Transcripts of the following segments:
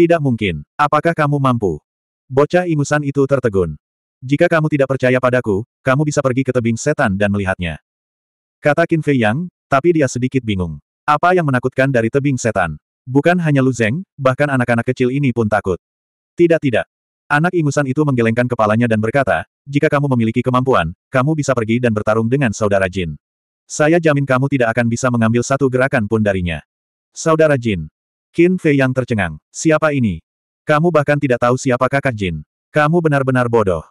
Tidak mungkin. Apakah kamu mampu? Bocah ingusan itu tertegun. Jika kamu tidak percaya padaku, kamu bisa pergi ke tebing setan dan melihatnya. Kata Qin Fei Yang, tapi dia sedikit bingung. Apa yang menakutkan dari tebing setan? Bukan hanya Lu Zeng, bahkan anak-anak kecil ini pun takut. Tidak-tidak. Anak ingusan itu menggelengkan kepalanya dan berkata, jika kamu memiliki kemampuan, kamu bisa pergi dan bertarung dengan saudara Jin. Saya jamin kamu tidak akan bisa mengambil satu gerakan pun darinya. Saudara Jin, Qin Fei yang tercengang. Siapa ini? Kamu bahkan tidak tahu siapa kakak Jin. Kamu benar-benar bodoh.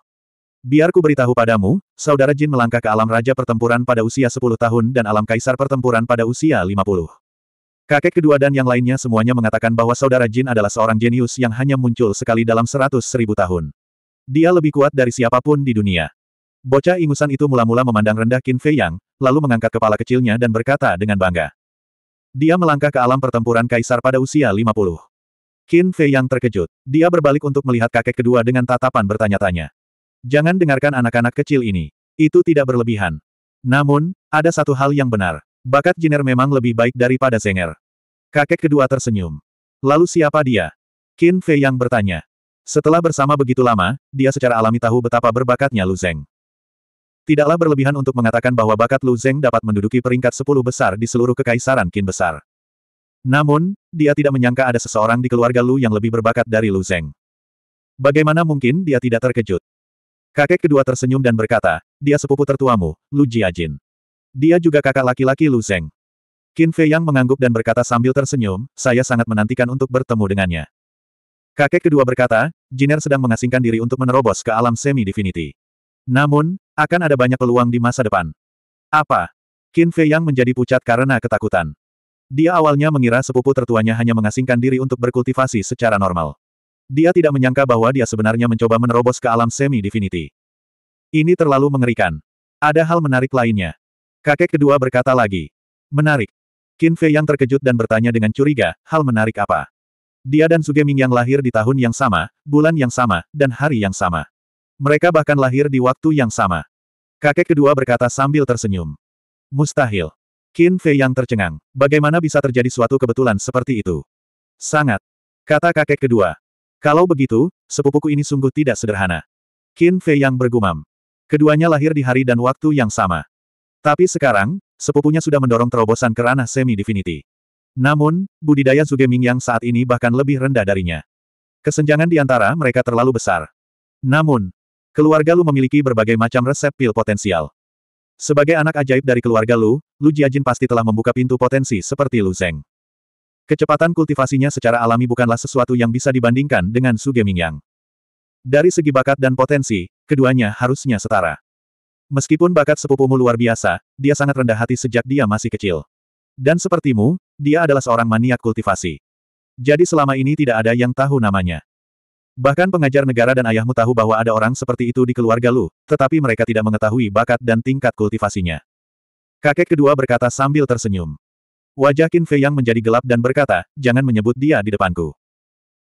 Biarku beritahu padamu, saudara Jin melangkah ke alam raja pertempuran pada usia 10 tahun dan alam kaisar pertempuran pada usia 50. Kakek kedua dan yang lainnya semuanya mengatakan bahwa saudara Jin adalah seorang jenius yang hanya muncul sekali dalam seratus ribu tahun. Dia lebih kuat dari siapapun di dunia. Bocah ingusan itu mula-mula memandang rendah Qin Fei Yang, lalu mengangkat kepala kecilnya dan berkata dengan bangga. Dia melangkah ke alam pertempuran kaisar pada usia 50. Qin Fei yang terkejut. Dia berbalik untuk melihat kakek kedua dengan tatapan bertanya-tanya. Jangan dengarkan anak-anak kecil ini. Itu tidak berlebihan. Namun, ada satu hal yang benar. Bakat Jiner memang lebih baik daripada Zenger. Kakek kedua tersenyum. Lalu siapa dia? Qin Fei yang bertanya. Setelah bersama begitu lama, dia secara alami tahu betapa berbakatnya Lu Zeng. Tidaklah berlebihan untuk mengatakan bahwa bakat Lu Zeng dapat menduduki peringkat 10 besar di seluruh kekaisaran Qin besar. Namun, dia tidak menyangka ada seseorang di keluarga Lu yang lebih berbakat dari Lu Zeng. Bagaimana mungkin dia tidak terkejut? Kakek kedua tersenyum dan berkata, dia sepupu tertuamu, Lu Jiajin. Dia juga kakak laki-laki Lu Zeng. Qin Fei Yang mengangguk dan berkata sambil tersenyum, saya sangat menantikan untuk bertemu dengannya. Kakek kedua berkata, Jiner sedang mengasingkan diri untuk menerobos ke alam semi-divinity. Namun, akan ada banyak peluang di masa depan. Apa? Qin Fei Yang menjadi pucat karena ketakutan. Dia awalnya mengira sepupu tertuanya hanya mengasingkan diri untuk berkultivasi secara normal. Dia tidak menyangka bahwa dia sebenarnya mencoba menerobos ke alam semi-divinity. Ini terlalu mengerikan. Ada hal menarik lainnya. Kakek kedua berkata lagi. Menarik. Qin Fei yang terkejut dan bertanya dengan curiga, hal menarik apa? Dia dan Suge Ming yang lahir di tahun yang sama, bulan yang sama, dan hari yang sama. Mereka bahkan lahir di waktu yang sama. Kakek kedua berkata sambil tersenyum. Mustahil. Qin Fei yang tercengang. Bagaimana bisa terjadi suatu kebetulan seperti itu? Sangat. Kata kakek kedua. Kalau begitu, sepupuku ini sungguh tidak sederhana. Qin Fei yang bergumam. Keduanya lahir di hari dan waktu yang sama. Tapi sekarang, sepupunya sudah mendorong terobosan ke ranah semi-divinity. Namun, budidaya Ming yang saat ini bahkan lebih rendah darinya. Kesenjangan di antara mereka terlalu besar. Namun, Keluarga Lu memiliki berbagai macam resep pil potensial. Sebagai anak ajaib dari keluarga Lu, Lu Jiajin pasti telah membuka pintu potensi seperti Lu Zeng. Kecepatan kultivasinya secara alami bukanlah sesuatu yang bisa dibandingkan dengan Su Gemingyang. Dari segi bakat dan potensi, keduanya harusnya setara. Meskipun bakat sepupumu luar biasa, dia sangat rendah hati sejak dia masih kecil. Dan sepertimu, dia adalah seorang maniak kultivasi. Jadi selama ini tidak ada yang tahu namanya. Bahkan pengajar negara dan ayahmu tahu bahwa ada orang seperti itu di keluarga Lu, tetapi mereka tidak mengetahui bakat dan tingkat kultivasinya. Kakek kedua berkata sambil tersenyum. Wajah Qin Fei yang menjadi gelap dan berkata, jangan menyebut dia di depanku.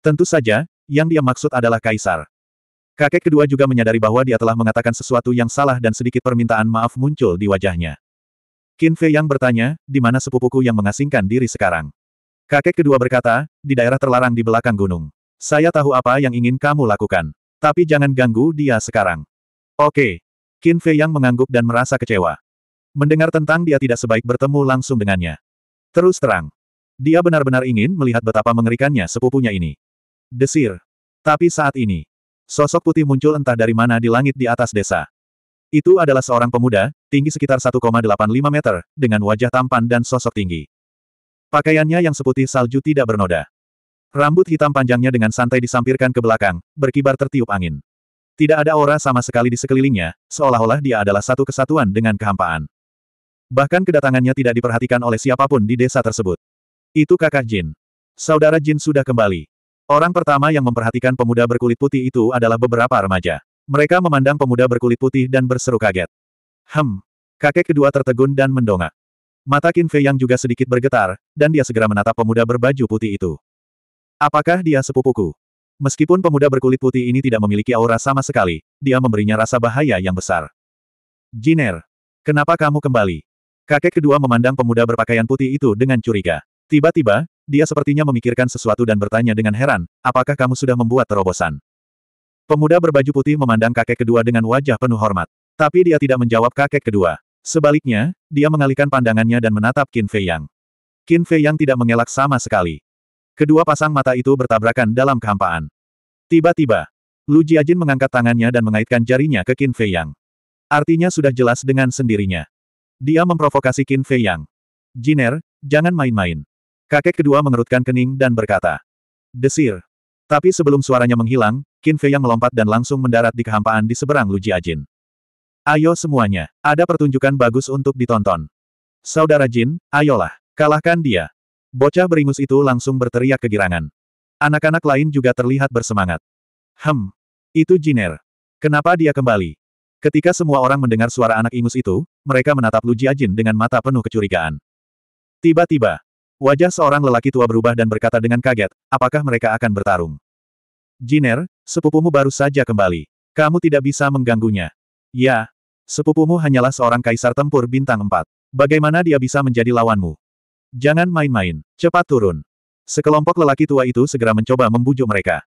Tentu saja, yang dia maksud adalah Kaisar. Kakek kedua juga menyadari bahwa dia telah mengatakan sesuatu yang salah dan sedikit permintaan maaf muncul di wajahnya. Qin Fei yang bertanya, di mana sepupuku yang mengasingkan diri sekarang? Kakek kedua berkata, di daerah terlarang di belakang gunung. Saya tahu apa yang ingin kamu lakukan. Tapi jangan ganggu dia sekarang. Oke. Qin Fei yang mengangguk dan merasa kecewa. Mendengar tentang dia tidak sebaik bertemu langsung dengannya. Terus terang. Dia benar-benar ingin melihat betapa mengerikannya sepupunya ini. Desir. Tapi saat ini. Sosok putih muncul entah dari mana di langit di atas desa. Itu adalah seorang pemuda, tinggi sekitar 1,85 meter, dengan wajah tampan dan sosok tinggi. Pakaiannya yang seputih salju tidak bernoda. Rambut hitam panjangnya dengan santai disampirkan ke belakang, berkibar tertiup angin. Tidak ada aura sama sekali di sekelilingnya, seolah-olah dia adalah satu kesatuan dengan kehampaan. Bahkan kedatangannya tidak diperhatikan oleh siapapun di desa tersebut. Itu kakak Jin. Saudara Jin sudah kembali. Orang pertama yang memperhatikan pemuda berkulit putih itu adalah beberapa remaja. Mereka memandang pemuda berkulit putih dan berseru kaget. Hem. Kakek kedua tertegun dan mendongak. Mata Qin Fei yang juga sedikit bergetar, dan dia segera menatap pemuda berbaju putih itu. Apakah dia sepupuku? Meskipun pemuda berkulit putih ini tidak memiliki aura sama sekali, dia memberinya rasa bahaya yang besar. Jiner, kenapa kamu kembali? Kakek kedua memandang pemuda berpakaian putih itu dengan curiga. Tiba-tiba, dia sepertinya memikirkan sesuatu dan bertanya dengan heran, apakah kamu sudah membuat terobosan? Pemuda berbaju putih memandang kakek kedua dengan wajah penuh hormat. Tapi dia tidak menjawab kakek kedua. Sebaliknya, dia mengalihkan pandangannya dan menatap Qin Fei Yang. Qin Fei Yang tidak mengelak sama sekali. Kedua pasang mata itu bertabrakan dalam kehampaan. Tiba-tiba, Lu Jiajin mengangkat tangannya dan mengaitkan jarinya ke Qin Fei Yang. Artinya sudah jelas dengan sendirinya. Dia memprovokasi Qin Fei Yang. Jiner, jangan main-main. Kakek kedua mengerutkan kening dan berkata. Desir. Tapi sebelum suaranya menghilang, Qin Fei Yang melompat dan langsung mendarat di kehampaan di seberang Lu Jiajin. Ayo semuanya, ada pertunjukan bagus untuk ditonton. Saudara Jin, ayolah, kalahkan dia. Bocah beringus itu langsung berteriak kegirangan. Anak-anak lain juga terlihat bersemangat. Hem, itu Jiner. Kenapa dia kembali? Ketika semua orang mendengar suara anak ingus itu, mereka menatap Lu Jiajin dengan mata penuh kecurigaan. Tiba-tiba, wajah seorang lelaki tua berubah dan berkata dengan kaget, apakah mereka akan bertarung? Jiner, sepupumu baru saja kembali. Kamu tidak bisa mengganggunya. Ya, sepupumu hanyalah seorang kaisar tempur bintang empat. Bagaimana dia bisa menjadi lawanmu? Jangan main-main, cepat turun. Sekelompok lelaki tua itu segera mencoba membujuk mereka.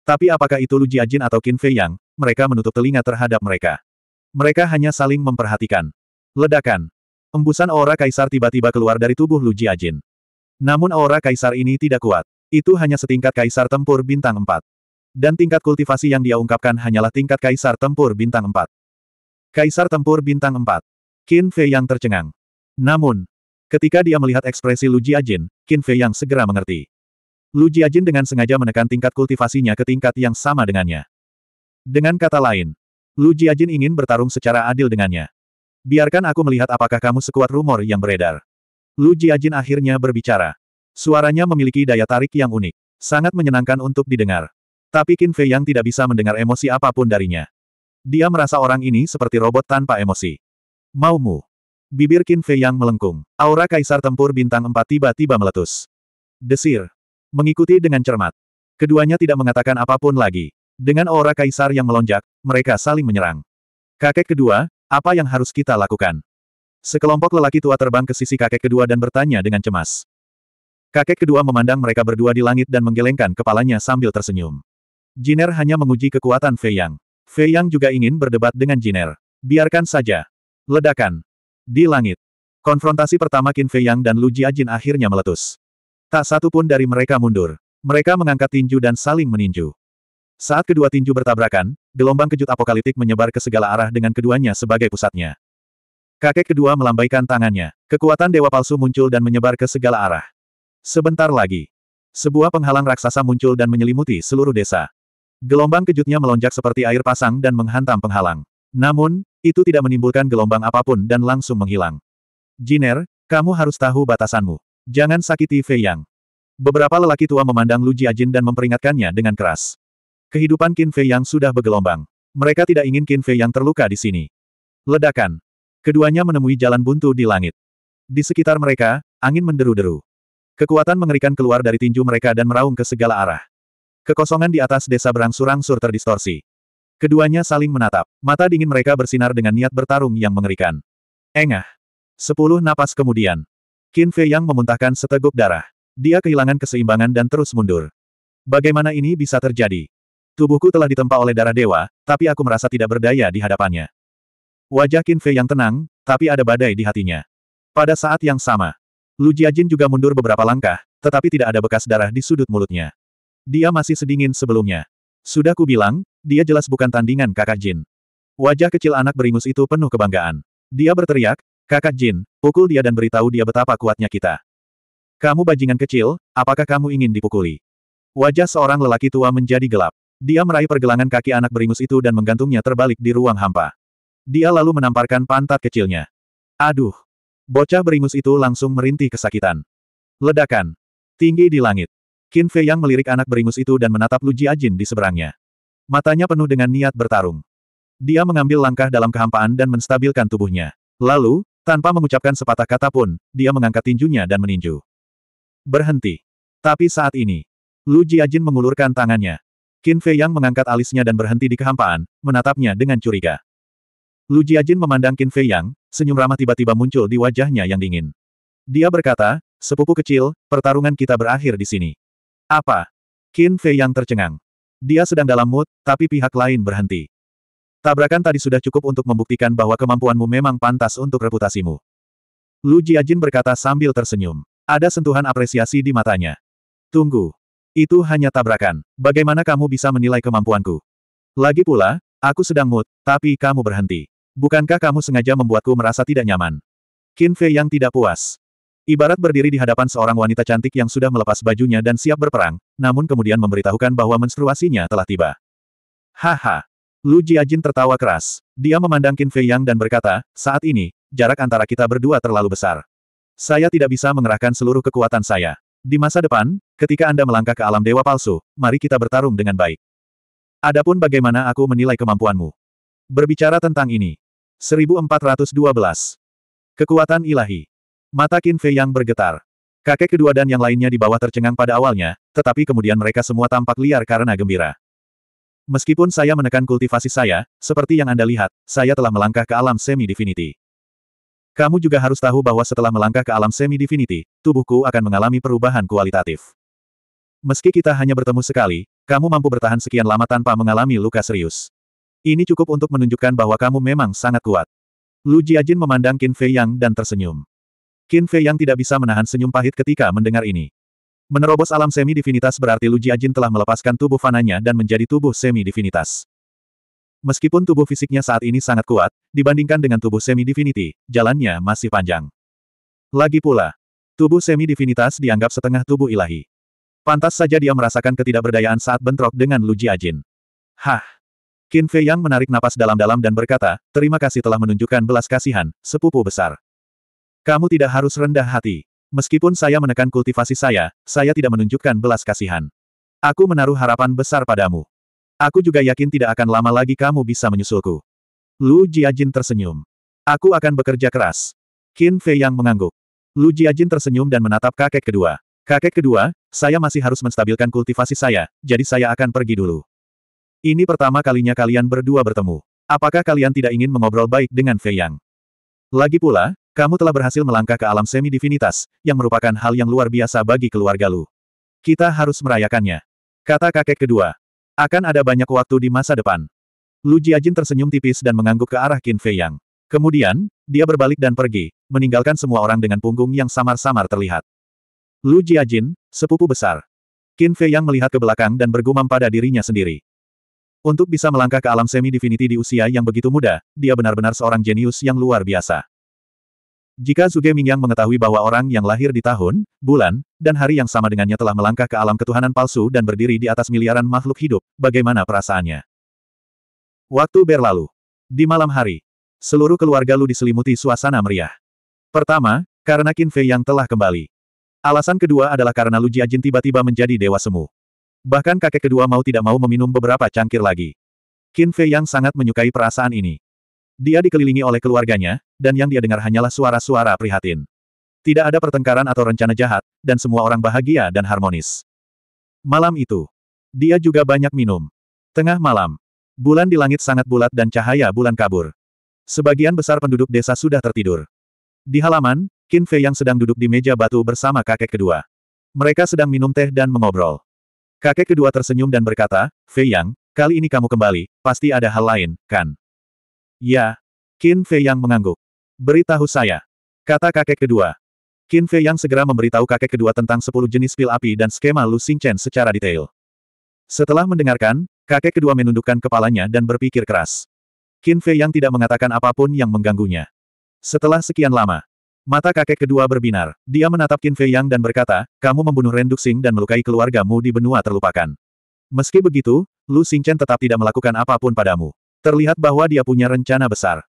Tapi apakah itu Lu Jiajin atau Qin Fei Yang, mereka menutup telinga terhadap mereka. Mereka hanya saling memperhatikan. Ledakan. Embusan aura kaisar tiba-tiba keluar dari tubuh Lu Jiajin. Namun aura kaisar ini tidak kuat. Itu hanya setingkat kaisar tempur bintang 4. Dan tingkat kultivasi yang dia ungkapkan hanyalah tingkat kaisar tempur bintang 4. Kaisar tempur bintang 4. Qin Fei yang tercengang. Namun, Ketika dia melihat ekspresi Lu Jiajin, Qin Fei yang segera mengerti. Lu Jiajin dengan sengaja menekan tingkat kultivasinya ke tingkat yang sama dengannya. Dengan kata lain, Lu Jiajin ingin bertarung secara adil dengannya. Biarkan aku melihat apakah kamu sekuat rumor yang beredar. Lu Jiajin akhirnya berbicara. Suaranya memiliki daya tarik yang unik. Sangat menyenangkan untuk didengar. Tapi Qin Fei yang tidak bisa mendengar emosi apapun darinya. Dia merasa orang ini seperti robot tanpa emosi. Maumu. Bibir Qin Fei yang melengkung. Aura kaisar tempur bintang empat tiba-tiba meletus. Desir. Mengikuti dengan cermat. Keduanya tidak mengatakan apapun lagi. Dengan aura kaisar yang melonjak, mereka saling menyerang. Kakek kedua, apa yang harus kita lakukan? Sekelompok lelaki tua terbang ke sisi kakek kedua dan bertanya dengan cemas. Kakek kedua memandang mereka berdua di langit dan menggelengkan kepalanya sambil tersenyum. Jiner hanya menguji kekuatan Fei Yang. Fei Yang juga ingin berdebat dengan Jiner. Biarkan saja. Ledakan. Di langit. Konfrontasi pertama Qin Fei Yang dan Lu Jiajin akhirnya meletus. Tak satu pun dari mereka mundur. Mereka mengangkat tinju dan saling meninju. Saat kedua tinju bertabrakan, gelombang kejut apokaliptik menyebar ke segala arah dengan keduanya sebagai pusatnya. Kakek kedua melambaikan tangannya. Kekuatan dewa palsu muncul dan menyebar ke segala arah. Sebentar lagi. Sebuah penghalang raksasa muncul dan menyelimuti seluruh desa. Gelombang kejutnya melonjak seperti air pasang dan menghantam penghalang. Namun, itu tidak menimbulkan gelombang apapun dan langsung menghilang. Jiner, kamu harus tahu batasanmu. Jangan sakiti Fei Yang. Beberapa lelaki tua memandang Lu Jiajin dan memperingatkannya dengan keras. Kehidupan Qin Fei Yang sudah bergelombang. Mereka tidak ingin Qin Fei Yang terluka di sini. Ledakan. Keduanya menemui jalan buntu di langit. Di sekitar mereka, angin menderu-deru. Kekuatan mengerikan keluar dari tinju mereka dan meraung ke segala arah. Kekosongan di atas desa berangsur-angsur terdistorsi. Keduanya saling menatap. Mata dingin mereka bersinar dengan niat bertarung yang mengerikan. Engah. Sepuluh napas kemudian. Qin Fei Yang memuntahkan seteguk darah. Dia kehilangan keseimbangan dan terus mundur. Bagaimana ini bisa terjadi? Tubuhku telah ditempa oleh darah dewa, tapi aku merasa tidak berdaya di hadapannya. Wajah Qin Fei yang tenang, tapi ada badai di hatinya. Pada saat yang sama, Lu Jiajin juga mundur beberapa langkah, tetapi tidak ada bekas darah di sudut mulutnya. Dia masih sedingin sebelumnya. Sudah kubilang, dia jelas bukan tandingan kakak Jin. Wajah kecil anak beringus itu penuh kebanggaan. Dia berteriak, kakak Jin, pukul dia dan beritahu dia betapa kuatnya kita. Kamu bajingan kecil, apakah kamu ingin dipukuli? Wajah seorang lelaki tua menjadi gelap. Dia meraih pergelangan kaki anak beringus itu dan menggantungnya terbalik di ruang hampa. Dia lalu menamparkan pantat kecilnya. Aduh! Bocah beringus itu langsung merintih kesakitan. Ledakan. Tinggi di langit. Qin Fei yang melirik anak beringus itu dan menatap Lu Jiajin di seberangnya. Matanya penuh dengan niat bertarung. Dia mengambil langkah dalam kehampaan dan menstabilkan tubuhnya. Lalu, tanpa mengucapkan sepatah kata pun, dia mengangkat tinjunya dan meninju. Berhenti. Tapi saat ini, Lu Jiajin mengulurkan tangannya. Qin Fei Yang mengangkat alisnya dan berhenti di kehampaan, menatapnya dengan curiga. Lu Jiajin memandang Qin Fei Yang, senyum ramah tiba-tiba muncul di wajahnya yang dingin. Dia berkata, sepupu kecil, pertarungan kita berakhir di sini. Apa? Qin Fei yang tercengang. Dia sedang dalam mood, tapi pihak lain berhenti. Tabrakan tadi sudah cukup untuk membuktikan bahwa kemampuanmu memang pantas untuk reputasimu. Lu Jiajin berkata sambil tersenyum. Ada sentuhan apresiasi di matanya. Tunggu. Itu hanya tabrakan. Bagaimana kamu bisa menilai kemampuanku? Lagi pula, aku sedang mood, tapi kamu berhenti. Bukankah kamu sengaja membuatku merasa tidak nyaman? Qin Fei yang tidak puas. Ibarat berdiri di hadapan seorang wanita cantik yang sudah melepas bajunya dan siap berperang, namun kemudian memberitahukan bahwa menstruasinya telah tiba. Haha. Lu Jiajin tertawa keras. Dia memandang Qin Fei Yang dan berkata, saat ini, jarak antara kita berdua terlalu besar. Saya tidak bisa mengerahkan seluruh kekuatan saya. Di masa depan, ketika Anda melangkah ke alam dewa palsu, mari kita bertarung dengan baik. Adapun bagaimana aku menilai kemampuanmu. Berbicara tentang ini. 1412. Kekuatan ilahi. Mata Qin Fei yang bergetar. Kakek kedua dan yang lainnya di bawah tercengang pada awalnya, tetapi kemudian mereka semua tampak liar karena gembira. Meskipun saya menekan kultivasi saya, seperti yang Anda lihat, saya telah melangkah ke alam semi-divinity. Kamu juga harus tahu bahwa setelah melangkah ke alam semi-divinity, tubuhku akan mengalami perubahan kualitatif. Meski kita hanya bertemu sekali, kamu mampu bertahan sekian lama tanpa mengalami luka serius. Ini cukup untuk menunjukkan bahwa kamu memang sangat kuat. Lu Jiajin memandang Qin Fei Yang dan tersenyum. Qin Fei yang tidak bisa menahan senyum pahit ketika mendengar ini. Menerobos alam semi-divinitas berarti Lu Jiajin telah melepaskan tubuh fananya dan menjadi tubuh semi-divinitas. Meskipun tubuh fisiknya saat ini sangat kuat, dibandingkan dengan tubuh semi-divinity, jalannya masih panjang. Lagi pula, tubuh semi-divinitas dianggap setengah tubuh ilahi. Pantas saja dia merasakan ketidakberdayaan saat bentrok dengan Lu Jiajin. Hah! Qin Fei Yang menarik napas dalam-dalam dan berkata, terima kasih telah menunjukkan belas kasihan, sepupu besar. Kamu tidak harus rendah hati. Meskipun saya menekan kultivasi saya, saya tidak menunjukkan belas kasihan. Aku menaruh harapan besar padamu. Aku juga yakin tidak akan lama lagi kamu bisa menyusulku. Lu Jiajin tersenyum. Aku akan bekerja keras. Qin Fei yang mengangguk. Lu Jiajin tersenyum dan menatap kakek kedua. Kakek kedua, saya masih harus menstabilkan kultivasi saya, jadi saya akan pergi dulu. Ini pertama kalinya kalian berdua bertemu. Apakah kalian tidak ingin mengobrol baik dengan Fei Yang? Lagi pula, kamu telah berhasil melangkah ke alam semi-divinitas, yang merupakan hal yang luar biasa bagi keluarga Lu. Kita harus merayakannya. Kata kakek kedua. Akan ada banyak waktu di masa depan. Lu Jiajin tersenyum tipis dan mengangguk ke arah Qin Fei Yang. Kemudian, dia berbalik dan pergi, meninggalkan semua orang dengan punggung yang samar-samar terlihat. Lu Jiajin, sepupu besar. Qin Fei Yang melihat ke belakang dan bergumam pada dirinya sendiri. Untuk bisa melangkah ke alam semi-divinity di usia yang begitu muda, dia benar-benar seorang jenius yang luar biasa. Jika Zuge Mingyang mengetahui bahwa orang yang lahir di tahun, bulan, dan hari yang sama dengannya telah melangkah ke alam ketuhanan palsu dan berdiri di atas miliaran makhluk hidup, bagaimana perasaannya? Waktu berlalu. Di malam hari, seluruh keluarga Lu diselimuti suasana meriah. Pertama, karena Qin Fei yang telah kembali. Alasan kedua adalah karena Lu Jiajin tiba-tiba menjadi dewa semu. Bahkan kakek kedua mau tidak mau meminum beberapa cangkir lagi. Qin Fei yang sangat menyukai perasaan ini. Dia dikelilingi oleh keluarganya, dan yang dia dengar hanyalah suara-suara prihatin. Tidak ada pertengkaran atau rencana jahat, dan semua orang bahagia dan harmonis. Malam itu, dia juga banyak minum. Tengah malam, bulan di langit sangat bulat dan cahaya bulan kabur. Sebagian besar penduduk desa sudah tertidur. Di halaman, Qin Fei yang sedang duduk di meja batu bersama kakek kedua. Mereka sedang minum teh dan mengobrol. Kakek kedua tersenyum dan berkata, Fei Yang, kali ini kamu kembali, pasti ada hal lain, kan? Ya. Qin Fei Yang mengangguk. Beritahu saya. Kata kakek kedua. Qin Fei Yang segera memberitahu kakek kedua tentang 10 jenis pil api dan skema Lu Chen secara detail. Setelah mendengarkan, kakek kedua menundukkan kepalanya dan berpikir keras. Qin Fei Yang tidak mengatakan apapun yang mengganggunya. Setelah sekian lama, Mata kakek kedua berbinar. Dia menatap Qin Fei Yang dan berkata, kamu membunuh Ren Sing dan melukai keluargamu di benua terlupakan. Meski begitu, Lu Xingchen tetap tidak melakukan apapun padamu. Terlihat bahwa dia punya rencana besar.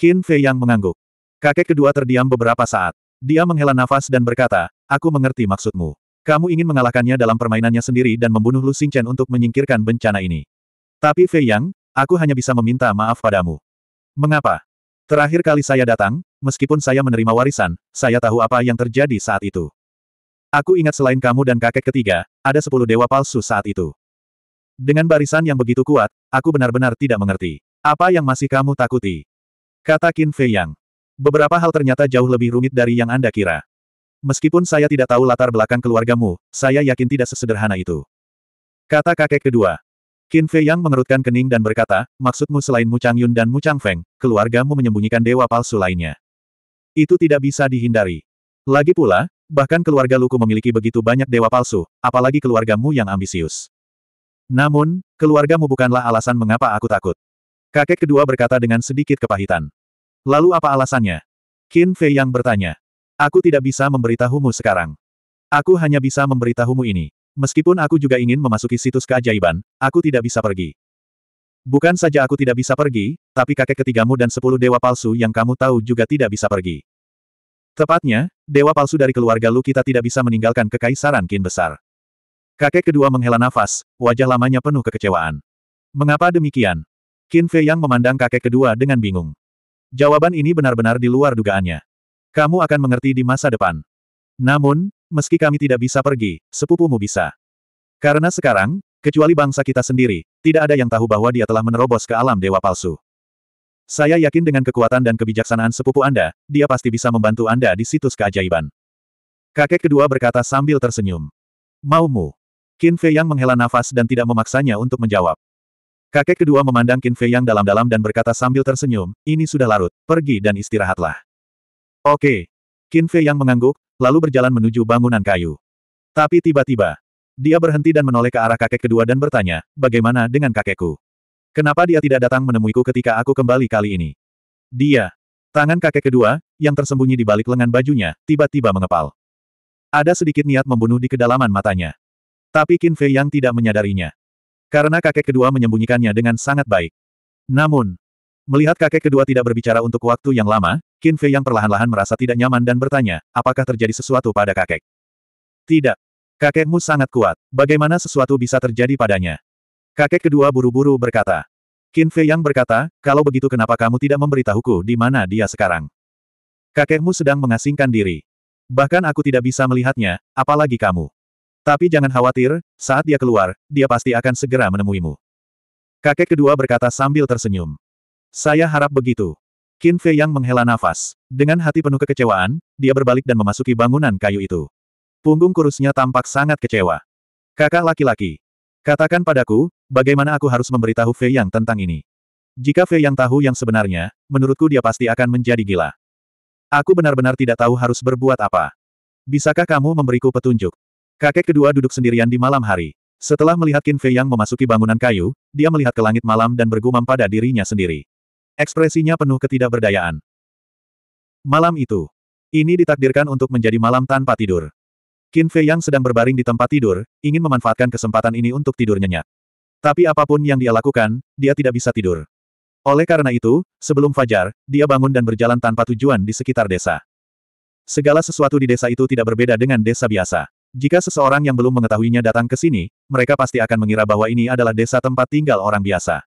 Qin Fei Yang mengangguk. Kakek kedua terdiam beberapa saat. Dia menghela nafas dan berkata, aku mengerti maksudmu. Kamu ingin mengalahkannya dalam permainannya sendiri dan membunuh Lu Xingchen untuk menyingkirkan bencana ini. Tapi Fei Yang, aku hanya bisa meminta maaf padamu. Mengapa? Terakhir kali saya datang, meskipun saya menerima warisan, saya tahu apa yang terjadi saat itu. Aku ingat selain kamu dan kakek ketiga, ada sepuluh dewa palsu saat itu. Dengan barisan yang begitu kuat, aku benar-benar tidak mengerti. Apa yang masih kamu takuti? Kata Qin Fei Yang. Beberapa hal ternyata jauh lebih rumit dari yang Anda kira. Meskipun saya tidak tahu latar belakang keluargamu, saya yakin tidak sesederhana itu. Kata kakek kedua. Qin Fei Yang mengerutkan kening dan berkata, maksudmu selain Mu Chang Yun dan Mu Chang Changfeng, keluargamu menyembunyikan dewa palsu lainnya. Itu tidak bisa dihindari. Lagi pula, bahkan keluarga Luku memiliki begitu banyak dewa palsu, apalagi keluargamu yang ambisius. Namun, keluargamu bukanlah alasan mengapa aku takut. Kakek kedua berkata dengan sedikit kepahitan. Lalu apa alasannya? Qin Fei yang bertanya. Aku tidak bisa memberitahumu sekarang. Aku hanya bisa memberitahumu ini. Meskipun aku juga ingin memasuki situs keajaiban, aku tidak bisa pergi. Bukan saja aku tidak bisa pergi, tapi kakek ketigamu dan sepuluh dewa palsu yang kamu tahu juga tidak bisa pergi. Tepatnya, dewa palsu dari keluarga Lu kita tidak bisa meninggalkan kekaisaran Kin besar. Kakek kedua menghela nafas, wajah lamanya penuh kekecewaan. Mengapa demikian? Qin Fei yang memandang kakek kedua dengan bingung. Jawaban ini benar-benar di luar dugaannya. Kamu akan mengerti di masa depan. Namun, meski kami tidak bisa pergi, sepupumu bisa. Karena sekarang, Kecuali bangsa kita sendiri, tidak ada yang tahu bahwa dia telah menerobos ke alam dewa palsu. Saya yakin dengan kekuatan dan kebijaksanaan sepupu Anda, dia pasti bisa membantu Anda di situs keajaiban. Kakek kedua berkata sambil tersenyum. Maumu. Qin Fei Yang menghela nafas dan tidak memaksanya untuk menjawab. Kakek kedua memandang Qin Fei Yang dalam-dalam dan berkata sambil tersenyum, ini sudah larut, pergi dan istirahatlah. Oke. Qin Fei Yang mengangguk, lalu berjalan menuju bangunan kayu. Tapi tiba-tiba, dia berhenti dan menoleh ke arah kakek kedua dan bertanya, bagaimana dengan kakekku? Kenapa dia tidak datang menemuiku ketika aku kembali kali ini? Dia. Tangan kakek kedua, yang tersembunyi di balik lengan bajunya, tiba-tiba mengepal. Ada sedikit niat membunuh di kedalaman matanya. Tapi Qin Fei yang tidak menyadarinya. Karena kakek kedua menyembunyikannya dengan sangat baik. Namun, melihat kakek kedua tidak berbicara untuk waktu yang lama, Qin Fei yang perlahan-lahan merasa tidak nyaman dan bertanya, apakah terjadi sesuatu pada kakek? Tidak. Kakekmu sangat kuat. Bagaimana sesuatu bisa terjadi padanya? Kakek kedua buru-buru berkata. Qin Fei Yang berkata, kalau begitu kenapa kamu tidak memberitahuku di mana dia sekarang? Kakekmu sedang mengasingkan diri. Bahkan aku tidak bisa melihatnya, apalagi kamu. Tapi jangan khawatir, saat dia keluar, dia pasti akan segera menemuimu. Kakek kedua berkata sambil tersenyum. Saya harap begitu. Qin Fei Yang menghela nafas. Dengan hati penuh kekecewaan, dia berbalik dan memasuki bangunan kayu itu. Punggung kurusnya tampak sangat kecewa. Kakak laki-laki. Katakan padaku, bagaimana aku harus memberitahu Fei Yang tentang ini. Jika Fei Yang tahu yang sebenarnya, menurutku dia pasti akan menjadi gila. Aku benar-benar tidak tahu harus berbuat apa. Bisakah kamu memberiku petunjuk? Kakek kedua duduk sendirian di malam hari. Setelah melihat Qin Fei Yang memasuki bangunan kayu, dia melihat ke langit malam dan bergumam pada dirinya sendiri. Ekspresinya penuh ketidakberdayaan. Malam itu. Ini ditakdirkan untuk menjadi malam tanpa tidur. Qin Fei yang sedang berbaring di tempat tidur, ingin memanfaatkan kesempatan ini untuk tidur nyenyak. Tapi apapun yang dia lakukan, dia tidak bisa tidur. Oleh karena itu, sebelum fajar, dia bangun dan berjalan tanpa tujuan di sekitar desa. Segala sesuatu di desa itu tidak berbeda dengan desa biasa. Jika seseorang yang belum mengetahuinya datang ke sini, mereka pasti akan mengira bahwa ini adalah desa tempat tinggal orang biasa.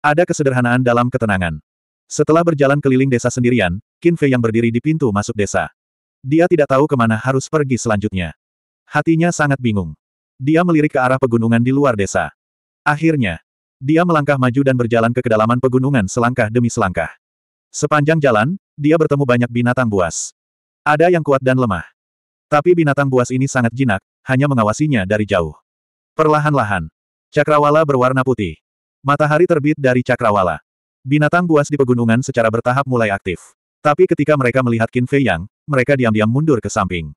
Ada kesederhanaan dalam ketenangan. Setelah berjalan keliling desa sendirian, Qin Fei yang berdiri di pintu masuk desa. Dia tidak tahu kemana harus pergi selanjutnya. Hatinya sangat bingung. Dia melirik ke arah pegunungan di luar desa. Akhirnya, dia melangkah maju dan berjalan ke kedalaman pegunungan selangkah demi selangkah. Sepanjang jalan, dia bertemu banyak binatang buas. Ada yang kuat dan lemah. Tapi binatang buas ini sangat jinak, hanya mengawasinya dari jauh. Perlahan-lahan, cakrawala berwarna putih. Matahari terbit dari cakrawala. Binatang buas di pegunungan secara bertahap mulai aktif. Tapi ketika mereka melihat Qin Fei Yang, mereka diam-diam mundur ke samping.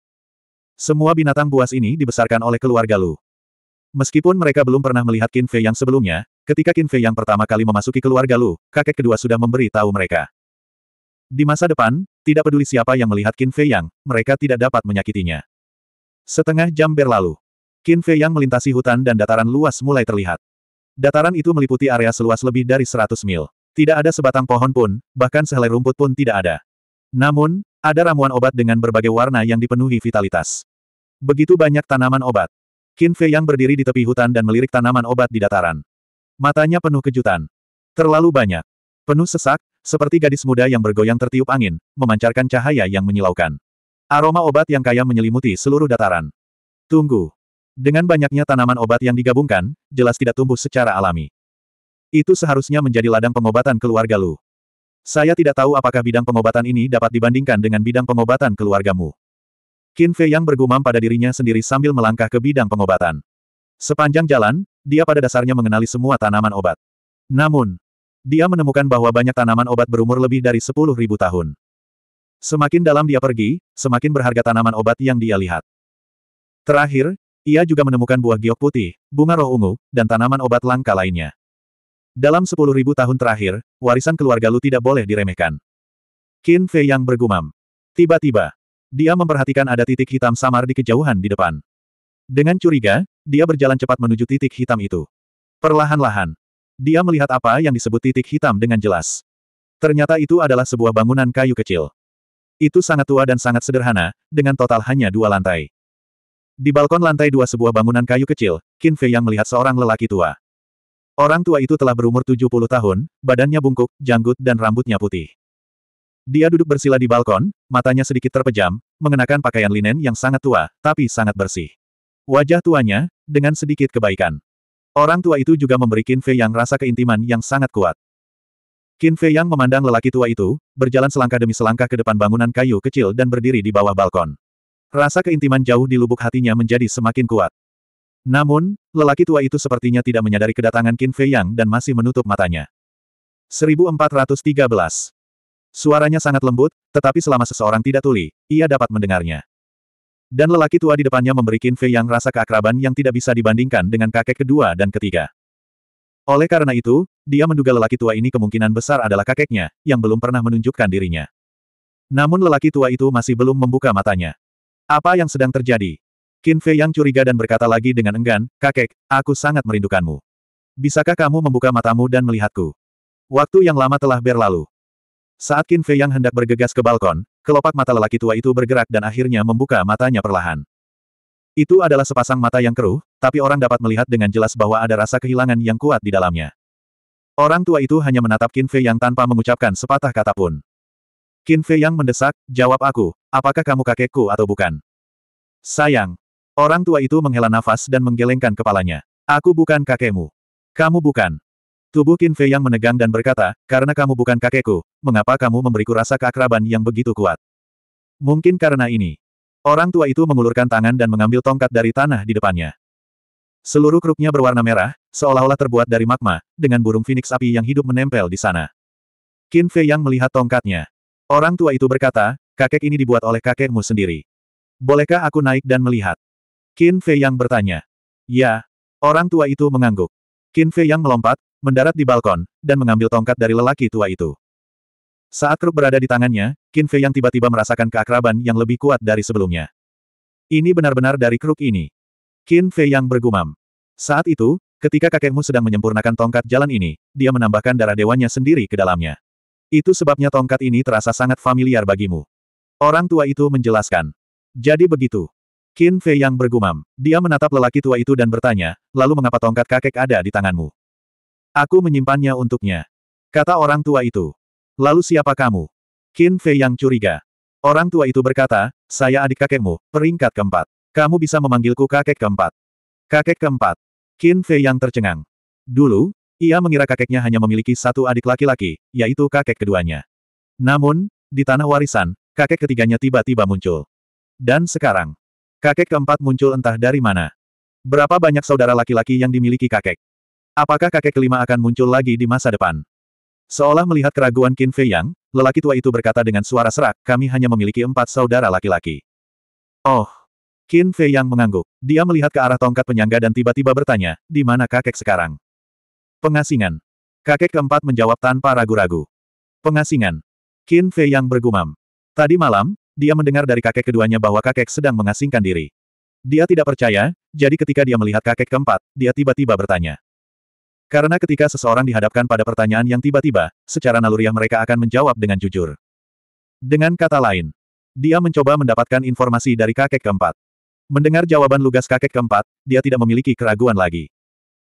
Semua binatang buas ini dibesarkan oleh keluarga Lu. Meskipun mereka belum pernah melihat Qin Fei Yang sebelumnya, ketika Qin Fei Yang pertama kali memasuki keluarga Lu, kakek kedua sudah memberi tahu mereka. Di masa depan, tidak peduli siapa yang melihat Qin Fei Yang, mereka tidak dapat menyakitinya. Setengah jam berlalu. Qin Fei Yang melintasi hutan dan dataran luas mulai terlihat. Dataran itu meliputi area seluas lebih dari 100 mil. Tidak ada sebatang pohon pun, bahkan sehelai rumput pun tidak ada. Namun, ada ramuan obat dengan berbagai warna yang dipenuhi vitalitas. Begitu banyak tanaman obat. Qin Fei yang berdiri di tepi hutan dan melirik tanaman obat di dataran. Matanya penuh kejutan. Terlalu banyak. Penuh sesak, seperti gadis muda yang bergoyang tertiup angin, memancarkan cahaya yang menyilaukan. Aroma obat yang kaya menyelimuti seluruh dataran. Tunggu. Dengan banyaknya tanaman obat yang digabungkan, jelas tidak tumbuh secara alami. Itu seharusnya menjadi ladang pengobatan keluarga Lu. Saya tidak tahu apakah bidang pengobatan ini dapat dibandingkan dengan bidang pengobatan keluargamu. Qin Fei yang bergumam pada dirinya sendiri sambil melangkah ke bidang pengobatan. Sepanjang jalan, dia pada dasarnya mengenali semua tanaman obat. Namun, dia menemukan bahwa banyak tanaman obat berumur lebih dari 10.000 tahun. Semakin dalam dia pergi, semakin berharga tanaman obat yang dia lihat. Terakhir, ia juga menemukan buah giok putih, bunga roh ungu, dan tanaman obat langka lainnya. Dalam sepuluh ribu tahun terakhir, warisan keluarga Lu tidak boleh diremehkan. Qin Fei yang bergumam. Tiba-tiba, dia memperhatikan ada titik hitam samar di kejauhan di depan. Dengan curiga, dia berjalan cepat menuju titik hitam itu. Perlahan-lahan, dia melihat apa yang disebut titik hitam dengan jelas. Ternyata itu adalah sebuah bangunan kayu kecil. Itu sangat tua dan sangat sederhana, dengan total hanya dua lantai. Di balkon lantai dua sebuah bangunan kayu kecil, Qin Fei yang melihat seorang lelaki tua. Orang tua itu telah berumur 70 tahun, badannya bungkuk, janggut dan rambutnya putih. Dia duduk bersila di balkon, matanya sedikit terpejam, mengenakan pakaian linen yang sangat tua, tapi sangat bersih. Wajah tuanya, dengan sedikit kebaikan. Orang tua itu juga memberi Qin Fei yang rasa keintiman yang sangat kuat. Qin Fei yang memandang lelaki tua itu, berjalan selangkah demi selangkah ke depan bangunan kayu kecil dan berdiri di bawah balkon. Rasa keintiman jauh di lubuk hatinya menjadi semakin kuat. Namun, lelaki tua itu sepertinya tidak menyadari kedatangan Qin Fei Yang dan masih menutup matanya. 1413. Suaranya sangat lembut, tetapi selama seseorang tidak tuli, ia dapat mendengarnya. Dan lelaki tua di depannya memberi Qin Fei Yang rasa keakraban yang tidak bisa dibandingkan dengan kakek kedua dan ketiga. Oleh karena itu, dia menduga lelaki tua ini kemungkinan besar adalah kakeknya, yang belum pernah menunjukkan dirinya. Namun lelaki tua itu masih belum membuka matanya. Apa yang sedang terjadi? Qin Fei yang curiga dan berkata lagi dengan enggan, kakek, aku sangat merindukanmu. Bisakah kamu membuka matamu dan melihatku? Waktu yang lama telah berlalu. Saat Qin Fei yang hendak bergegas ke balkon, kelopak mata lelaki tua itu bergerak dan akhirnya membuka matanya perlahan. Itu adalah sepasang mata yang keruh, tapi orang dapat melihat dengan jelas bahwa ada rasa kehilangan yang kuat di dalamnya. Orang tua itu hanya menatap Qin Fei yang tanpa mengucapkan sepatah kata pun. Qin Fei yang mendesak, jawab aku, apakah kamu kakekku atau bukan? Sayang, Orang tua itu menghela nafas dan menggelengkan kepalanya. Aku bukan kakekmu. Kamu bukan. Tubuh Qin Fei yang menegang dan berkata, karena kamu bukan kakekku, mengapa kamu memberiku rasa keakraban yang begitu kuat? Mungkin karena ini. Orang tua itu mengulurkan tangan dan mengambil tongkat dari tanah di depannya. Seluruh kruknya berwarna merah, seolah-olah terbuat dari magma, dengan burung phoenix api yang hidup menempel di sana. Qin Fei yang melihat tongkatnya. Orang tua itu berkata, kakek ini dibuat oleh kakekmu sendiri. Bolehkah aku naik dan melihat? Qin Fei Yang bertanya. Ya. Orang tua itu mengangguk. Qin Fei Yang melompat, mendarat di balkon, dan mengambil tongkat dari lelaki tua itu. Saat kruk berada di tangannya, Qin Fei Yang tiba-tiba merasakan keakraban yang lebih kuat dari sebelumnya. Ini benar-benar dari kruk ini. Qin Fei Yang bergumam. Saat itu, ketika kakekmu sedang menyempurnakan tongkat jalan ini, dia menambahkan darah dewanya sendiri ke dalamnya. Itu sebabnya tongkat ini terasa sangat familiar bagimu. Orang tua itu menjelaskan. Jadi begitu. Qin Fei yang bergumam. Dia menatap lelaki tua itu dan bertanya, lalu mengapa tongkat kakek ada di tanganmu? Aku menyimpannya untuknya. Kata orang tua itu. Lalu siapa kamu? Qin Fei yang curiga. Orang tua itu berkata, saya adik kakekmu, peringkat keempat. Kamu bisa memanggilku kakek keempat. Kakek keempat. Qin Fei yang tercengang. Dulu, ia mengira kakeknya hanya memiliki satu adik laki-laki, yaitu kakek keduanya. Namun, di tanah warisan, kakek ketiganya tiba-tiba muncul. Dan sekarang, Kakek keempat muncul entah dari mana. Berapa banyak saudara laki-laki yang dimiliki kakek? Apakah kakek kelima akan muncul lagi di masa depan? Seolah melihat keraguan Qin Fei Yang, lelaki tua itu berkata dengan suara serak, kami hanya memiliki empat saudara laki-laki. Oh. Qin Fei Yang mengangguk. Dia melihat ke arah tongkat penyangga dan tiba-tiba bertanya, di mana kakek sekarang? Pengasingan. Kakek keempat menjawab tanpa ragu-ragu. Pengasingan. Qin Fei Yang bergumam. Tadi malam, dia mendengar dari kakek keduanya bahwa kakek sedang mengasingkan diri. Dia tidak percaya, jadi ketika dia melihat kakek keempat, dia tiba-tiba bertanya. Karena ketika seseorang dihadapkan pada pertanyaan yang tiba-tiba, secara naluriah mereka akan menjawab dengan jujur. Dengan kata lain, dia mencoba mendapatkan informasi dari kakek keempat. Mendengar jawaban lugas kakek keempat, dia tidak memiliki keraguan lagi.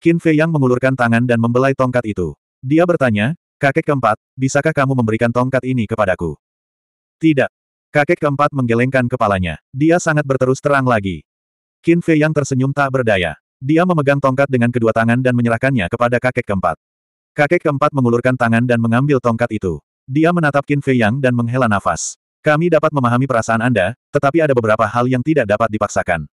Qin Fei Yang mengulurkan tangan dan membelai tongkat itu. Dia bertanya, kakek keempat, bisakah kamu memberikan tongkat ini kepadaku? Tidak. Kakek keempat menggelengkan kepalanya. Dia sangat berterus terang lagi. Qin Fei yang tersenyum tak berdaya. Dia memegang tongkat dengan kedua tangan dan menyerahkannya kepada kakek keempat. Kakek keempat mengulurkan tangan dan mengambil tongkat itu. Dia menatap Qin Fei yang dan menghela nafas. Kami dapat memahami perasaan Anda, tetapi ada beberapa hal yang tidak dapat dipaksakan.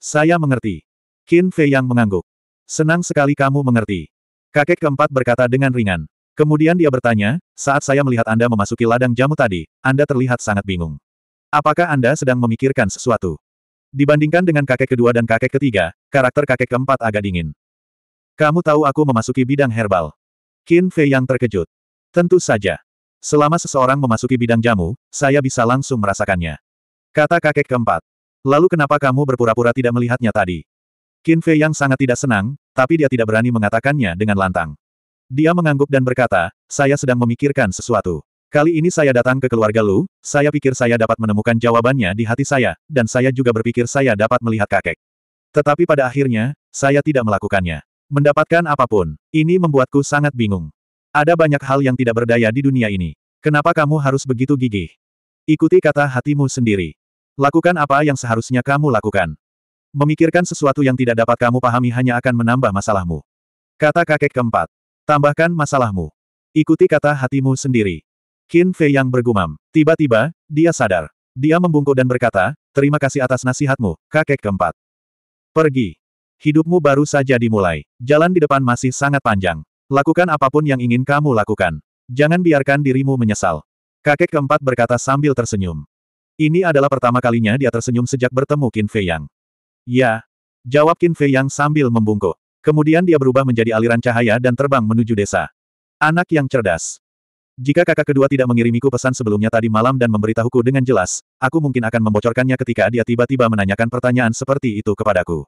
Saya mengerti. Qin Fei yang mengangguk. Senang sekali kamu mengerti. Kakek keempat berkata dengan ringan. Kemudian dia bertanya, saat saya melihat Anda memasuki ladang jamu tadi, Anda terlihat sangat bingung. Apakah Anda sedang memikirkan sesuatu? Dibandingkan dengan kakek kedua dan kakek ketiga, karakter kakek keempat agak dingin. Kamu tahu aku memasuki bidang herbal. Qin Fei yang terkejut. Tentu saja. Selama seseorang memasuki bidang jamu, saya bisa langsung merasakannya. Kata kakek keempat. Lalu kenapa kamu berpura-pura tidak melihatnya tadi? Qin Fei yang sangat tidak senang, tapi dia tidak berani mengatakannya dengan lantang. Dia mengangguk dan berkata, saya sedang memikirkan sesuatu. Kali ini saya datang ke keluarga Lu, saya pikir saya dapat menemukan jawabannya di hati saya, dan saya juga berpikir saya dapat melihat kakek. Tetapi pada akhirnya, saya tidak melakukannya. Mendapatkan apapun, ini membuatku sangat bingung. Ada banyak hal yang tidak berdaya di dunia ini. Kenapa kamu harus begitu gigih? Ikuti kata hatimu sendiri. Lakukan apa yang seharusnya kamu lakukan. Memikirkan sesuatu yang tidak dapat kamu pahami hanya akan menambah masalahmu. Kata kakek keempat. Tambahkan masalahmu. Ikuti kata hatimu sendiri. Qin Fei yang bergumam. Tiba-tiba, dia sadar. Dia membungkuk dan berkata, terima kasih atas nasihatmu, kakek keempat. Pergi. Hidupmu baru saja dimulai. Jalan di depan masih sangat panjang. Lakukan apapun yang ingin kamu lakukan. Jangan biarkan dirimu menyesal. Kakek keempat berkata sambil tersenyum. Ini adalah pertama kalinya dia tersenyum sejak bertemu Qin Fei Yang. Ya. Jawab Qin Fei Yang sambil membungkuk. Kemudian dia berubah menjadi aliran cahaya dan terbang menuju desa. Anak yang cerdas. Jika kakak kedua tidak mengirimiku pesan sebelumnya tadi malam dan memberitahuku dengan jelas, aku mungkin akan membocorkannya ketika dia tiba-tiba menanyakan pertanyaan seperti itu kepadaku.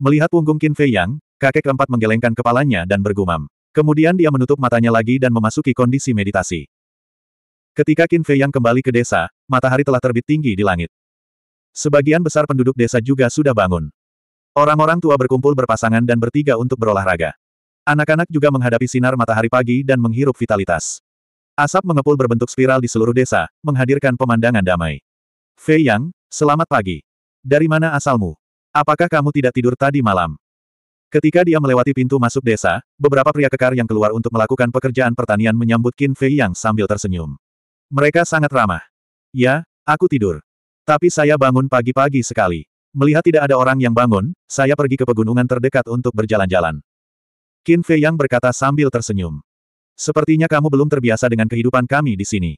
Melihat punggung Qin Fei Yang, kakek keempat menggelengkan kepalanya dan bergumam. Kemudian dia menutup matanya lagi dan memasuki kondisi meditasi. Ketika Qin Fei Yang kembali ke desa, matahari telah terbit tinggi di langit. Sebagian besar penduduk desa juga sudah bangun. Orang-orang tua berkumpul berpasangan dan bertiga untuk berolahraga. Anak-anak juga menghadapi sinar matahari pagi dan menghirup vitalitas. Asap mengepul berbentuk spiral di seluruh desa, menghadirkan pemandangan damai. Fei Yang, selamat pagi. Dari mana asalmu? Apakah kamu tidak tidur tadi malam? Ketika dia melewati pintu masuk desa, beberapa pria kekar yang keluar untuk melakukan pekerjaan pertanian menyambut Qin Fei Yang sambil tersenyum. Mereka sangat ramah. Ya, aku tidur. Tapi saya bangun pagi-pagi sekali. Melihat tidak ada orang yang bangun, saya pergi ke pegunungan terdekat untuk berjalan-jalan. Qin Fei Yang berkata sambil tersenyum. Sepertinya kamu belum terbiasa dengan kehidupan kami di sini.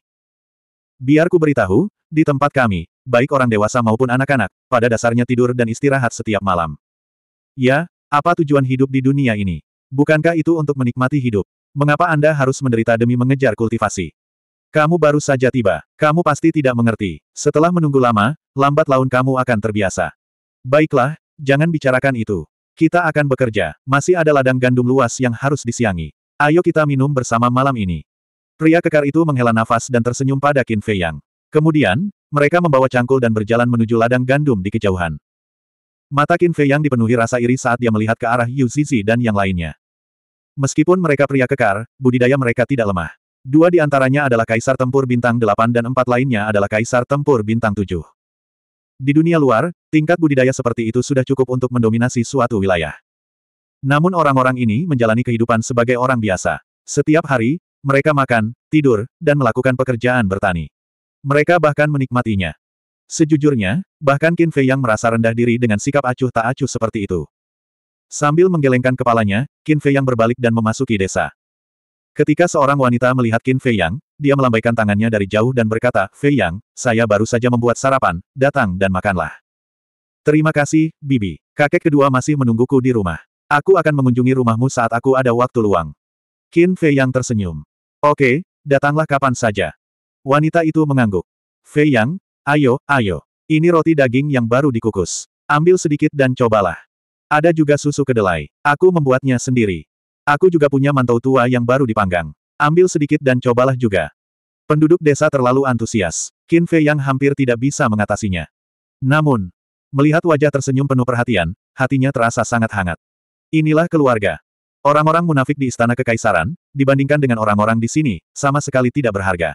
Biarku beritahu, di tempat kami, baik orang dewasa maupun anak-anak, pada dasarnya tidur dan istirahat setiap malam. Ya, apa tujuan hidup di dunia ini? Bukankah itu untuk menikmati hidup? Mengapa Anda harus menderita demi mengejar kultivasi? Kamu baru saja tiba. Kamu pasti tidak mengerti. Setelah menunggu lama, lambat laun kamu akan terbiasa. Baiklah, jangan bicarakan itu. Kita akan bekerja, masih ada ladang gandum luas yang harus disiangi. Ayo kita minum bersama malam ini. Pria kekar itu menghela nafas dan tersenyum pada Qin Fei Yang. Kemudian, mereka membawa cangkul dan berjalan menuju ladang gandum di kejauhan. Mata Qin Fei Yang dipenuhi rasa iri saat dia melihat ke arah Yu Zizi dan yang lainnya. Meskipun mereka pria kekar, budidaya mereka tidak lemah. Dua di antaranya adalah Kaisar Tempur Bintang 8 dan empat lainnya adalah Kaisar Tempur Bintang 7. Di dunia luar, tingkat budidaya seperti itu sudah cukup untuk mendominasi suatu wilayah. Namun orang-orang ini menjalani kehidupan sebagai orang biasa. Setiap hari, mereka makan, tidur, dan melakukan pekerjaan bertani. Mereka bahkan menikmatinya. Sejujurnya, bahkan Qin Fei yang merasa rendah diri dengan sikap acuh tak acuh seperti itu. Sambil menggelengkan kepalanya, Qin Fei yang berbalik dan memasuki desa. Ketika seorang wanita melihat Qin Fei Yang, dia melambaikan tangannya dari jauh dan berkata, Fei Yang, saya baru saja membuat sarapan, datang dan makanlah. Terima kasih, Bibi. Kakek kedua masih menungguku di rumah. Aku akan mengunjungi rumahmu saat aku ada waktu luang. Qin Fei Yang tersenyum. Oke, datanglah kapan saja. Wanita itu mengangguk. Fei Yang, ayo, ayo. Ini roti daging yang baru dikukus. Ambil sedikit dan cobalah. Ada juga susu kedelai. Aku membuatnya sendiri. Aku juga punya mantau tua yang baru dipanggang. Ambil sedikit dan cobalah juga. Penduduk desa terlalu antusias. Qin Fei yang hampir tidak bisa mengatasinya. Namun, melihat wajah tersenyum penuh perhatian, hatinya terasa sangat hangat. Inilah keluarga. Orang-orang munafik di istana kekaisaran, dibandingkan dengan orang-orang di sini, sama sekali tidak berharga.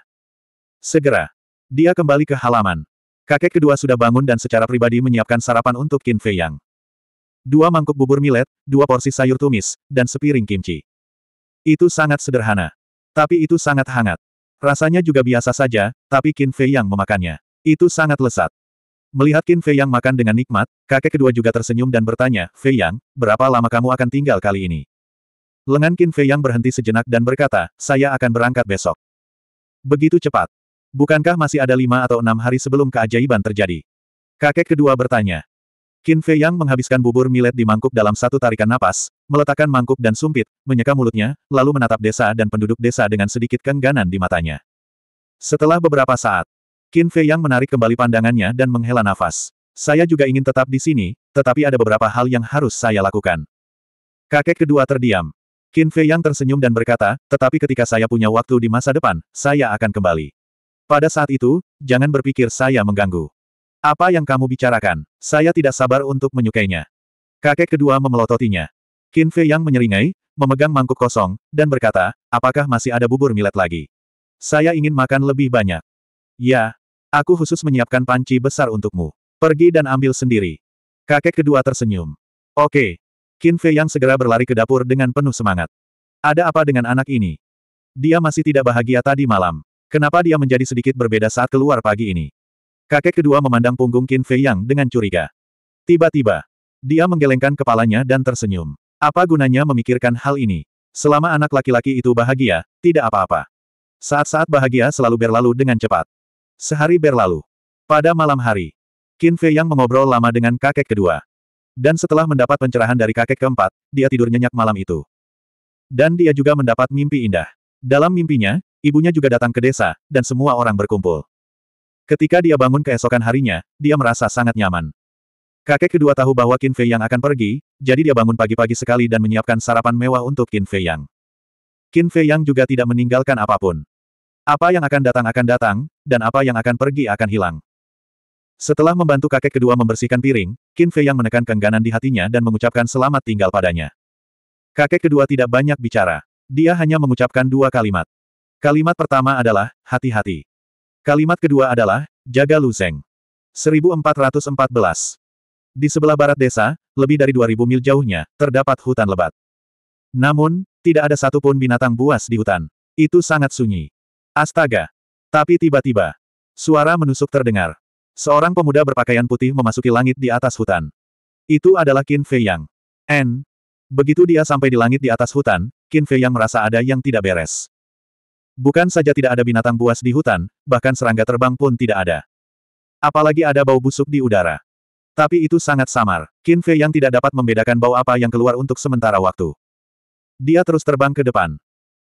Segera, dia kembali ke halaman. Kakek kedua sudah bangun dan secara pribadi menyiapkan sarapan untuk Qin Fei Yang dua mangkuk bubur milet, dua porsi sayur tumis, dan sepiring kimchi. Itu sangat sederhana. Tapi itu sangat hangat. Rasanya juga biasa saja, tapi Qin Fei yang memakannya. Itu sangat lesat. Melihat Qin Fei yang makan dengan nikmat, kakek kedua juga tersenyum dan bertanya, Fei Yang, berapa lama kamu akan tinggal kali ini? Lengan Qin Fei yang berhenti sejenak dan berkata, saya akan berangkat besok. Begitu cepat. Bukankah masih ada lima atau enam hari sebelum keajaiban terjadi? Kakek kedua bertanya. Qin Fei Yang menghabiskan bubur milet di mangkuk dalam satu tarikan napas, meletakkan mangkuk dan sumpit, menyeka mulutnya, lalu menatap desa dan penduduk desa dengan sedikit kengganan di matanya. Setelah beberapa saat, Qin Fei Yang menarik kembali pandangannya dan menghela nafas. Saya juga ingin tetap di sini, tetapi ada beberapa hal yang harus saya lakukan. Kakek kedua terdiam. Qin Fei Yang tersenyum dan berkata, tetapi ketika saya punya waktu di masa depan, saya akan kembali. Pada saat itu, jangan berpikir saya mengganggu. Apa yang kamu bicarakan? Saya tidak sabar untuk menyukainya. Kakek kedua memelototinya. Qin Fei yang menyeringai, memegang mangkuk kosong, dan berkata, apakah masih ada bubur milet lagi? Saya ingin makan lebih banyak. Ya, aku khusus menyiapkan panci besar untukmu. Pergi dan ambil sendiri. Kakek kedua tersenyum. Oke. Qin Fei yang segera berlari ke dapur dengan penuh semangat. Ada apa dengan anak ini? Dia masih tidak bahagia tadi malam. Kenapa dia menjadi sedikit berbeda saat keluar pagi ini? Kakek kedua memandang punggung Qin Fei Yang dengan curiga. Tiba-tiba, dia menggelengkan kepalanya dan tersenyum. Apa gunanya memikirkan hal ini? Selama anak laki-laki itu bahagia, tidak apa-apa. Saat-saat bahagia selalu berlalu dengan cepat. Sehari berlalu. Pada malam hari, Qin Fei Yang mengobrol lama dengan kakek kedua. Dan setelah mendapat pencerahan dari kakek keempat, dia tidur nyenyak malam itu. Dan dia juga mendapat mimpi indah. Dalam mimpinya, ibunya juga datang ke desa, dan semua orang berkumpul. Ketika dia bangun keesokan harinya, dia merasa sangat nyaman. Kakek kedua tahu bahwa Qin Fei Yang akan pergi, jadi dia bangun pagi-pagi sekali dan menyiapkan sarapan mewah untuk Qin Fei Yang. Qin Fei Yang juga tidak meninggalkan apapun. Apa yang akan datang akan datang, dan apa yang akan pergi akan hilang. Setelah membantu kakek kedua membersihkan piring, Qin Fei yang menekan kengganan di hatinya dan mengucapkan selamat tinggal padanya. Kakek kedua tidak banyak bicara. Dia hanya mengucapkan dua kalimat. Kalimat pertama adalah, hati-hati. Kalimat kedua adalah, jaga Luzeng. 1414. Di sebelah barat desa, lebih dari 2000 mil jauhnya, terdapat hutan lebat. Namun, tidak ada satupun binatang buas di hutan. Itu sangat sunyi. Astaga! Tapi tiba-tiba, suara menusuk terdengar. Seorang pemuda berpakaian putih memasuki langit di atas hutan. Itu adalah Qin Fei Yang. N. Begitu dia sampai di langit di atas hutan, Qin Fei Yang merasa ada yang tidak beres. Bukan saja tidak ada binatang buas di hutan, bahkan serangga terbang pun tidak ada. Apalagi ada bau busuk di udara. Tapi itu sangat samar. Qin Fei yang tidak dapat membedakan bau apa yang keluar untuk sementara waktu. Dia terus terbang ke depan.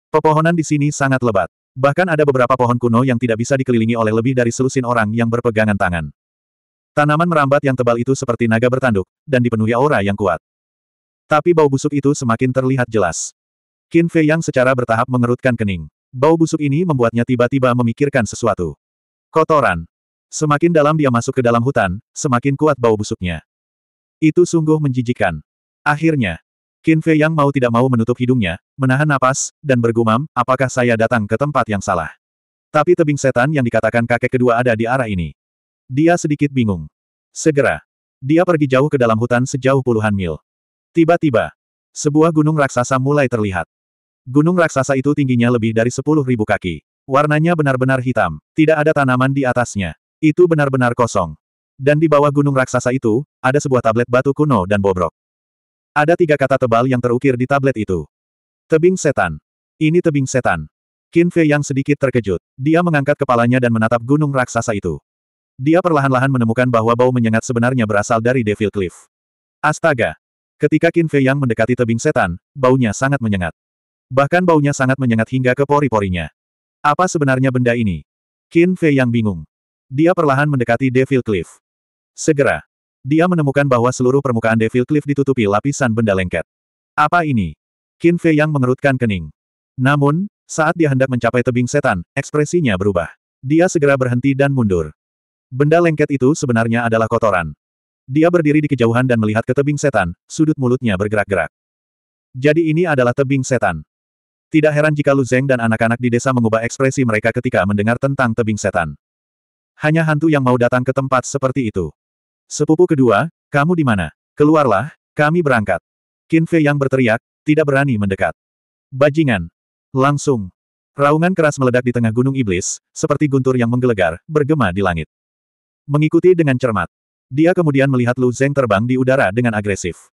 Pepohonan di sini sangat lebat. Bahkan ada beberapa pohon kuno yang tidak bisa dikelilingi oleh lebih dari selusin orang yang berpegangan tangan. Tanaman merambat yang tebal itu seperti naga bertanduk, dan dipenuhi aura yang kuat. Tapi bau busuk itu semakin terlihat jelas. Qin Fei yang secara bertahap mengerutkan kening. Bau busuk ini membuatnya tiba-tiba memikirkan sesuatu. Kotoran. Semakin dalam dia masuk ke dalam hutan, semakin kuat bau busuknya. Itu sungguh menjijikan. Akhirnya, Qin Fei yang mau tidak mau menutup hidungnya, menahan napas, dan bergumam, apakah saya datang ke tempat yang salah. Tapi tebing setan yang dikatakan kakek kedua ada di arah ini. Dia sedikit bingung. Segera, dia pergi jauh ke dalam hutan sejauh puluhan mil. Tiba-tiba, sebuah gunung raksasa mulai terlihat. Gunung raksasa itu tingginya lebih dari sepuluh ribu kaki. Warnanya benar-benar hitam, tidak ada tanaman di atasnya. Itu benar-benar kosong. Dan di bawah gunung raksasa itu, ada sebuah tablet batu kuno dan bobrok. Ada tiga kata tebal yang terukir di tablet itu. Tebing setan. Ini tebing setan. Qin Fei yang sedikit terkejut. Dia mengangkat kepalanya dan menatap gunung raksasa itu. Dia perlahan-lahan menemukan bahwa bau menyengat sebenarnya berasal dari Devil Cliff. Astaga! Ketika Qin Fei yang mendekati tebing setan, baunya sangat menyengat. Bahkan baunya sangat menyengat hingga ke pori-porinya. Apa sebenarnya benda ini? Qin Fei yang bingung. Dia perlahan mendekati Devil Cliff. Segera, dia menemukan bahwa seluruh permukaan Devil Cliff ditutupi lapisan benda lengket. Apa ini? Qin Fei yang mengerutkan kening. Namun, saat dia hendak mencapai tebing setan, ekspresinya berubah. Dia segera berhenti dan mundur. Benda lengket itu sebenarnya adalah kotoran. Dia berdiri di kejauhan dan melihat ke tebing setan, sudut mulutnya bergerak-gerak. Jadi ini adalah tebing setan. Tidak heran jika Lu Zeng dan anak-anak di desa mengubah ekspresi mereka ketika mendengar tentang tebing setan. Hanya hantu yang mau datang ke tempat seperti itu. Sepupu kedua, kamu di mana? Keluarlah, kami berangkat. Qin Fei yang berteriak, tidak berani mendekat. Bajingan. Langsung. Raungan keras meledak di tengah gunung iblis, seperti guntur yang menggelegar, bergema di langit. Mengikuti dengan cermat. Dia kemudian melihat Lu Zeng terbang di udara dengan agresif.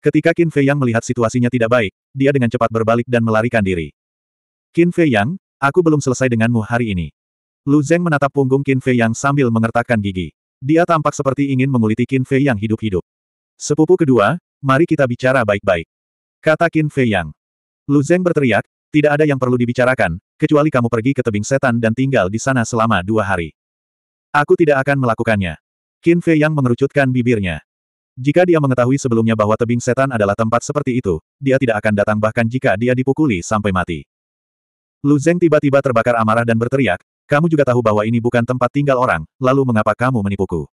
Ketika Qin Fei yang melihat situasinya tidak baik, dia dengan cepat berbalik dan melarikan diri. Qin Fei Yang, aku belum selesai denganmu hari ini. Lu Zeng menatap punggung Qin Fei Yang sambil mengertakkan gigi. Dia tampak seperti ingin menguliti Qin Fei Yang hidup-hidup. Sepupu kedua, mari kita bicara baik-baik. Kata Qin Fei Yang. Lu Zeng berteriak, tidak ada yang perlu dibicarakan, kecuali kamu pergi ke tebing setan dan tinggal di sana selama dua hari. Aku tidak akan melakukannya. Qin Fei Yang mengerucutkan bibirnya. Jika dia mengetahui sebelumnya bahwa tebing setan adalah tempat seperti itu, dia tidak akan datang bahkan jika dia dipukuli sampai mati. Lu Zeng tiba-tiba terbakar amarah dan berteriak, kamu juga tahu bahwa ini bukan tempat tinggal orang, lalu mengapa kamu menipuku?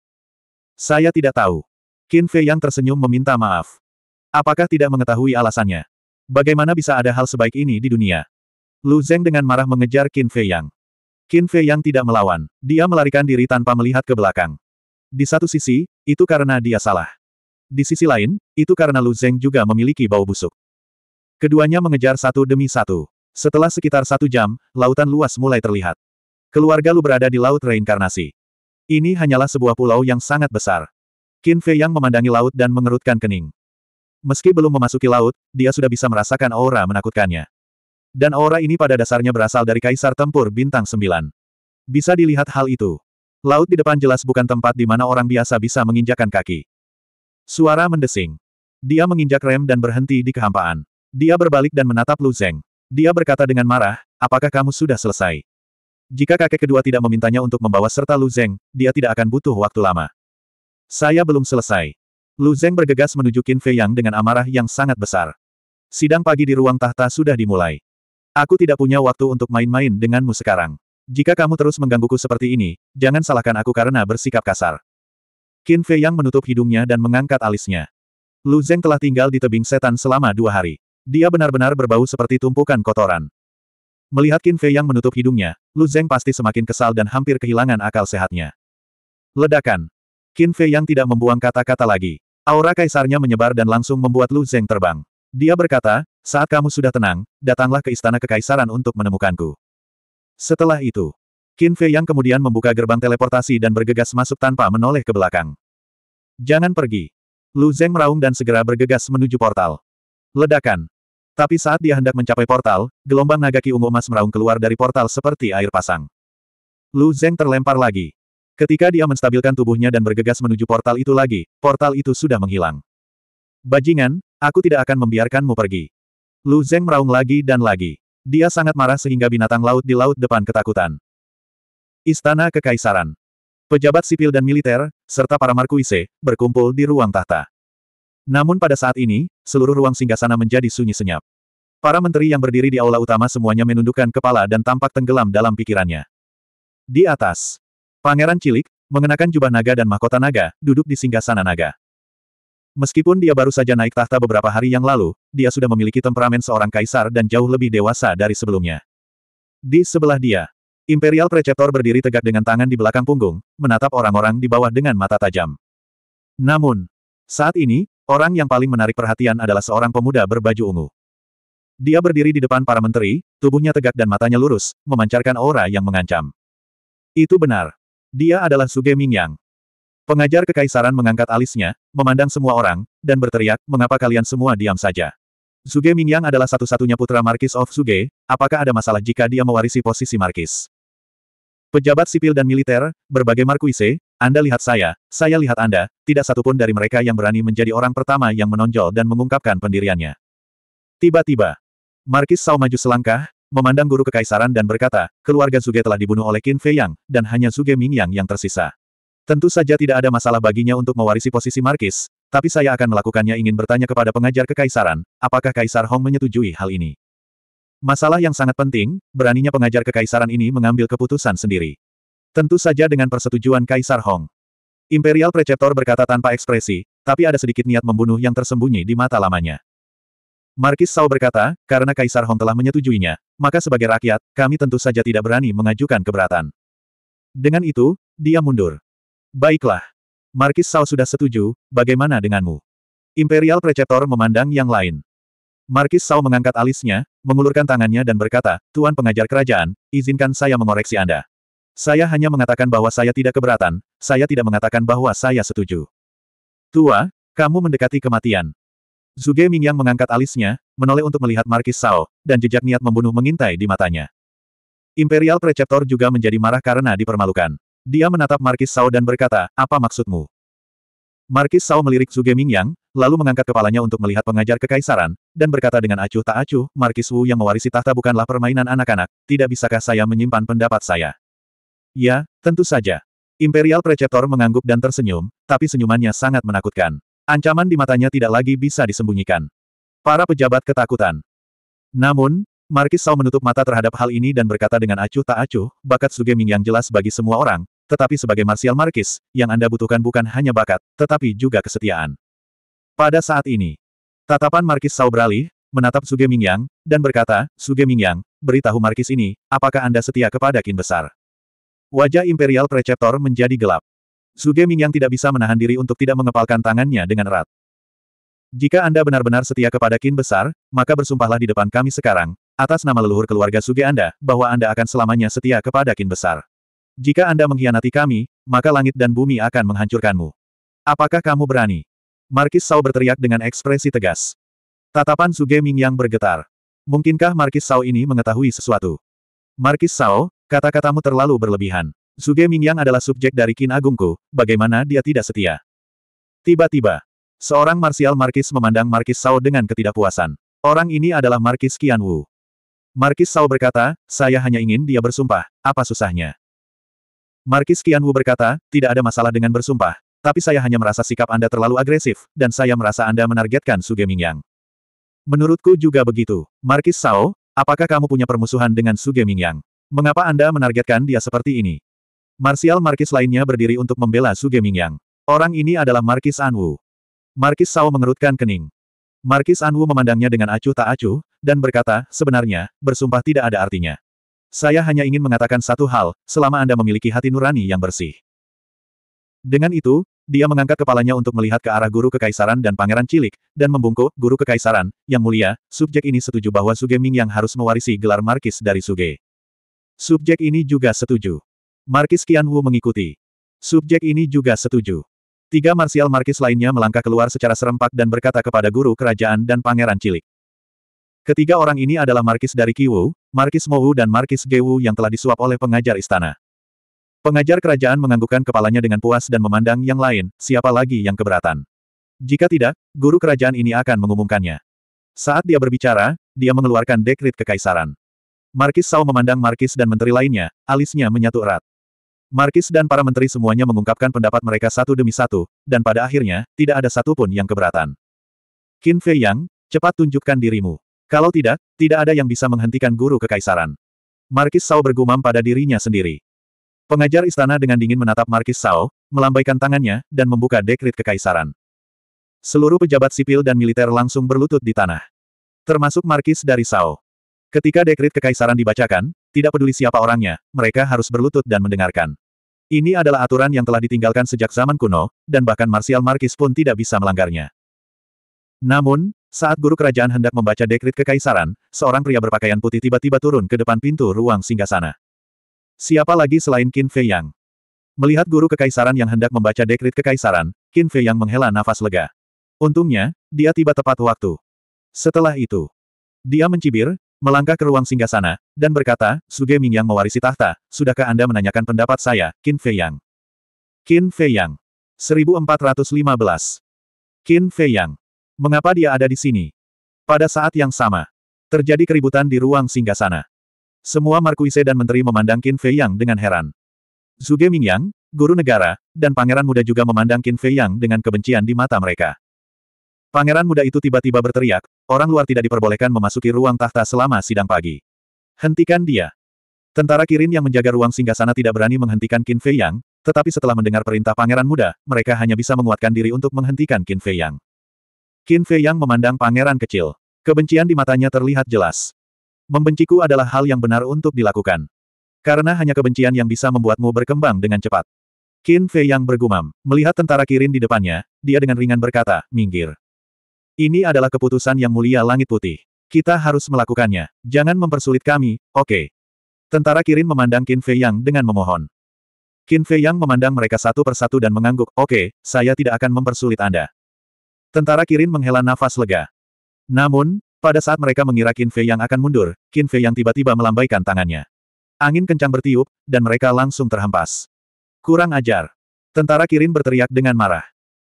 Saya tidak tahu. Qin Fei yang tersenyum meminta maaf. Apakah tidak mengetahui alasannya? Bagaimana bisa ada hal sebaik ini di dunia? Lu Zeng dengan marah mengejar Qin Fei Yang. Qin Fei Yang tidak melawan, dia melarikan diri tanpa melihat ke belakang. Di satu sisi, itu karena dia salah. Di sisi lain, itu karena Lu Zeng juga memiliki bau busuk. Keduanya mengejar satu demi satu. Setelah sekitar satu jam, lautan luas mulai terlihat. Keluarga Lu berada di Laut Reinkarnasi. Ini hanyalah sebuah pulau yang sangat besar. Qin Fei yang memandangi laut dan mengerutkan kening. Meski belum memasuki laut, dia sudah bisa merasakan aura menakutkannya. Dan aura ini pada dasarnya berasal dari Kaisar Tempur Bintang Sembilan. Bisa dilihat hal itu. Laut di depan jelas bukan tempat di mana orang biasa bisa menginjakan kaki. Suara mendesing. Dia menginjak rem dan berhenti di kehampaan. Dia berbalik dan menatap Lu Zeng. Dia berkata dengan marah, apakah kamu sudah selesai? Jika kakek kedua tidak memintanya untuk membawa serta Lu Zeng, dia tidak akan butuh waktu lama. Saya belum selesai. Lu Zeng bergegas menuju Qin Fei Yang dengan amarah yang sangat besar. Sidang pagi di ruang tahta sudah dimulai. Aku tidak punya waktu untuk main-main denganmu sekarang. Jika kamu terus menggangguku seperti ini, jangan salahkan aku karena bersikap kasar. Qin Fei Yang menutup hidungnya dan mengangkat alisnya. Lu Zeng telah tinggal di tebing setan selama dua hari. Dia benar-benar berbau seperti tumpukan kotoran. Melihat Qin Fei Yang menutup hidungnya, Lu Zeng pasti semakin kesal dan hampir kehilangan akal sehatnya. Ledakan. Qin Fei Yang tidak membuang kata-kata lagi. Aura kaisarnya menyebar dan langsung membuat Lu Zeng terbang. Dia berkata, saat kamu sudah tenang, datanglah ke istana kekaisaran untuk menemukanku. Setelah itu, Qin Fei yang kemudian membuka gerbang teleportasi dan bergegas masuk tanpa menoleh ke belakang. Jangan pergi. Lu Zeng meraung dan segera bergegas menuju portal. Ledakan. Tapi saat dia hendak mencapai portal, gelombang naga Ki ungu emas meraung keluar dari portal seperti air pasang. Lu Zeng terlempar lagi. Ketika dia menstabilkan tubuhnya dan bergegas menuju portal itu lagi, portal itu sudah menghilang. Bajingan, aku tidak akan membiarkanmu pergi. Lu Zeng meraung lagi dan lagi. Dia sangat marah sehingga binatang laut di laut depan ketakutan. Istana Kekaisaran. Pejabat sipil dan militer, serta para markuise, berkumpul di ruang tahta. Namun pada saat ini, seluruh ruang singgasana menjadi sunyi senyap. Para menteri yang berdiri di aula utama semuanya menundukkan kepala dan tampak tenggelam dalam pikirannya. Di atas, Pangeran Cilik, mengenakan jubah naga dan mahkota naga, duduk di singgasana naga. Meskipun dia baru saja naik tahta beberapa hari yang lalu, dia sudah memiliki temperamen seorang kaisar dan jauh lebih dewasa dari sebelumnya. Di sebelah dia, Imperial Preceptor berdiri tegak dengan tangan di belakang punggung, menatap orang-orang di bawah dengan mata tajam. Namun, saat ini, orang yang paling menarik perhatian adalah seorang pemuda berbaju ungu. Dia berdiri di depan para menteri, tubuhnya tegak dan matanya lurus, memancarkan aura yang mengancam. Itu benar. Dia adalah Suge Mingyang. Pengajar kekaisaran mengangkat alisnya, memandang semua orang, dan berteriak, mengapa kalian semua diam saja? Suge Mingyang adalah satu-satunya putra Markis of Suge, apakah ada masalah jika dia mewarisi posisi Markis? Pejabat sipil dan militer, berbagai markuise, Anda lihat saya, saya lihat Anda, tidak satupun dari mereka yang berani menjadi orang pertama yang menonjol dan mengungkapkan pendiriannya. Tiba-tiba, Markis Sao maju selangkah, memandang guru kekaisaran dan berkata, keluarga Zuge telah dibunuh oleh Qin Fei Yang, dan hanya Zuge Yang yang tersisa. Tentu saja tidak ada masalah baginya untuk mewarisi posisi Markis, tapi saya akan melakukannya ingin bertanya kepada pengajar kekaisaran, apakah Kaisar Hong menyetujui hal ini. Masalah yang sangat penting, beraninya pengajar kekaisaran ini mengambil keputusan sendiri. Tentu saja dengan persetujuan Kaisar Hong. Imperial Preceptor berkata tanpa ekspresi, tapi ada sedikit niat membunuh yang tersembunyi di mata lamanya. Markis Sao berkata, karena Kaisar Hong telah menyetujuinya, maka sebagai rakyat, kami tentu saja tidak berani mengajukan keberatan. Dengan itu, dia mundur. Baiklah. Markis Sao sudah setuju, bagaimana denganmu? Imperial Preceptor memandang yang lain. Markis Sao mengangkat alisnya, mengulurkan tangannya dan berkata, Tuan pengajar kerajaan, izinkan saya mengoreksi Anda. Saya hanya mengatakan bahwa saya tidak keberatan, saya tidak mengatakan bahwa saya setuju. Tua, kamu mendekati kematian. Zuge Mingyang mengangkat alisnya, menoleh untuk melihat Markis Sao, dan jejak niat membunuh mengintai di matanya. Imperial Preceptor juga menjadi marah karena dipermalukan. Dia menatap Markis Sao dan berkata, apa maksudmu? Markis Sao melirik Zuge Mingyang, lalu mengangkat kepalanya untuk melihat pengajar kekaisaran, dan berkata dengan acuh tak acuh, Markis Wu yang mewarisi tahta bukanlah permainan anak-anak, tidak bisakah saya menyimpan pendapat saya? Ya, tentu saja. Imperial Preceptor mengangguk dan tersenyum, tapi senyumannya sangat menakutkan. Ancaman di matanya tidak lagi bisa disembunyikan. Para pejabat ketakutan. Namun, Markis Sao menutup mata terhadap hal ini dan berkata dengan acuh tak acuh, bakat Sugeming yang jelas bagi semua orang, tetapi sebagai Marsial Markis, yang Anda butuhkan bukan hanya bakat, tetapi juga kesetiaan. Pada saat ini, tatapan Markis Sao beralih, menatap Suge Mingyang, dan berkata, Suge Mingyang, beritahu Markis ini, apakah Anda setia kepada Kin Besar? Wajah Imperial Preceptor menjadi gelap. Suge Mingyang tidak bisa menahan diri untuk tidak mengepalkan tangannya dengan erat. Jika Anda benar-benar setia kepada Kin Besar, maka bersumpahlah di depan kami sekarang, atas nama leluhur keluarga Suge Anda, bahwa Anda akan selamanya setia kepada Kin Besar. Jika Anda mengkhianati kami, maka langit dan bumi akan menghancurkanmu. Apakah kamu berani? Markis Sao berteriak dengan ekspresi tegas. Tatapan Suge yang bergetar. Mungkinkah Markis Sao ini mengetahui sesuatu? Markis Sao, kata-katamu terlalu berlebihan. Suge yang adalah subjek dari Kin Agungku, bagaimana dia tidak setia? Tiba-tiba, seorang marsial Markis memandang Markis Sao dengan ketidakpuasan. Orang ini adalah Markis Qian Wu. Markis Sao berkata, saya hanya ingin dia bersumpah, apa susahnya? Markis Qian Wu berkata, tidak ada masalah dengan bersumpah, tapi saya hanya merasa sikap Anda terlalu agresif, dan saya merasa Anda menargetkan Sugeming Mingyang. Menurutku juga begitu. Markis Sao, apakah kamu punya permusuhan dengan Sugeming Mingyang? Mengapa Anda menargetkan dia seperti ini? Marsial Markis lainnya berdiri untuk membela Sugeming Mingyang. Orang ini adalah Markis Anwu. Markis Sao mengerutkan kening. Markis Anwu memandangnya dengan acuh tak acuh, dan berkata, sebenarnya, bersumpah tidak ada artinya. Saya hanya ingin mengatakan satu hal, selama Anda memiliki hati nurani yang bersih. Dengan itu, dia mengangkat kepalanya untuk melihat ke arah guru kekaisaran dan pangeran cilik, dan membungkuk, guru kekaisaran, yang mulia, subjek ini setuju bahwa Suge Ming yang harus mewarisi gelar markis dari Suge. Subjek ini juga setuju. Markis Qian Wu mengikuti. Subjek ini juga setuju. Tiga marsial markis lainnya melangkah keluar secara serempak dan berkata kepada guru kerajaan dan pangeran cilik. Ketiga orang ini adalah markis dari Kiwu, markis Mowu dan markis Gewu yang telah disuap oleh pengajar istana. Pengajar kerajaan menganggukkan kepalanya dengan puas dan memandang yang lain, siapa lagi yang keberatan. Jika tidak, guru kerajaan ini akan mengumumkannya. Saat dia berbicara, dia mengeluarkan dekrit kekaisaran. Markis Sao memandang Markis dan menteri lainnya, alisnya menyatu erat. Markis dan para menteri semuanya mengungkapkan pendapat mereka satu demi satu, dan pada akhirnya, tidak ada satupun yang keberatan. Qin Fei Yang, cepat tunjukkan dirimu. Kalau tidak, tidak ada yang bisa menghentikan guru kekaisaran. Markis Sao bergumam pada dirinya sendiri. Pengajar istana dengan dingin menatap Markis Sao, melambaikan tangannya, dan membuka dekrit kekaisaran. Seluruh pejabat sipil dan militer langsung berlutut di tanah. Termasuk Markis dari Sao. Ketika dekrit kekaisaran dibacakan, tidak peduli siapa orangnya, mereka harus berlutut dan mendengarkan. Ini adalah aturan yang telah ditinggalkan sejak zaman kuno, dan bahkan Marsial Markis pun tidak bisa melanggarnya. Namun, saat guru kerajaan hendak membaca dekrit kekaisaran, seorang pria berpakaian putih tiba-tiba turun ke depan pintu ruang singgasana. Siapa lagi selain Qin Fei Yang? Melihat guru kekaisaran yang hendak membaca dekrit kekaisaran, Qin Fei Yang menghela nafas lega. Untungnya, dia tiba tepat waktu. Setelah itu, dia mencibir, melangkah ke ruang singgasana, dan berkata, Suge Ming Yang mewarisi tahta, sudahkah Anda menanyakan pendapat saya, Qin Fei Yang? Qin Fei Yang. 1415. Qin Fei Yang. Mengapa dia ada di sini? Pada saat yang sama, terjadi keributan di ruang singgasana. Semua Markuise dan menteri memandang Qin Fei Yang dengan heran. Zuge Mingyang, guru negara, dan pangeran muda juga memandang Qin Fei Yang dengan kebencian di mata mereka. Pangeran muda itu tiba-tiba berteriak, orang luar tidak diperbolehkan memasuki ruang tahta selama sidang pagi. Hentikan dia. Tentara Kirin yang menjaga ruang singgasana tidak berani menghentikan Qin Fei Yang, tetapi setelah mendengar perintah pangeran muda, mereka hanya bisa menguatkan diri untuk menghentikan Qin Fei Yang. Qin Fei Yang memandang pangeran kecil. Kebencian di matanya terlihat jelas. Membenciku adalah hal yang benar untuk dilakukan. Karena hanya kebencian yang bisa membuatmu berkembang dengan cepat. Qin Fei yang bergumam, melihat tentara Kirin di depannya, dia dengan ringan berkata, minggir. Ini adalah keputusan yang mulia langit putih. Kita harus melakukannya. Jangan mempersulit kami, oke. Okay. Tentara Kirin memandang Qin Fei yang dengan memohon. Qin Fei yang memandang mereka satu persatu dan mengangguk, oke, okay, saya tidak akan mempersulit Anda. Tentara Kirin menghela nafas lega. Namun, pada saat mereka mengira Qin Fei yang akan mundur, Qin Fei yang tiba-tiba melambaikan tangannya. Angin kencang bertiup, dan mereka langsung terhempas. Kurang ajar. Tentara Kirin berteriak dengan marah.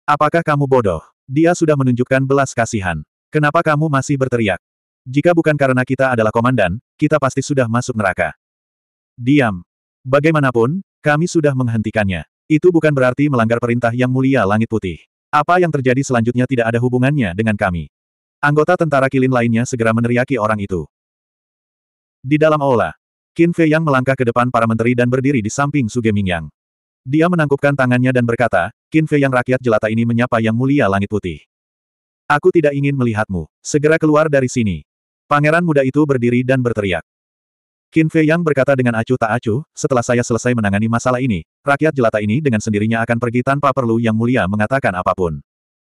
Apakah kamu bodoh? Dia sudah menunjukkan belas kasihan. Kenapa kamu masih berteriak? Jika bukan karena kita adalah komandan, kita pasti sudah masuk neraka. Diam. Bagaimanapun, kami sudah menghentikannya. Itu bukan berarti melanggar perintah yang mulia langit putih. Apa yang terjadi selanjutnya tidak ada hubungannya dengan kami. Anggota tentara Kilin lainnya segera meneriaki orang itu. Di dalam aula, Qin Fei Yang melangkah ke depan para menteri dan berdiri di samping Su Yang. Dia menangkupkan tangannya dan berkata, Qin Fei Yang rakyat jelata ini menyapa Yang Mulia Langit Putih. Aku tidak ingin melihatmu. Segera keluar dari sini. Pangeran muda itu berdiri dan berteriak. Qin Fei Yang berkata dengan acuh tak acuh, setelah saya selesai menangani masalah ini, rakyat jelata ini dengan sendirinya akan pergi tanpa perlu Yang Mulia mengatakan apapun.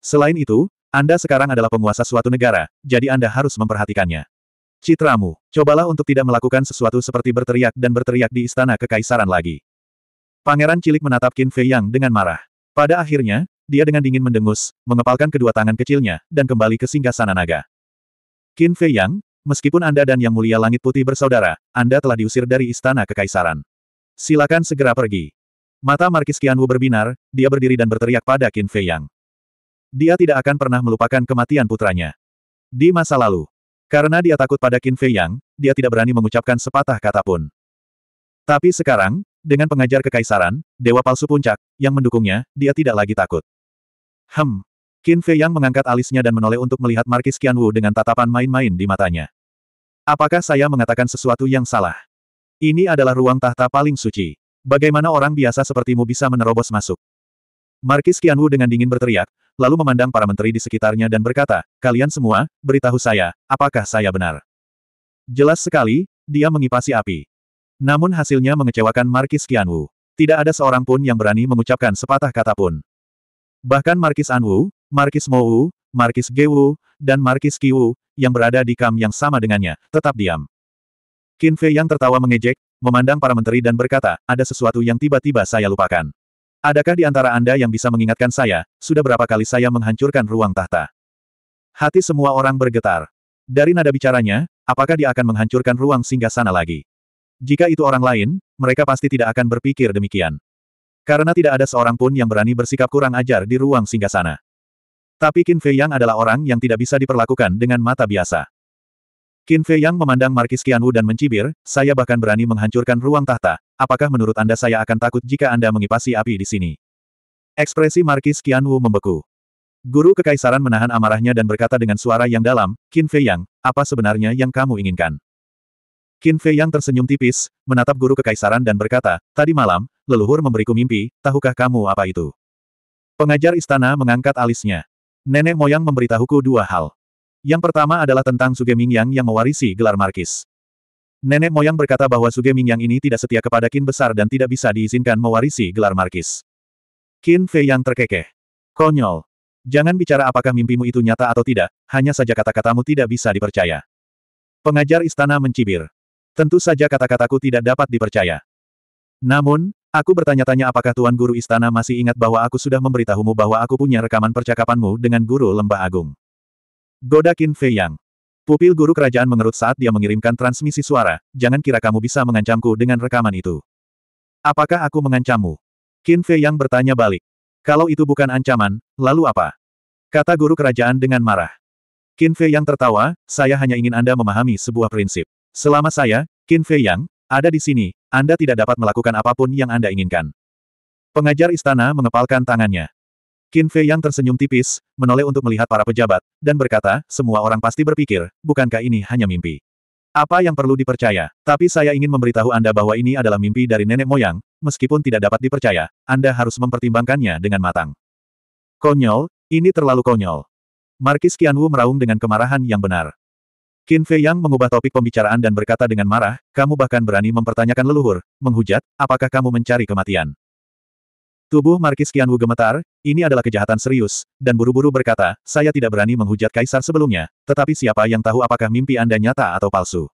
Selain itu, anda sekarang adalah penguasa suatu negara, jadi Anda harus memperhatikannya. Citramu, cobalah untuk tidak melakukan sesuatu seperti berteriak dan berteriak di istana kekaisaran lagi. Pangeran cilik menatap Qin Fei Yang dengan marah. Pada akhirnya, dia dengan dingin mendengus, mengepalkan kedua tangan kecilnya, dan kembali ke singgasana naga. Qin Fei Yang, meskipun Anda dan Yang Mulia Langit Putih bersaudara, Anda telah diusir dari istana kekaisaran. Silakan segera pergi. Mata Markis Qianwu berbinar, dia berdiri dan berteriak pada Qin Fei Yang. Dia tidak akan pernah melupakan kematian putranya. Di masa lalu, karena dia takut pada Qin Fei Yang, dia tidak berani mengucapkan sepatah kata pun. Tapi sekarang, dengan pengajar kekaisaran, Dewa Palsu Puncak, yang mendukungnya, dia tidak lagi takut. Hem. Qin Fei Yang mengangkat alisnya dan menoleh untuk melihat Markis Qian Wu dengan tatapan main-main di matanya. Apakah saya mengatakan sesuatu yang salah? Ini adalah ruang tahta paling suci. Bagaimana orang biasa sepertimu bisa menerobos masuk? Markis Qian Wu dengan dingin berteriak, lalu memandang para menteri di sekitarnya dan berkata, kalian semua, beritahu saya, apakah saya benar? Jelas sekali, dia mengipasi api. Namun hasilnya mengecewakan Markis Qianwu. Tidak ada seorang pun yang berani mengucapkan sepatah kata pun. Bahkan Markis Anwu, Markis Mowu, Markis Gewu, dan Markis Kiwu, yang berada di kam yang sama dengannya, tetap diam. Qin Fei yang tertawa mengejek, memandang para menteri dan berkata, ada sesuatu yang tiba-tiba saya lupakan. Adakah di antara Anda yang bisa mengingatkan saya, sudah berapa kali saya menghancurkan ruang tahta? Hati semua orang bergetar. Dari nada bicaranya, apakah dia akan menghancurkan ruang singgah sana lagi? Jika itu orang lain, mereka pasti tidak akan berpikir demikian. Karena tidak ada seorang pun yang berani bersikap kurang ajar di ruang singgah sana. Tapi Qin Fei Yang adalah orang yang tidak bisa diperlakukan dengan mata biasa. Qin Fei Yang memandang Markis Qianwu dan mencibir, saya bahkan berani menghancurkan ruang tahta. Apakah menurut Anda saya akan takut jika Anda mengipasi api di sini? Ekspresi Markis Qianwu membeku. Guru Kekaisaran menahan amarahnya dan berkata dengan suara yang dalam, Qin Fei Yang, apa sebenarnya yang kamu inginkan? Qin Fei Yang tersenyum tipis, menatap Guru Kekaisaran dan berkata, tadi malam, leluhur memberiku mimpi, tahukah kamu apa itu? Pengajar istana mengangkat alisnya. Nenek moyang memberitahuku dua hal. Yang pertama adalah tentang Suge Mingyang yang mewarisi gelar Markis. Nenek moyang berkata bahwa Suge Mingyang ini tidak setia kepada kin besar dan tidak bisa diizinkan mewarisi gelar Markis. Kin Fei yang terkekeh. Konyol. Jangan bicara apakah mimpimu itu nyata atau tidak, hanya saja kata-katamu tidak bisa dipercaya. Pengajar istana mencibir. Tentu saja kata-kataku tidak dapat dipercaya. Namun, aku bertanya-tanya apakah Tuan Guru Istana masih ingat bahwa aku sudah memberitahumu bahwa aku punya rekaman percakapanmu dengan Guru Lembah Agung. Godakin Fei Yang. Pupil guru kerajaan mengerut saat dia mengirimkan transmisi suara, jangan kira kamu bisa mengancamku dengan rekaman itu. Apakah aku mengancammu? Qin Fei Yang bertanya balik. Kalau itu bukan ancaman, lalu apa? Kata guru kerajaan dengan marah. Qin Fei Yang tertawa, saya hanya ingin Anda memahami sebuah prinsip. Selama saya, Qin Fei Yang, ada di sini, Anda tidak dapat melakukan apapun yang Anda inginkan. Pengajar istana mengepalkan tangannya. Qin Fei yang tersenyum tipis, menoleh untuk melihat para pejabat, dan berkata, semua orang pasti berpikir, bukankah ini hanya mimpi? Apa yang perlu dipercaya? Tapi saya ingin memberitahu Anda bahwa ini adalah mimpi dari nenek moyang, meskipun tidak dapat dipercaya, Anda harus mempertimbangkannya dengan matang. Konyol, ini terlalu konyol. Markis Qianwu meraung dengan kemarahan yang benar. Qin Fei Yang mengubah topik pembicaraan dan berkata dengan marah, kamu bahkan berani mempertanyakan leluhur, menghujat, apakah kamu mencari kematian? Tubuh Markis Qianwu gemetar, ini adalah kejahatan serius, dan buru-buru berkata, saya tidak berani menghujat kaisar sebelumnya, tetapi siapa yang tahu apakah mimpi Anda nyata atau palsu.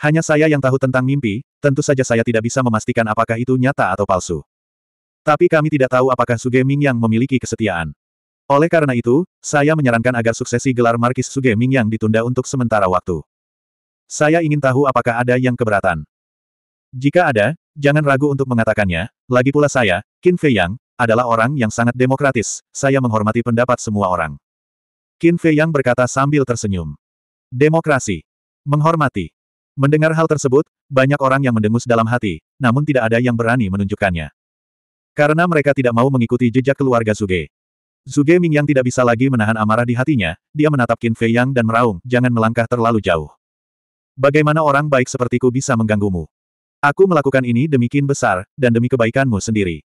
Hanya saya yang tahu tentang mimpi, tentu saja saya tidak bisa memastikan apakah itu nyata atau palsu. Tapi kami tidak tahu apakah Suge Ming yang memiliki kesetiaan. Oleh karena itu, saya menyarankan agar suksesi gelar Markis Suge Ming yang ditunda untuk sementara waktu. Saya ingin tahu apakah ada yang keberatan. Jika ada, jangan ragu untuk mengatakannya, lagi pula saya, Qin Fei Yang, adalah orang yang sangat demokratis, saya menghormati pendapat semua orang. Qin Fei Yang berkata sambil tersenyum. Demokrasi. Menghormati. Mendengar hal tersebut, banyak orang yang mendengus dalam hati, namun tidak ada yang berani menunjukkannya. Karena mereka tidak mau mengikuti jejak keluarga Zuge. Zuge yang tidak bisa lagi menahan amarah di hatinya, dia menatap Qin Fei Yang dan meraung, jangan melangkah terlalu jauh. Bagaimana orang baik sepertiku bisa mengganggumu? Aku melakukan ini demikian besar, dan demi kebaikanmu sendiri.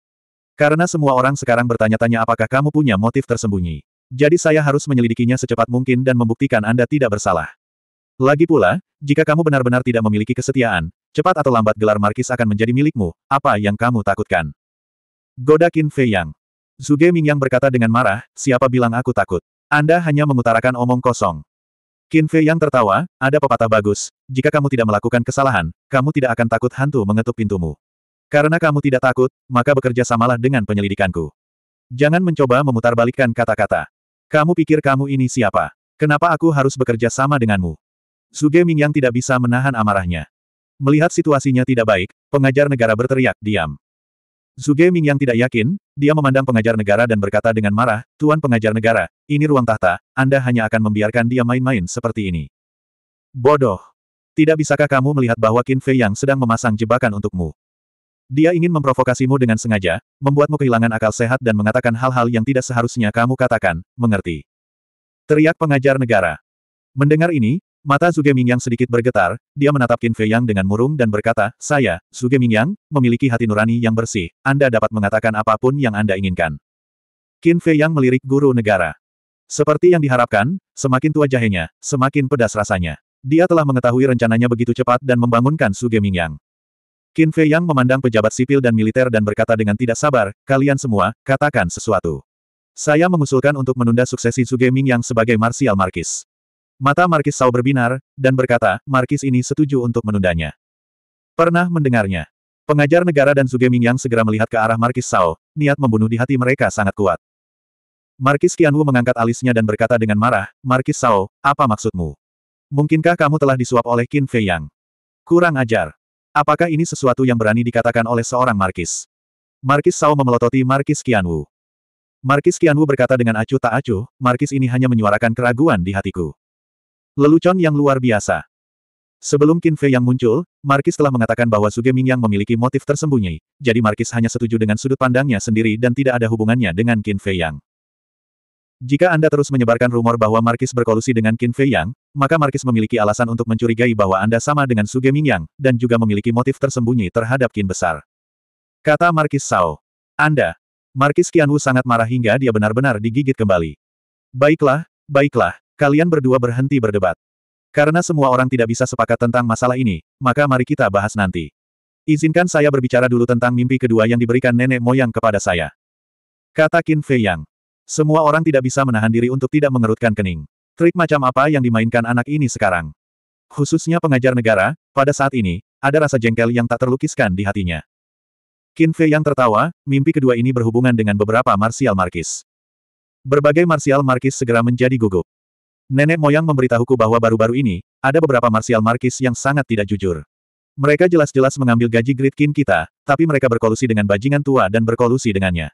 Karena semua orang sekarang bertanya-tanya apakah kamu punya motif tersembunyi. Jadi saya harus menyelidikinya secepat mungkin dan membuktikan Anda tidak bersalah. Lagi pula, jika kamu benar-benar tidak memiliki kesetiaan, cepat atau lambat gelar Markis akan menjadi milikmu, apa yang kamu takutkan? Godakin Fei Yang. Zuge Mingyang berkata dengan marah, siapa bilang aku takut? Anda hanya mengutarakan omong kosong. Qin Fei yang tertawa, ada pepatah bagus, jika kamu tidak melakukan kesalahan, kamu tidak akan takut hantu mengetuk pintumu. Karena kamu tidak takut, maka bekerja samalah dengan penyelidikanku. Jangan mencoba memutarbalikkan kata-kata. Kamu pikir kamu ini siapa? Kenapa aku harus bekerja sama denganmu? Suge Mingyang tidak bisa menahan amarahnya. Melihat situasinya tidak baik, pengajar negara berteriak, diam. Zuge yang tidak yakin, dia memandang pengajar negara dan berkata dengan marah, Tuan pengajar negara, ini ruang tahta, Anda hanya akan membiarkan dia main-main seperti ini. Bodoh. Tidak bisakah kamu melihat bahwa Qin Fei yang sedang memasang jebakan untukmu? Dia ingin memprovokasimu dengan sengaja, membuatmu kehilangan akal sehat dan mengatakan hal-hal yang tidak seharusnya kamu katakan, mengerti? Teriak pengajar negara. Mendengar ini, Mata Zuge Mingyang sedikit bergetar, dia menatap Qin Fei Yang dengan murung dan berkata, Saya, Zuge Mingyang, memiliki hati nurani yang bersih, Anda dapat mengatakan apapun yang Anda inginkan. Qin Fei Yang melirik guru negara. Seperti yang diharapkan, semakin tua jahenya, semakin pedas rasanya. Dia telah mengetahui rencananya begitu cepat dan membangunkan Suge Mingyang. Qin Fei Yang memandang pejabat sipil dan militer dan berkata dengan tidak sabar, kalian semua, katakan sesuatu. Saya mengusulkan untuk menunda suksesi Suge Mingyang sebagai Marsial Markis. Mata Markis Sau berbinar, dan berkata, Markis ini setuju untuk menundanya. Pernah mendengarnya. Pengajar negara dan Zuge Mingyang segera melihat ke arah Markis Sau, niat membunuh di hati mereka sangat kuat. Markis Qianwu mengangkat alisnya dan berkata dengan marah, Markis Sau, apa maksudmu? Mungkinkah kamu telah disuap oleh Qin Fei Yang? Kurang ajar. Apakah ini sesuatu yang berani dikatakan oleh seorang Markis? Markis Sau memelototi Markis Qianwu. Markis Qianwu berkata dengan acuh tak acuh, Markis ini hanya menyuarakan keraguan di hatiku. Lelucon yang luar biasa. Sebelum Qin Fei yang muncul, Markis telah mengatakan bahwa Suge yang memiliki motif tersembunyi, jadi Markis hanya setuju dengan sudut pandangnya sendiri dan tidak ada hubungannya dengan Qin Fei yang. Jika Anda terus menyebarkan rumor bahwa Markis berkolusi dengan Qin Fei yang, maka Markis memiliki alasan untuk mencurigai bahwa Anda sama dengan Suge Yang, dan juga memiliki motif tersembunyi terhadap Qin Besar. Kata Markis Sao. Anda. Markis Qianwu sangat marah hingga dia benar-benar digigit kembali. Baiklah, baiklah. Kalian berdua berhenti berdebat. Karena semua orang tidak bisa sepakat tentang masalah ini, maka mari kita bahas nanti. Izinkan saya berbicara dulu tentang mimpi kedua yang diberikan nenek moyang kepada saya. Kata Qin Fei Yang. Semua orang tidak bisa menahan diri untuk tidak mengerutkan kening. Trik macam apa yang dimainkan anak ini sekarang? Khususnya pengajar negara, pada saat ini, ada rasa jengkel yang tak terlukiskan di hatinya. Qin Fei yang tertawa, mimpi kedua ini berhubungan dengan beberapa martial markis. Berbagai martial markis segera menjadi gugup. Nenek moyang memberitahuku bahwa baru-baru ini, ada beberapa martial markis yang sangat tidak jujur. Mereka jelas-jelas mengambil gaji grid kin kita, tapi mereka berkolusi dengan bajingan tua dan berkolusi dengannya.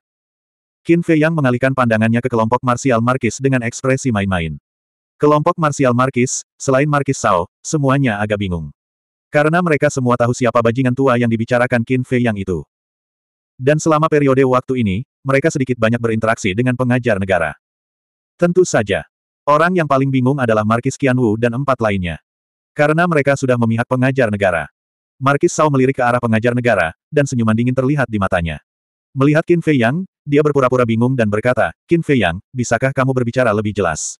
Qin Fei Yang mengalihkan pandangannya ke kelompok martial markis dengan ekspresi main-main. Kelompok martial markis, selain markis Sao, semuanya agak bingung. Karena mereka semua tahu siapa bajingan tua yang dibicarakan Qin Fei Yang itu. Dan selama periode waktu ini, mereka sedikit banyak berinteraksi dengan pengajar negara. Tentu saja, Orang yang paling bingung adalah Markis Qianwu dan empat lainnya. Karena mereka sudah memihak pengajar negara. Markis Sao melirik ke arah pengajar negara, dan senyuman dingin terlihat di matanya. Melihat Qin Fei Yang, dia berpura-pura bingung dan berkata, Qin Fei Yang, bisakah kamu berbicara lebih jelas?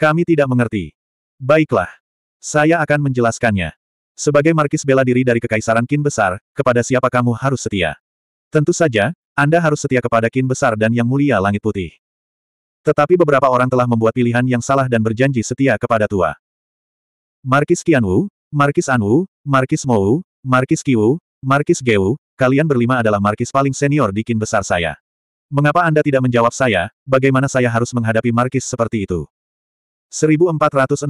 Kami tidak mengerti. Baiklah. Saya akan menjelaskannya. Sebagai Markis bela diri dari Kekaisaran Qin Besar, kepada siapa kamu harus setia? Tentu saja, Anda harus setia kepada Qin Besar dan Yang Mulia Langit Putih. Tetapi beberapa orang telah membuat pilihan yang salah dan berjanji setia kepada tua. Markis Qianwu, Markis Anwu, Markis Mou, Markis Qiwu, Markis Gewu, kalian berlima adalah markis paling senior di kin besar saya. Mengapa Anda tidak menjawab saya, bagaimana saya harus menghadapi markis seperti itu? 1416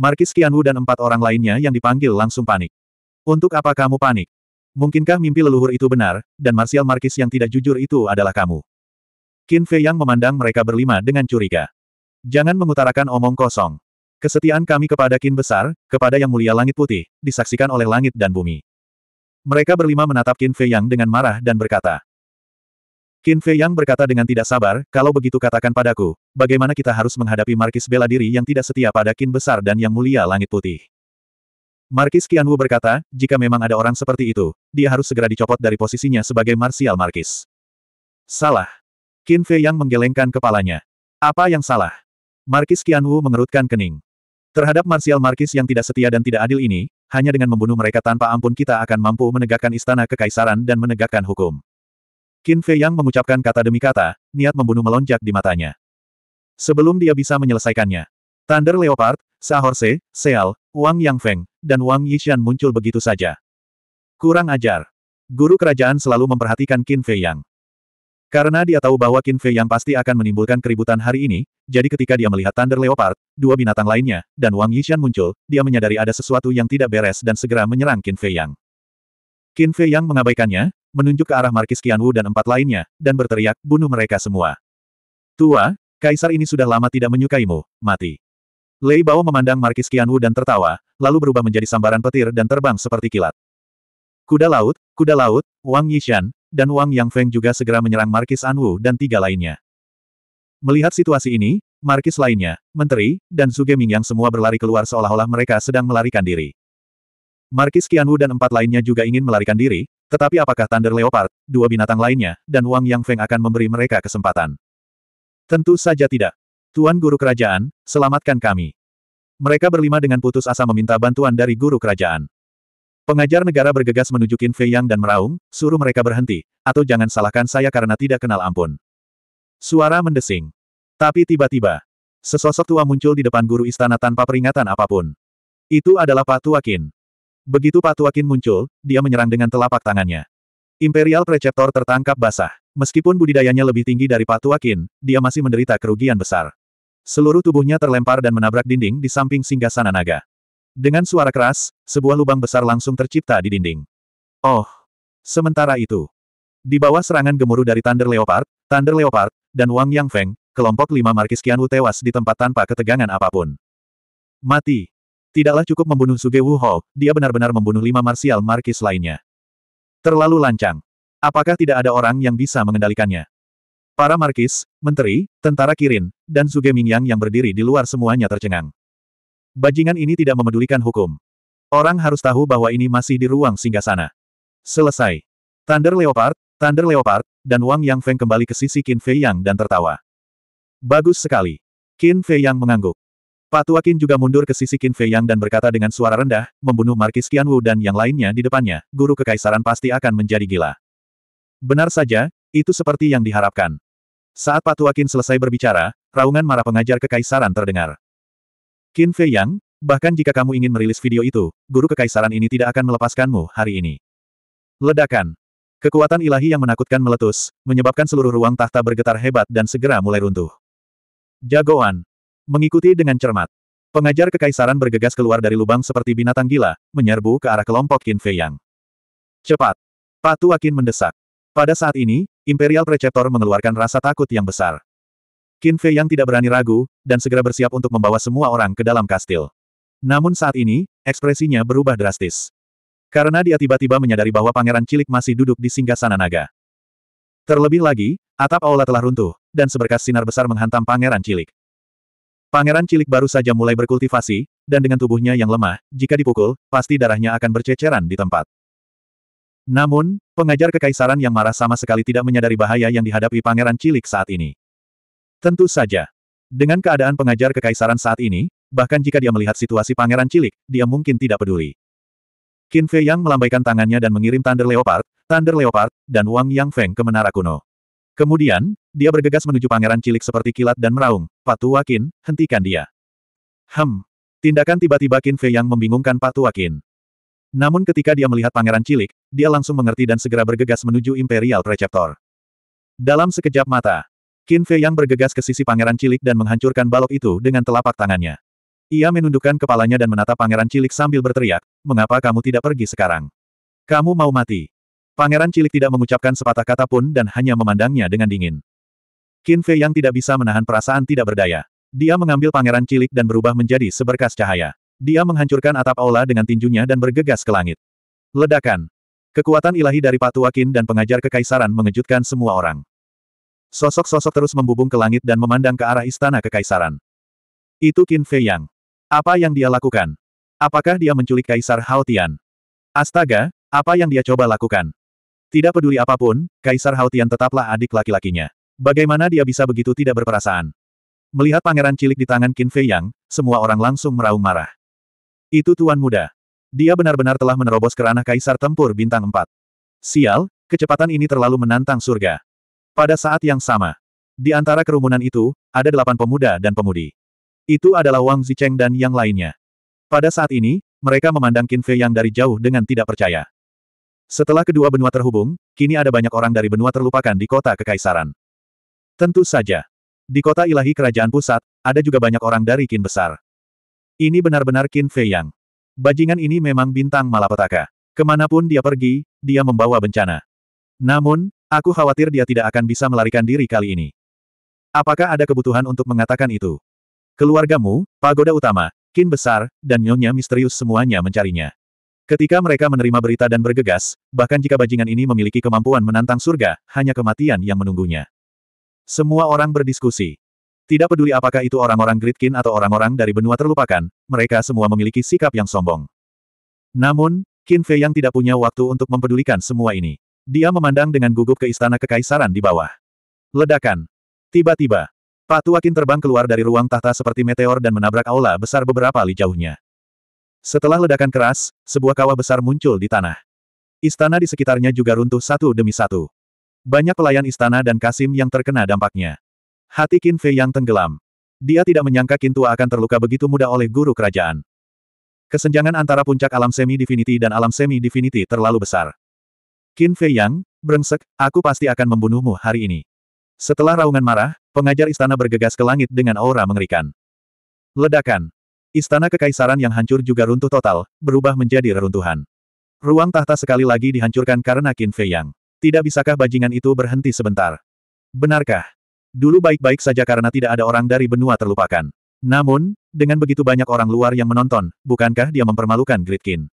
Markis Qianwu dan empat orang lainnya yang dipanggil langsung panik. Untuk apa kamu panik? Mungkinkah mimpi leluhur itu benar, dan marsial markis yang tidak jujur itu adalah kamu? Qin Fei yang memandang mereka berlima dengan curiga. Jangan mengutarakan omong kosong. Kesetiaan kami kepada Qin Besar, kepada Yang Mulia Langit Putih, disaksikan oleh langit dan bumi. Mereka berlima menatap Qin Fei Yang dengan marah dan berkata. Qin Fei Yang berkata dengan tidak sabar, kalau begitu katakan padaku, bagaimana kita harus menghadapi Markis bela diri yang tidak setia pada Qin Besar dan Yang Mulia Langit Putih. Markis Qianwu berkata, jika memang ada orang seperti itu, dia harus segera dicopot dari posisinya sebagai Marsial Markis. Salah. Qin Fei yang menggelengkan kepalanya. Apa yang salah? Markis Qian Wu mengerutkan kening. Terhadap marsial Markis yang tidak setia dan tidak adil ini, hanya dengan membunuh mereka tanpa ampun kita akan mampu menegakkan istana kekaisaran dan menegakkan hukum. Qin Fei yang mengucapkan kata demi kata, niat membunuh melonjak di matanya. Sebelum dia bisa menyelesaikannya, Thunder Leopard, Sahorse, Seal, Wang Yang Feng, dan Wang Yishan muncul begitu saja. Kurang ajar. Guru kerajaan selalu memperhatikan Qin Fei Yang. Karena dia tahu bahwa Qin Fei yang pasti akan menimbulkan keributan hari ini, jadi ketika dia melihat Thunder Leopard, dua binatang lainnya, dan Wang Yishan muncul, dia menyadari ada sesuatu yang tidak beres dan segera menyerang Qin Fei Yang. Qin Fei Yang mengabaikannya, menunjuk ke arah Markis Qianwu dan empat lainnya, dan berteriak, bunuh mereka semua. Tua, kaisar ini sudah lama tidak menyukaimu, mati. Lei Bao memandang Markis Qianwu dan tertawa, lalu berubah menjadi sambaran petir dan terbang seperti kilat. Kuda laut, kuda laut, Wang Yishan, dan Wang Yang Feng juga segera menyerang Markis Anwu dan tiga lainnya. Melihat situasi ini, Markis lainnya, Menteri, dan Zuge yang semua berlari keluar seolah-olah mereka sedang melarikan diri. Markis Qianwu dan empat lainnya juga ingin melarikan diri, tetapi apakah Thunder Leopard, dua binatang lainnya, dan Wang Yang Feng akan memberi mereka kesempatan? Tentu saja tidak. Tuan Guru Kerajaan, selamatkan kami. Mereka berlima dengan putus asa meminta bantuan dari Guru Kerajaan. Pengajar negara bergegas menuju Qin Fei Yang dan meraung, suruh mereka berhenti, atau jangan salahkan saya karena tidak kenal ampun. Suara mendesing. Tapi tiba-tiba, sesosok tua muncul di depan guru istana tanpa peringatan apapun. Itu adalah Pak Tua Qin. Begitu Pak Tua Qin muncul, dia menyerang dengan telapak tangannya. Imperial Preceptor tertangkap basah. Meskipun budidayanya lebih tinggi dari Pak Tua Qin, dia masih menderita kerugian besar. Seluruh tubuhnya terlempar dan menabrak dinding di samping singgasana naga. Dengan suara keras, sebuah lubang besar langsung tercipta di dinding. Oh! Sementara itu, di bawah serangan gemuruh dari Thunder Leopard, Thunder Leopard, dan Wang Yang Feng, kelompok lima Markis Qianwu tewas di tempat tanpa ketegangan apapun. Mati! Tidaklah cukup membunuh Suge Wu Ho, dia benar-benar membunuh lima marsial Markis lainnya. Terlalu lancang. Apakah tidak ada orang yang bisa mengendalikannya? Para Markis, Menteri, Tentara Kirin, dan Suge Mingyang yang berdiri di luar semuanya tercengang. Bajingan ini tidak memedulikan hukum. Orang harus tahu bahwa ini masih di ruang singgasana. Selesai. Thunder Leopard, Thunder Leopard, dan Wang Yang Feng kembali ke sisi Qin Fei Yang dan tertawa. Bagus sekali. Qin Fei Yang mengangguk. Pak Tua Qin juga mundur ke sisi Qin Fei Yang dan berkata dengan suara rendah, membunuh Markis Qian Wu dan yang lainnya di depannya, guru kekaisaran pasti akan menjadi gila. Benar saja, itu seperti yang diharapkan. Saat Pak Tua Qin selesai berbicara, raungan marah pengajar kekaisaran terdengar. Qin Fei Yang, bahkan jika kamu ingin merilis video itu, guru kekaisaran ini tidak akan melepaskanmu hari ini. Ledakan. Kekuatan ilahi yang menakutkan meletus, menyebabkan seluruh ruang tahta bergetar hebat dan segera mulai runtuh. Jagoan. Mengikuti dengan cermat. Pengajar kekaisaran bergegas keluar dari lubang seperti binatang gila, menyerbu ke arah kelompok Qin Fei Yang. Cepat. Patu Akin mendesak. Pada saat ini, Imperial Preceptor mengeluarkan rasa takut yang besar. Qin Fei yang tidak berani ragu, dan segera bersiap untuk membawa semua orang ke dalam kastil. Namun saat ini, ekspresinya berubah drastis. Karena dia tiba-tiba menyadari bahwa pangeran cilik masih duduk di singgah sana naga. Terlebih lagi, atap aula telah runtuh, dan seberkas sinar besar menghantam pangeran cilik. Pangeran cilik baru saja mulai berkultivasi, dan dengan tubuhnya yang lemah, jika dipukul, pasti darahnya akan berceceran di tempat. Namun, pengajar kekaisaran yang marah sama sekali tidak menyadari bahaya yang dihadapi pangeran cilik saat ini. Tentu saja. Dengan keadaan pengajar kekaisaran saat ini, bahkan jika dia melihat situasi pangeran cilik, dia mungkin tidak peduli. Qin Fei Yang melambaikan tangannya dan mengirim Thunder Leopard, Thunder Leopard, dan Wang Yang Feng ke menara kuno. Kemudian, dia bergegas menuju pangeran cilik seperti kilat dan meraung, Patua Qin, hentikan dia. Hem. Tindakan tiba-tiba Qin Fei Yang membingungkan Patua Qin. Namun ketika dia melihat pangeran cilik, dia langsung mengerti dan segera bergegas menuju Imperial Preceptor. Dalam sekejap mata, Qin Fei yang bergegas ke sisi pangeran cilik dan menghancurkan balok itu dengan telapak tangannya. Ia menundukkan kepalanya dan menatap pangeran cilik sambil berteriak, mengapa kamu tidak pergi sekarang? Kamu mau mati. Pangeran cilik tidak mengucapkan sepatah kata pun dan hanya memandangnya dengan dingin. Qin Fei yang tidak bisa menahan perasaan tidak berdaya. Dia mengambil pangeran cilik dan berubah menjadi seberkas cahaya. Dia menghancurkan atap aula dengan tinjunya dan bergegas ke langit. Ledakan. Kekuatan ilahi dari Patuakin dan pengajar kekaisaran mengejutkan semua orang. Sosok-sosok terus membubung ke langit dan memandang ke arah istana kekaisaran. Itu Qin Fei Yang. Apa yang dia lakukan? Apakah dia menculik Kaisar Hao Tian? Astaga, apa yang dia coba lakukan? Tidak peduli apapun, Kaisar Hao Tian tetaplah adik laki-lakinya. Bagaimana dia bisa begitu tidak berperasaan? Melihat pangeran cilik di tangan Qin Fei Yang, semua orang langsung meraung marah. Itu tuan muda. Dia benar-benar telah menerobos ke ranah Kaisar Tempur Bintang 4. Sial, kecepatan ini terlalu menantang surga. Pada saat yang sama, di antara kerumunan itu, ada delapan pemuda dan pemudi. Itu adalah Wang Zicheng dan yang lainnya. Pada saat ini, mereka memandang Qin Fei yang dari jauh dengan tidak percaya. Setelah kedua benua terhubung, kini ada banyak orang dari benua terlupakan di kota Kekaisaran. Tentu saja. Di kota ilahi kerajaan pusat, ada juga banyak orang dari Qin besar. Ini benar-benar Qin Fei Yang. Bajingan ini memang bintang malapetaka. Kemanapun dia pergi, dia membawa bencana. Namun, Aku khawatir dia tidak akan bisa melarikan diri kali ini. Apakah ada kebutuhan untuk mengatakan itu? Keluargamu, pagoda utama, kin besar, dan nyonya misterius semuanya mencarinya. Ketika mereka menerima berita dan bergegas, bahkan jika bajingan ini memiliki kemampuan menantang surga, hanya kematian yang menunggunya. Semua orang berdiskusi. Tidak peduli apakah itu orang-orang Gridkin atau orang-orang dari benua terlupakan, mereka semua memiliki sikap yang sombong. Namun, Qin Fei yang tidak punya waktu untuk mempedulikan semua ini. Dia memandang dengan gugup ke istana kekaisaran di bawah. Ledakan. Tiba-tiba, Patuakin terbang keluar dari ruang tahta seperti meteor dan menabrak aula besar beberapa li jauhnya. Setelah ledakan keras, sebuah kawah besar muncul di tanah. Istana di sekitarnya juga runtuh satu demi satu. Banyak pelayan istana dan Kasim yang terkena dampaknya. Hati Qin Fei yang tenggelam. Dia tidak menyangka Qin Tua akan terluka begitu mudah oleh guru kerajaan. Kesenjangan antara puncak alam semi-divinity dan alam semi-divinity terlalu besar. Qin Fei Yang, brengsek, aku pasti akan membunuhmu hari ini. Setelah raungan marah, pengajar istana bergegas ke langit dengan aura mengerikan. Ledakan. Istana kekaisaran yang hancur juga runtuh total, berubah menjadi reruntuhan. Ruang tahta sekali lagi dihancurkan karena Qin Fei Yang. Tidak bisakah bajingan itu berhenti sebentar? Benarkah? Dulu baik-baik saja karena tidak ada orang dari benua terlupakan. Namun, dengan begitu banyak orang luar yang menonton, bukankah dia mempermalukan Gridkin?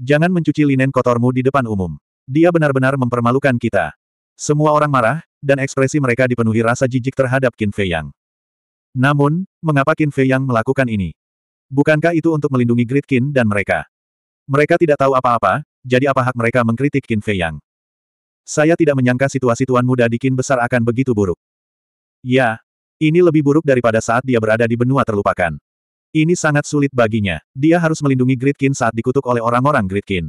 Jangan mencuci linen kotormu di depan umum. Dia benar-benar mempermalukan kita. Semua orang marah, dan ekspresi mereka dipenuhi rasa jijik terhadap Qin Fei Yang. Namun, mengapa Qin Fei Yang melakukan ini? Bukankah itu untuk melindungi Grid Qin dan mereka? Mereka tidak tahu apa-apa, jadi apa hak mereka mengkritik Qin Fei Yang? Saya tidak menyangka situasi tuan muda di Qin besar akan begitu buruk. Ya, ini lebih buruk daripada saat dia berada di benua terlupakan. Ini sangat sulit baginya. Dia harus melindungi Qin saat dikutuk oleh orang-orang Qin.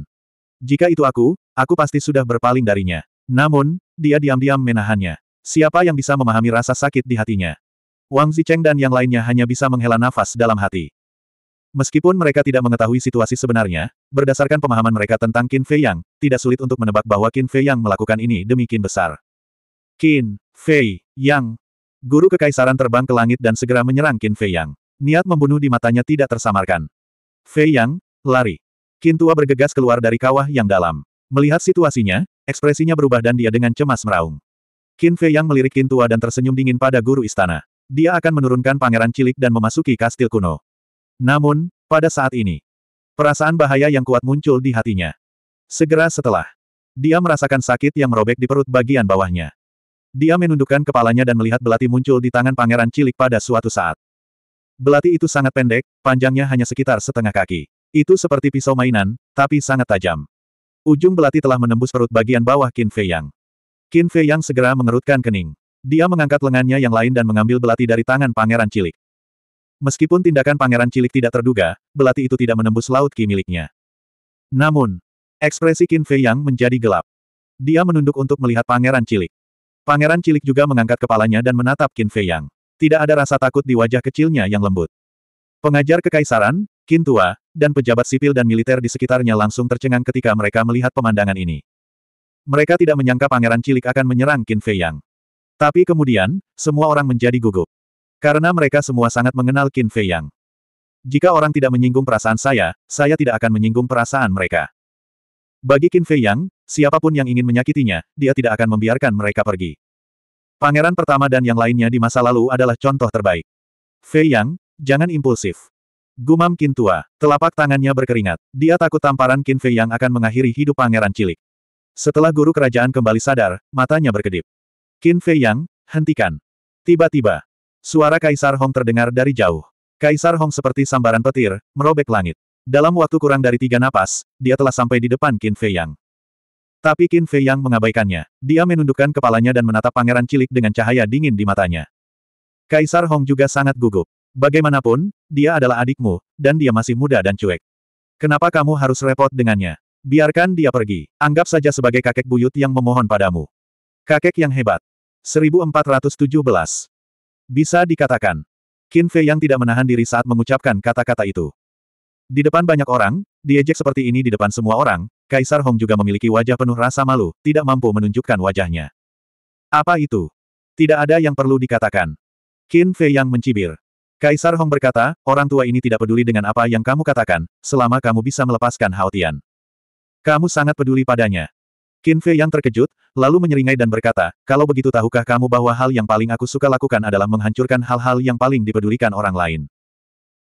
Jika itu aku, Aku pasti sudah berpaling darinya. Namun, dia diam-diam menahannya. Siapa yang bisa memahami rasa sakit di hatinya? Wang Zicheng dan yang lainnya hanya bisa menghela nafas dalam hati. Meskipun mereka tidak mengetahui situasi sebenarnya, berdasarkan pemahaman mereka tentang Qin Fei Yang, tidak sulit untuk menebak bahwa Qin Fei Yang melakukan ini demi Qin besar. Qin Fei Yang, guru kekaisaran terbang ke langit dan segera menyerang Qin Fei Yang. Niat membunuh di matanya tidak tersamarkan. Fei Yang, lari. Qin tua bergegas keluar dari kawah yang dalam. Melihat situasinya, ekspresinya berubah dan dia dengan cemas meraung. Qin Fei yang melirik Qin Tua dan tersenyum dingin pada guru istana. Dia akan menurunkan pangeran cilik dan memasuki kastil kuno. Namun, pada saat ini, perasaan bahaya yang kuat muncul di hatinya. Segera setelah, dia merasakan sakit yang merobek di perut bagian bawahnya. Dia menundukkan kepalanya dan melihat belati muncul di tangan pangeran cilik pada suatu saat. Belati itu sangat pendek, panjangnya hanya sekitar setengah kaki. Itu seperti pisau mainan, tapi sangat tajam. Ujung belati telah menembus perut bagian bawah Qin Fei Yang. Qin Fei Yang segera mengerutkan kening. Dia mengangkat lengannya yang lain dan mengambil belati dari tangan pangeran cilik. Meskipun tindakan pangeran cilik tidak terduga, belati itu tidak menembus laut ki miliknya. Namun, ekspresi Qin Fei Yang menjadi gelap. Dia menunduk untuk melihat pangeran cilik. Pangeran cilik juga mengangkat kepalanya dan menatap Qin Fei Yang. Tidak ada rasa takut di wajah kecilnya yang lembut. Pengajar kekaisaran, Kin tua, dan pejabat sipil dan militer di sekitarnya langsung tercengang ketika mereka melihat pemandangan ini. Mereka tidak menyangka pangeran cilik akan menyerang Qin Fei Yang. Tapi kemudian, semua orang menjadi gugup. Karena mereka semua sangat mengenal Qin Fei Yang. Jika orang tidak menyinggung perasaan saya, saya tidak akan menyinggung perasaan mereka. Bagi Qin Fei Yang, siapapun yang ingin menyakitinya, dia tidak akan membiarkan mereka pergi. Pangeran pertama dan yang lainnya di masa lalu adalah contoh terbaik. Fei Yang, jangan impulsif. Gumam Kintua, telapak tangannya berkeringat. Dia takut tamparan Kin Fei yang akan mengakhiri hidup pangeran cilik. Setelah guru kerajaan kembali sadar, matanya berkedip. Qin Fei yang, hentikan. Tiba-tiba, suara Kaisar Hong terdengar dari jauh. Kaisar Hong seperti sambaran petir, merobek langit. Dalam waktu kurang dari tiga napas, dia telah sampai di depan Qin Fei Yang. Tapi Qin Fei Yang mengabaikannya. Dia menundukkan kepalanya dan menatap pangeran cilik dengan cahaya dingin di matanya. Kaisar Hong juga sangat gugup. Bagaimanapun, dia adalah adikmu, dan dia masih muda dan cuek. Kenapa kamu harus repot dengannya? Biarkan dia pergi. Anggap saja sebagai kakek buyut yang memohon padamu. Kakek yang hebat. 1417. Bisa dikatakan. Qin Fei yang tidak menahan diri saat mengucapkan kata-kata itu. Di depan banyak orang, diejek seperti ini di depan semua orang, Kaisar Hong juga memiliki wajah penuh rasa malu, tidak mampu menunjukkan wajahnya. Apa itu? Tidak ada yang perlu dikatakan. Qin Fei yang mencibir. Kaisar Hong berkata, orang tua ini tidak peduli dengan apa yang kamu katakan, selama kamu bisa melepaskan Hao Kamu sangat peduli padanya. Qin Fei yang terkejut, lalu menyeringai dan berkata, kalau begitu tahukah kamu bahwa hal yang paling aku suka lakukan adalah menghancurkan hal-hal yang paling dipedulikan orang lain.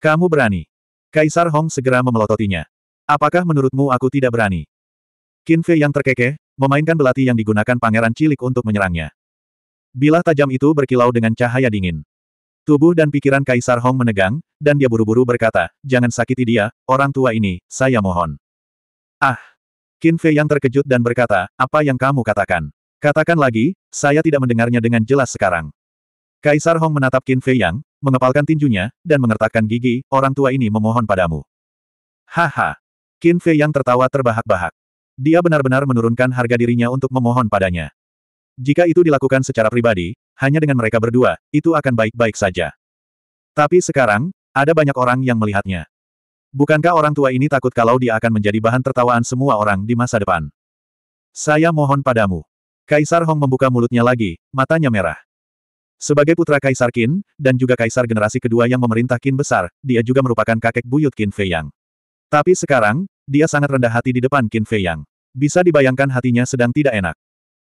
Kamu berani. Kaisar Hong segera memelototinya. Apakah menurutmu aku tidak berani? Qin Fei yang terkekeh, memainkan belati yang digunakan pangeran cilik untuk menyerangnya. Bilah tajam itu berkilau dengan cahaya dingin. Tubuh dan pikiran Kaisar Hong menegang, dan dia buru-buru berkata, jangan sakiti dia, orang tua ini, saya mohon. Ah! Qin Fei yang terkejut dan berkata, apa yang kamu katakan? Katakan lagi, saya tidak mendengarnya dengan jelas sekarang. Kaisar Hong menatap Qin Fei yang, mengepalkan tinjunya, dan mengertakkan gigi, orang tua ini memohon padamu. Haha! Qin Fei yang tertawa terbahak-bahak. Dia benar-benar menurunkan harga dirinya untuk memohon padanya. Jika itu dilakukan secara pribadi, hanya dengan mereka berdua, itu akan baik-baik saja. Tapi sekarang, ada banyak orang yang melihatnya. Bukankah orang tua ini takut kalau dia akan menjadi bahan tertawaan semua orang di masa depan? Saya mohon padamu. Kaisar Hong membuka mulutnya lagi, matanya merah. Sebagai putra Kaisar Qin, dan juga Kaisar generasi kedua yang memerintah Qin besar, dia juga merupakan kakek buyut Qin Fei Yang. Tapi sekarang, dia sangat rendah hati di depan Qin Fei Yang. Bisa dibayangkan hatinya sedang tidak enak.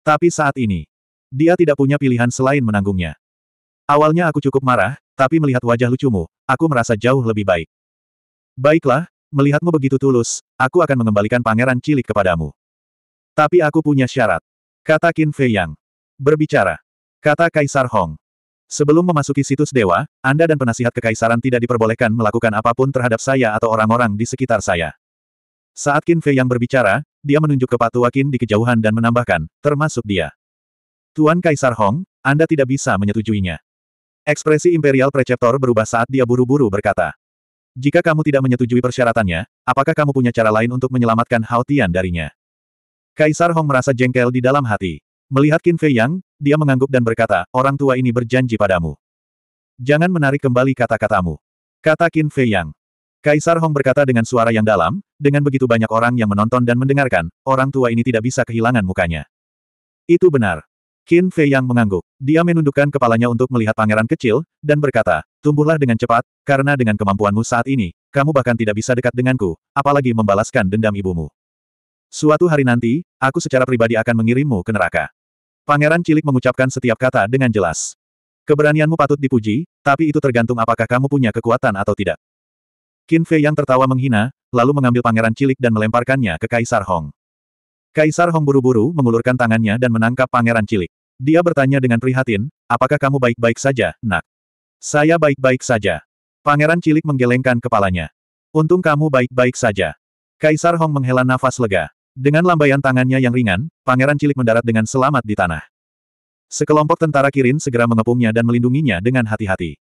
Tapi saat ini, dia tidak punya pilihan selain menanggungnya. Awalnya aku cukup marah, tapi melihat wajah lucumu, aku merasa jauh lebih baik. Baiklah, melihatmu begitu tulus, aku akan mengembalikan pangeran cilik kepadamu. Tapi aku punya syarat. Kata Qin Fei Yang. Berbicara. Kata Kaisar Hong. Sebelum memasuki situs dewa, Anda dan penasihat kekaisaran tidak diperbolehkan melakukan apapun terhadap saya atau orang-orang di sekitar saya. Saat Qin Fei yang berbicara, dia menunjuk ke patuakin di kejauhan dan menambahkan, termasuk dia. Tuan Kaisar Hong, Anda tidak bisa menyetujuinya. Ekspresi Imperial Preceptor berubah saat dia buru-buru berkata. Jika kamu tidak menyetujui persyaratannya, apakah kamu punya cara lain untuk menyelamatkan Hao Tian darinya? Kaisar Hong merasa jengkel di dalam hati. Melihat Qin Fei Yang, dia mengangguk dan berkata, orang tua ini berjanji padamu. Jangan menarik kembali kata-katamu. Kata Qin Fei Yang. Kaisar Hong berkata dengan suara yang dalam, dengan begitu banyak orang yang menonton dan mendengarkan, orang tua ini tidak bisa kehilangan mukanya. Itu benar. Qin Fei yang mengangguk. Dia menundukkan kepalanya untuk melihat pangeran kecil, dan berkata, tumbuhlah dengan cepat, karena dengan kemampuanmu saat ini, kamu bahkan tidak bisa dekat denganku, apalagi membalaskan dendam ibumu. Suatu hari nanti, aku secara pribadi akan mengirimmu ke neraka. Pangeran cilik mengucapkan setiap kata dengan jelas. Keberanianmu patut dipuji, tapi itu tergantung apakah kamu punya kekuatan atau tidak. Qin Fei yang tertawa menghina, lalu mengambil pangeran cilik dan melemparkannya ke Kaisar Hong. Kaisar Hong buru-buru mengulurkan tangannya dan menangkap pangeran cilik. Dia bertanya dengan prihatin, apakah kamu baik-baik saja, nak? Saya baik-baik saja. Pangeran cilik menggelengkan kepalanya. Untung kamu baik-baik saja. Kaisar Hong menghela nafas lega. Dengan lambaian tangannya yang ringan, pangeran cilik mendarat dengan selamat di tanah. Sekelompok tentara Kirin segera mengepungnya dan melindunginya dengan hati-hati.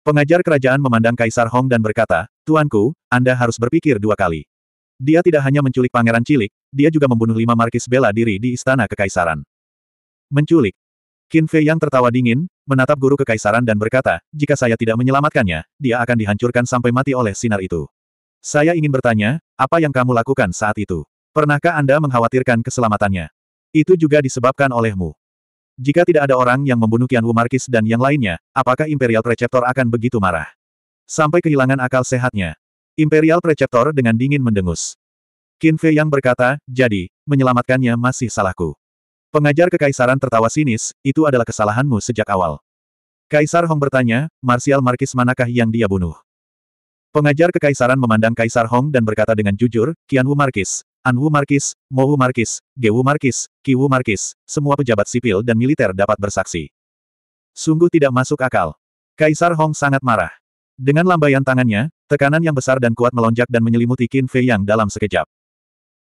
Pengajar kerajaan memandang Kaisar Hong dan berkata, Tuanku, Anda harus berpikir dua kali. Dia tidak hanya menculik pangeran cilik, dia juga membunuh lima markis bela diri di istana kekaisaran. Menculik. Qin Fei yang tertawa dingin, menatap guru kekaisaran dan berkata, jika saya tidak menyelamatkannya, dia akan dihancurkan sampai mati oleh sinar itu. Saya ingin bertanya, apa yang kamu lakukan saat itu? Pernahkah Anda mengkhawatirkan keselamatannya? Itu juga disebabkan olehmu. Jika tidak ada orang yang membunuh Kian Wu Markis dan yang lainnya, apakah Imperial Preceptor akan begitu marah? Sampai kehilangan akal sehatnya. Imperial Preceptor dengan dingin mendengus. Qin Fei yang berkata, jadi, menyelamatkannya masih salahku. Pengajar kekaisaran tertawa sinis, itu adalah kesalahanmu sejak awal. Kaisar Hong bertanya, Marsial Markis manakah yang dia bunuh? Pengajar kekaisaran memandang Kaisar Hong dan berkata dengan jujur, Qianwu Markis, Anwu Markis, Mowu Markis, Gewu Markis, Kiwu Markis, semua pejabat sipil dan militer dapat bersaksi. Sungguh tidak masuk akal. Kaisar Hong sangat marah. Dengan lambaian tangannya, tekanan yang besar dan kuat melonjak dan menyelimuti Qin Fei Yang dalam sekejap.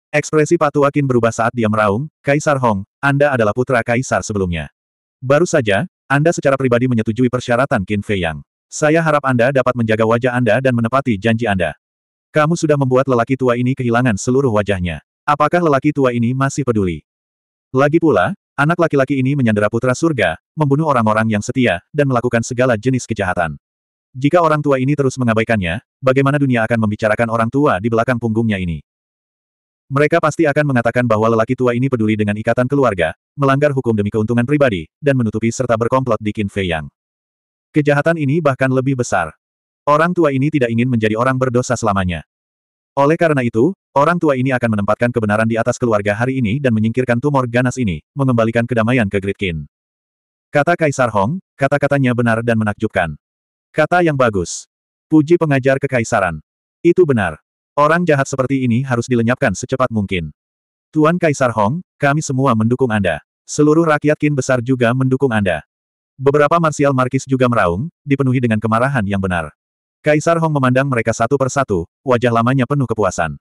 Ekspresi Patu Akin berubah saat dia meraung, Kaisar Hong, Anda adalah putra Kaisar sebelumnya. Baru saja, Anda secara pribadi menyetujui persyaratan Qin Fei Yang. Saya harap Anda dapat menjaga wajah Anda dan menepati janji Anda. Kamu sudah membuat lelaki tua ini kehilangan seluruh wajahnya. Apakah lelaki tua ini masih peduli? Lagi pula, anak laki-laki ini menyandera putra surga, membunuh orang-orang yang setia, dan melakukan segala jenis kejahatan. Jika orang tua ini terus mengabaikannya, bagaimana dunia akan membicarakan orang tua di belakang punggungnya ini? Mereka pasti akan mengatakan bahwa lelaki tua ini peduli dengan ikatan keluarga, melanggar hukum demi keuntungan pribadi, dan menutupi serta berkomplot di Qin Fei Yang. Kejahatan ini bahkan lebih besar. Orang tua ini tidak ingin menjadi orang berdosa selamanya. Oleh karena itu, orang tua ini akan menempatkan kebenaran di atas keluarga hari ini dan menyingkirkan tumor ganas ini, mengembalikan kedamaian ke Great Qin. Kata Kaisar Hong, kata-katanya benar dan menakjubkan. Kata yang bagus. Puji pengajar kekaisaran. Itu benar. Orang jahat seperti ini harus dilenyapkan secepat mungkin. Tuan Kaisar Hong, kami semua mendukung Anda. Seluruh rakyat Qin besar juga mendukung Anda. Beberapa marsial markis juga meraung, dipenuhi dengan kemarahan yang benar. Kaisar Hong memandang mereka satu persatu, wajah lamanya penuh kepuasan.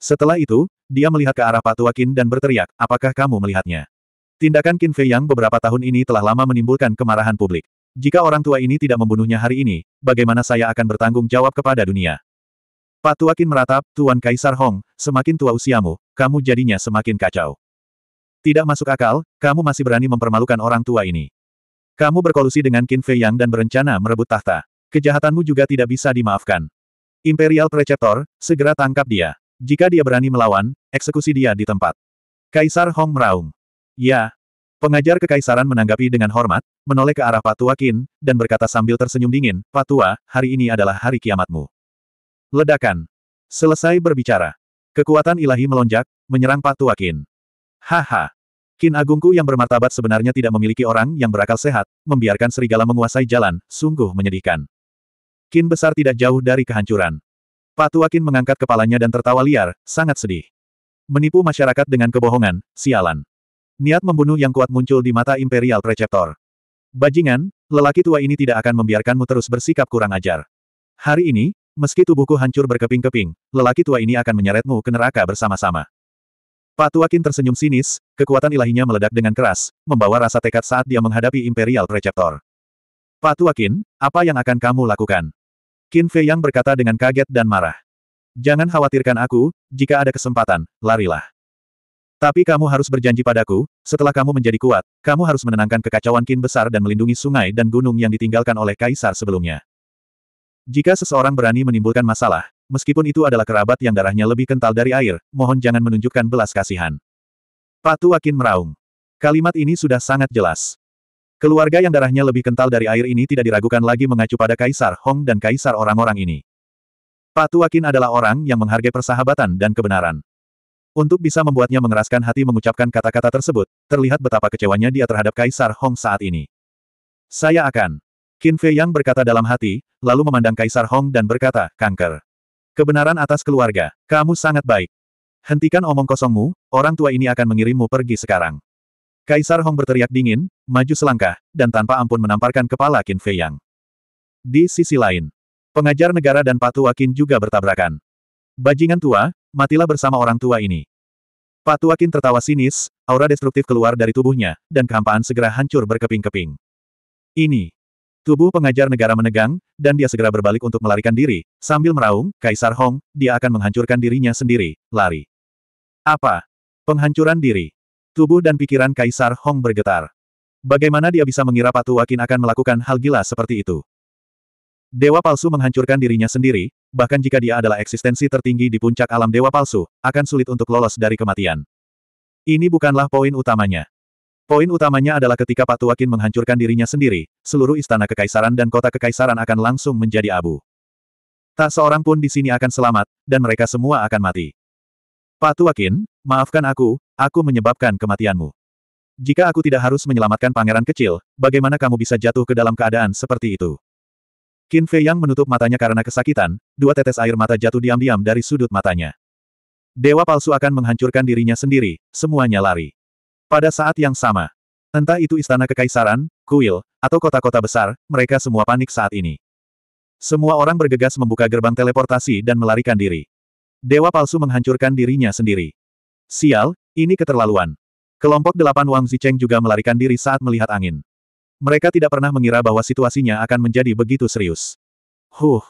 Setelah itu, dia melihat ke arah Patua Qin dan berteriak, apakah kamu melihatnya? Tindakan Qin Fei yang beberapa tahun ini telah lama menimbulkan kemarahan publik. Jika orang tua ini tidak membunuhnya hari ini, bagaimana saya akan bertanggung jawab kepada dunia? Pak Tuakin meratap, Tuan Kaisar Hong, semakin tua usiamu, kamu jadinya semakin kacau. Tidak masuk akal, kamu masih berani mempermalukan orang tua ini. Kamu berkolusi dengan Qin Fei Yang dan berencana merebut tahta. Kejahatanmu juga tidak bisa dimaafkan. Imperial Preceptor, segera tangkap dia. Jika dia berani melawan, eksekusi dia di tempat. Kaisar Hong meraung. Ya. Pengajar kekaisaran menanggapi dengan hormat, menoleh ke arah Patua Qin, dan berkata sambil tersenyum dingin, Patua, hari ini adalah hari kiamatmu. Ledakan. Selesai berbicara. Kekuatan ilahi melonjak, menyerang Pak Tuakin. Haha. Kin agungku yang bermartabat sebenarnya tidak memiliki orang yang berakal sehat, membiarkan serigala menguasai jalan, sungguh menyedihkan. Kin besar tidak jauh dari kehancuran. Pak Tuakin mengangkat kepalanya dan tertawa liar, sangat sedih. Menipu masyarakat dengan kebohongan, sialan. Niat membunuh yang kuat muncul di mata Imperial Preceptor. Bajingan, lelaki tua ini tidak akan membiarkanmu terus bersikap kurang ajar. Hari ini, Meski tubuhku hancur berkeping-keping, lelaki tua ini akan menyeretmu ke neraka bersama-sama. Pak Tuakin tersenyum sinis, kekuatan ilahinya meledak dengan keras, membawa rasa tekad saat dia menghadapi Imperial Preceptor. Pak Tuakin, apa yang akan kamu lakukan? Qin Fei Yang berkata dengan kaget dan marah. Jangan khawatirkan aku, jika ada kesempatan, larilah. Tapi kamu harus berjanji padaku, setelah kamu menjadi kuat, kamu harus menenangkan kekacauan Qin besar dan melindungi sungai dan gunung yang ditinggalkan oleh kaisar sebelumnya. Jika seseorang berani menimbulkan masalah, meskipun itu adalah kerabat yang darahnya lebih kental dari air, mohon jangan menunjukkan belas kasihan. Patu Akin meraung. Kalimat ini sudah sangat jelas. Keluarga yang darahnya lebih kental dari air ini tidak diragukan lagi mengacu pada Kaisar Hong dan Kaisar orang-orang ini. Patu Akin adalah orang yang menghargai persahabatan dan kebenaran. Untuk bisa membuatnya mengeraskan hati mengucapkan kata-kata tersebut, terlihat betapa kecewanya dia terhadap Kaisar Hong saat ini. Saya akan Qin Fei Yang berkata dalam hati, lalu memandang Kaisar Hong dan berkata, kanker. Kebenaran atas keluarga, kamu sangat baik. Hentikan omong kosongmu, orang tua ini akan mengirimmu pergi sekarang. Kaisar Hong berteriak dingin, maju selangkah, dan tanpa ampun menamparkan kepala Qin Fei Yang. Di sisi lain, pengajar negara dan Patua Qin juga bertabrakan. Bajingan tua, matilah bersama orang tua ini. Patua Qin tertawa sinis, aura destruktif keluar dari tubuhnya, dan kehampaan segera hancur berkeping-keping. Ini, Tubuh pengajar negara menegang, dan dia segera berbalik untuk melarikan diri, sambil meraung, Kaisar Hong, dia akan menghancurkan dirinya sendiri, lari. Apa? Penghancuran diri. Tubuh dan pikiran Kaisar Hong bergetar. Bagaimana dia bisa mengira Patu Wakin akan melakukan hal gila seperti itu? Dewa palsu menghancurkan dirinya sendiri, bahkan jika dia adalah eksistensi tertinggi di puncak alam dewa palsu, akan sulit untuk lolos dari kematian. Ini bukanlah poin utamanya. Poin utamanya adalah ketika Patuakin menghancurkan dirinya sendiri, seluruh istana kekaisaran dan kota kekaisaran akan langsung menjadi abu. Tak seorang pun di sini akan selamat, dan mereka semua akan mati. Patuakin, maafkan aku, aku menyebabkan kematianmu. Jika aku tidak harus menyelamatkan pangeran kecil, bagaimana kamu bisa jatuh ke dalam keadaan seperti itu? Qin Fei Yang menutup matanya karena kesakitan, dua tetes air mata jatuh diam-diam dari sudut matanya. Dewa palsu akan menghancurkan dirinya sendiri, semuanya lari. Pada saat yang sama, entah itu istana kekaisaran, kuil, atau kota-kota besar, mereka semua panik saat ini. Semua orang bergegas membuka gerbang teleportasi dan melarikan diri. Dewa palsu menghancurkan dirinya sendiri. Sial, ini keterlaluan. Kelompok delapan Wang Zicheng juga melarikan diri saat melihat angin. Mereka tidak pernah mengira bahwa situasinya akan menjadi begitu serius. Huh.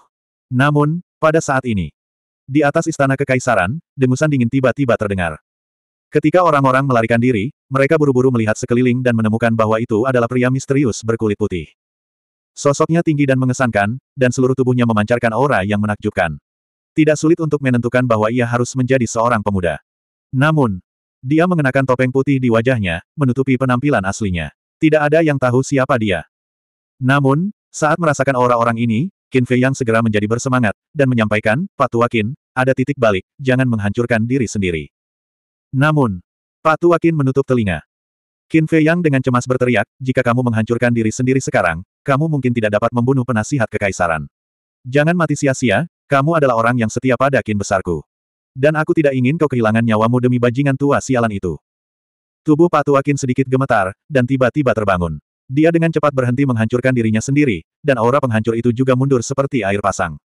Namun, pada saat ini, di atas istana kekaisaran, dengusan dingin tiba-tiba terdengar. Ketika orang-orang melarikan diri, mereka buru-buru melihat sekeliling dan menemukan bahwa itu adalah pria misterius berkulit putih. Sosoknya tinggi dan mengesankan, dan seluruh tubuhnya memancarkan aura yang menakjubkan. Tidak sulit untuk menentukan bahwa ia harus menjadi seorang pemuda. Namun, dia mengenakan topeng putih di wajahnya, menutupi penampilan aslinya. Tidak ada yang tahu siapa dia. Namun, saat merasakan aura orang ini, Qin Fei Yang segera menjadi bersemangat, dan menyampaikan, Pak Tuakin, ada titik balik, jangan menghancurkan diri sendiri. Namun, Pak Tua menutup telinga. Qin Fei Yang dengan cemas berteriak, jika kamu menghancurkan diri sendiri sekarang, kamu mungkin tidak dapat membunuh penasihat kekaisaran. Jangan mati sia-sia, kamu adalah orang yang setia pada Qin besarku. Dan aku tidak ingin kau kehilangan nyawamu demi bajingan tua sialan itu. Tubuh Pak Tua sedikit gemetar, dan tiba-tiba terbangun. Dia dengan cepat berhenti menghancurkan dirinya sendiri, dan aura penghancur itu juga mundur seperti air pasang.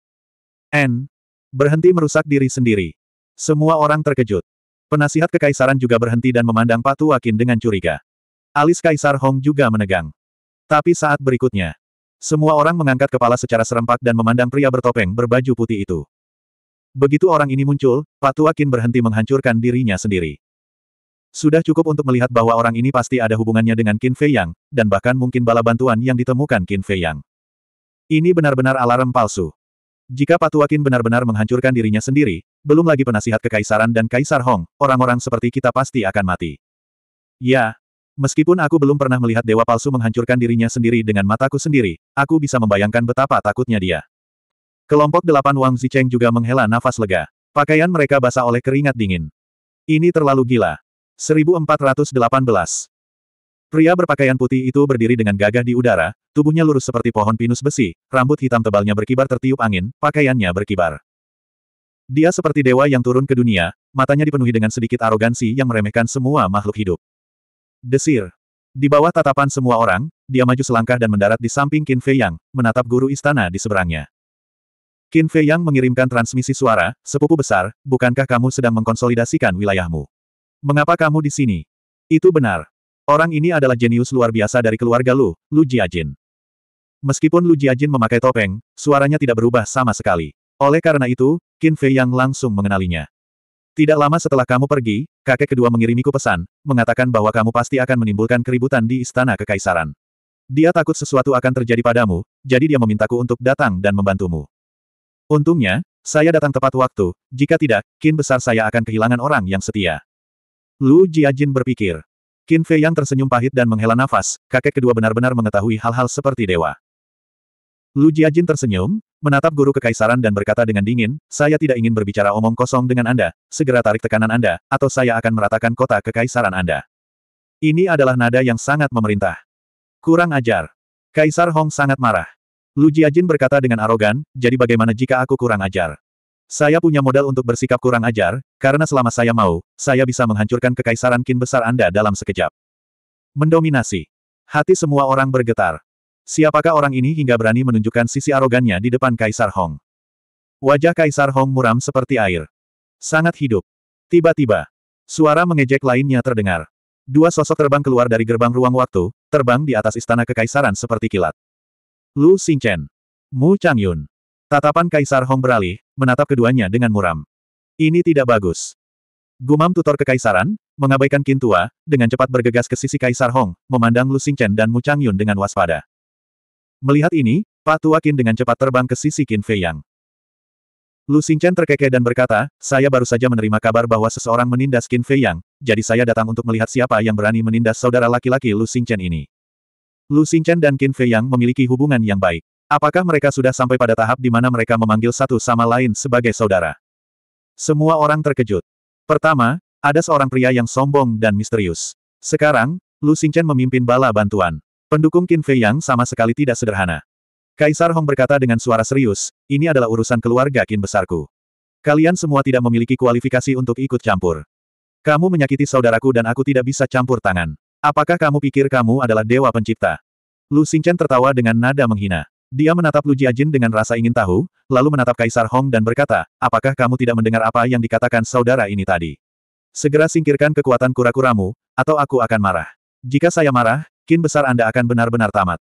N. Berhenti merusak diri sendiri. Semua orang terkejut. Penasihat kekaisaran juga berhenti dan memandang Patu Wakin dengan curiga. Alis Kaisar Hong juga menegang. Tapi saat berikutnya, semua orang mengangkat kepala secara serempak dan memandang pria bertopeng berbaju putih itu. Begitu orang ini muncul, Patu Wakin berhenti menghancurkan dirinya sendiri. Sudah cukup untuk melihat bahwa orang ini pasti ada hubungannya dengan Qin Fei Yang, dan bahkan mungkin bala bantuan yang ditemukan Qin Fei Yang. Ini benar-benar alarm palsu. Jika Patu Akin benar-benar menghancurkan dirinya sendiri, belum lagi penasihat kekaisaran dan Kaisar Hong, orang-orang seperti kita pasti akan mati. Ya, meskipun aku belum pernah melihat dewa palsu menghancurkan dirinya sendiri dengan mataku sendiri, aku bisa membayangkan betapa takutnya dia. Kelompok delapan Wang Zicheng juga menghela nafas lega. Pakaian mereka basah oleh keringat dingin. Ini terlalu gila. 1418 Pria berpakaian putih itu berdiri dengan gagah di udara, tubuhnya lurus seperti pohon pinus besi, rambut hitam tebalnya berkibar tertiup angin, pakaiannya berkibar. Dia seperti dewa yang turun ke dunia, matanya dipenuhi dengan sedikit arogansi yang meremehkan semua makhluk hidup. Desir. Di bawah tatapan semua orang, dia maju selangkah dan mendarat di samping Qin Fei Yang, menatap guru istana di seberangnya. Qin Fei Yang mengirimkan transmisi suara, sepupu besar, bukankah kamu sedang mengkonsolidasikan wilayahmu? Mengapa kamu di sini? Itu benar. Orang ini adalah jenius luar biasa dari keluarga Lu, Lu Jiajin. Meskipun Lu Jiajin memakai topeng, suaranya tidak berubah sama sekali. Oleh karena itu, Qin Fei Yang langsung mengenalinya. Tidak lama setelah kamu pergi, kakek kedua mengirimiku pesan, mengatakan bahwa kamu pasti akan menimbulkan keributan di istana kekaisaran. Dia takut sesuatu akan terjadi padamu, jadi dia memintaku untuk datang dan membantumu. Untungnya, saya datang tepat waktu, jika tidak, kin besar saya akan kehilangan orang yang setia. Lu Jiajin berpikir. Qin Fei yang tersenyum pahit dan menghela nafas, kakek kedua benar-benar mengetahui hal-hal seperti dewa. Lu Jiajin tersenyum, menatap guru kekaisaran dan berkata dengan dingin, saya tidak ingin berbicara omong kosong dengan Anda, segera tarik tekanan Anda, atau saya akan meratakan kota kekaisaran Anda. Ini adalah nada yang sangat memerintah. Kurang ajar. Kaisar Hong sangat marah. Lu Jiajin berkata dengan arogan, jadi bagaimana jika aku kurang ajar? Saya punya modal untuk bersikap kurang ajar, karena selama saya mau, saya bisa menghancurkan kekaisaran kin besar Anda dalam sekejap. Mendominasi. Hati semua orang bergetar. Siapakah orang ini hingga berani menunjukkan sisi arogannya di depan Kaisar Hong? Wajah Kaisar Hong muram seperti air. Sangat hidup. Tiba-tiba, suara mengejek lainnya terdengar. Dua sosok terbang keluar dari gerbang ruang waktu, terbang di atas istana kekaisaran seperti kilat. Lu Xingchen. Mu Changyun. Tatapan Kaisar Hong beralih, menatap keduanya dengan muram. Ini tidak bagus. Gumam tutor kekaisaran, mengabaikan Kintua, dengan cepat bergegas ke sisi Kaisar Hong, memandang Lu Xingchen dan Mu Changyun dengan waspada. Melihat ini, Pak Tua dengan cepat terbang ke sisi Qin Fei Yang. Lu Xingchen terkekeh dan berkata, saya baru saja menerima kabar bahwa seseorang menindas Qin Fei Yang, jadi saya datang untuk melihat siapa yang berani menindas saudara laki-laki Lu Xingchen ini. Lu Xingchen dan Qin Fei Yang memiliki hubungan yang baik. Apakah mereka sudah sampai pada tahap di mana mereka memanggil satu sama lain sebagai saudara? Semua orang terkejut. Pertama, ada seorang pria yang sombong dan misterius. Sekarang, Lu Xingchen memimpin bala bantuan. Pendukung Qin Fei Yang sama sekali tidak sederhana. Kaisar Hong berkata dengan suara serius, ini adalah urusan keluarga Qin besarku. Kalian semua tidak memiliki kualifikasi untuk ikut campur. Kamu menyakiti saudaraku dan aku tidak bisa campur tangan. Apakah kamu pikir kamu adalah dewa pencipta? Lu Xingchen tertawa dengan nada menghina. Dia menatap Lu Jiajin dengan rasa ingin tahu, lalu menatap Kaisar Hong dan berkata, apakah kamu tidak mendengar apa yang dikatakan saudara ini tadi? Segera singkirkan kekuatan kura-kuramu, atau aku akan marah. Jika saya marah, kin besar Anda akan benar-benar tamat.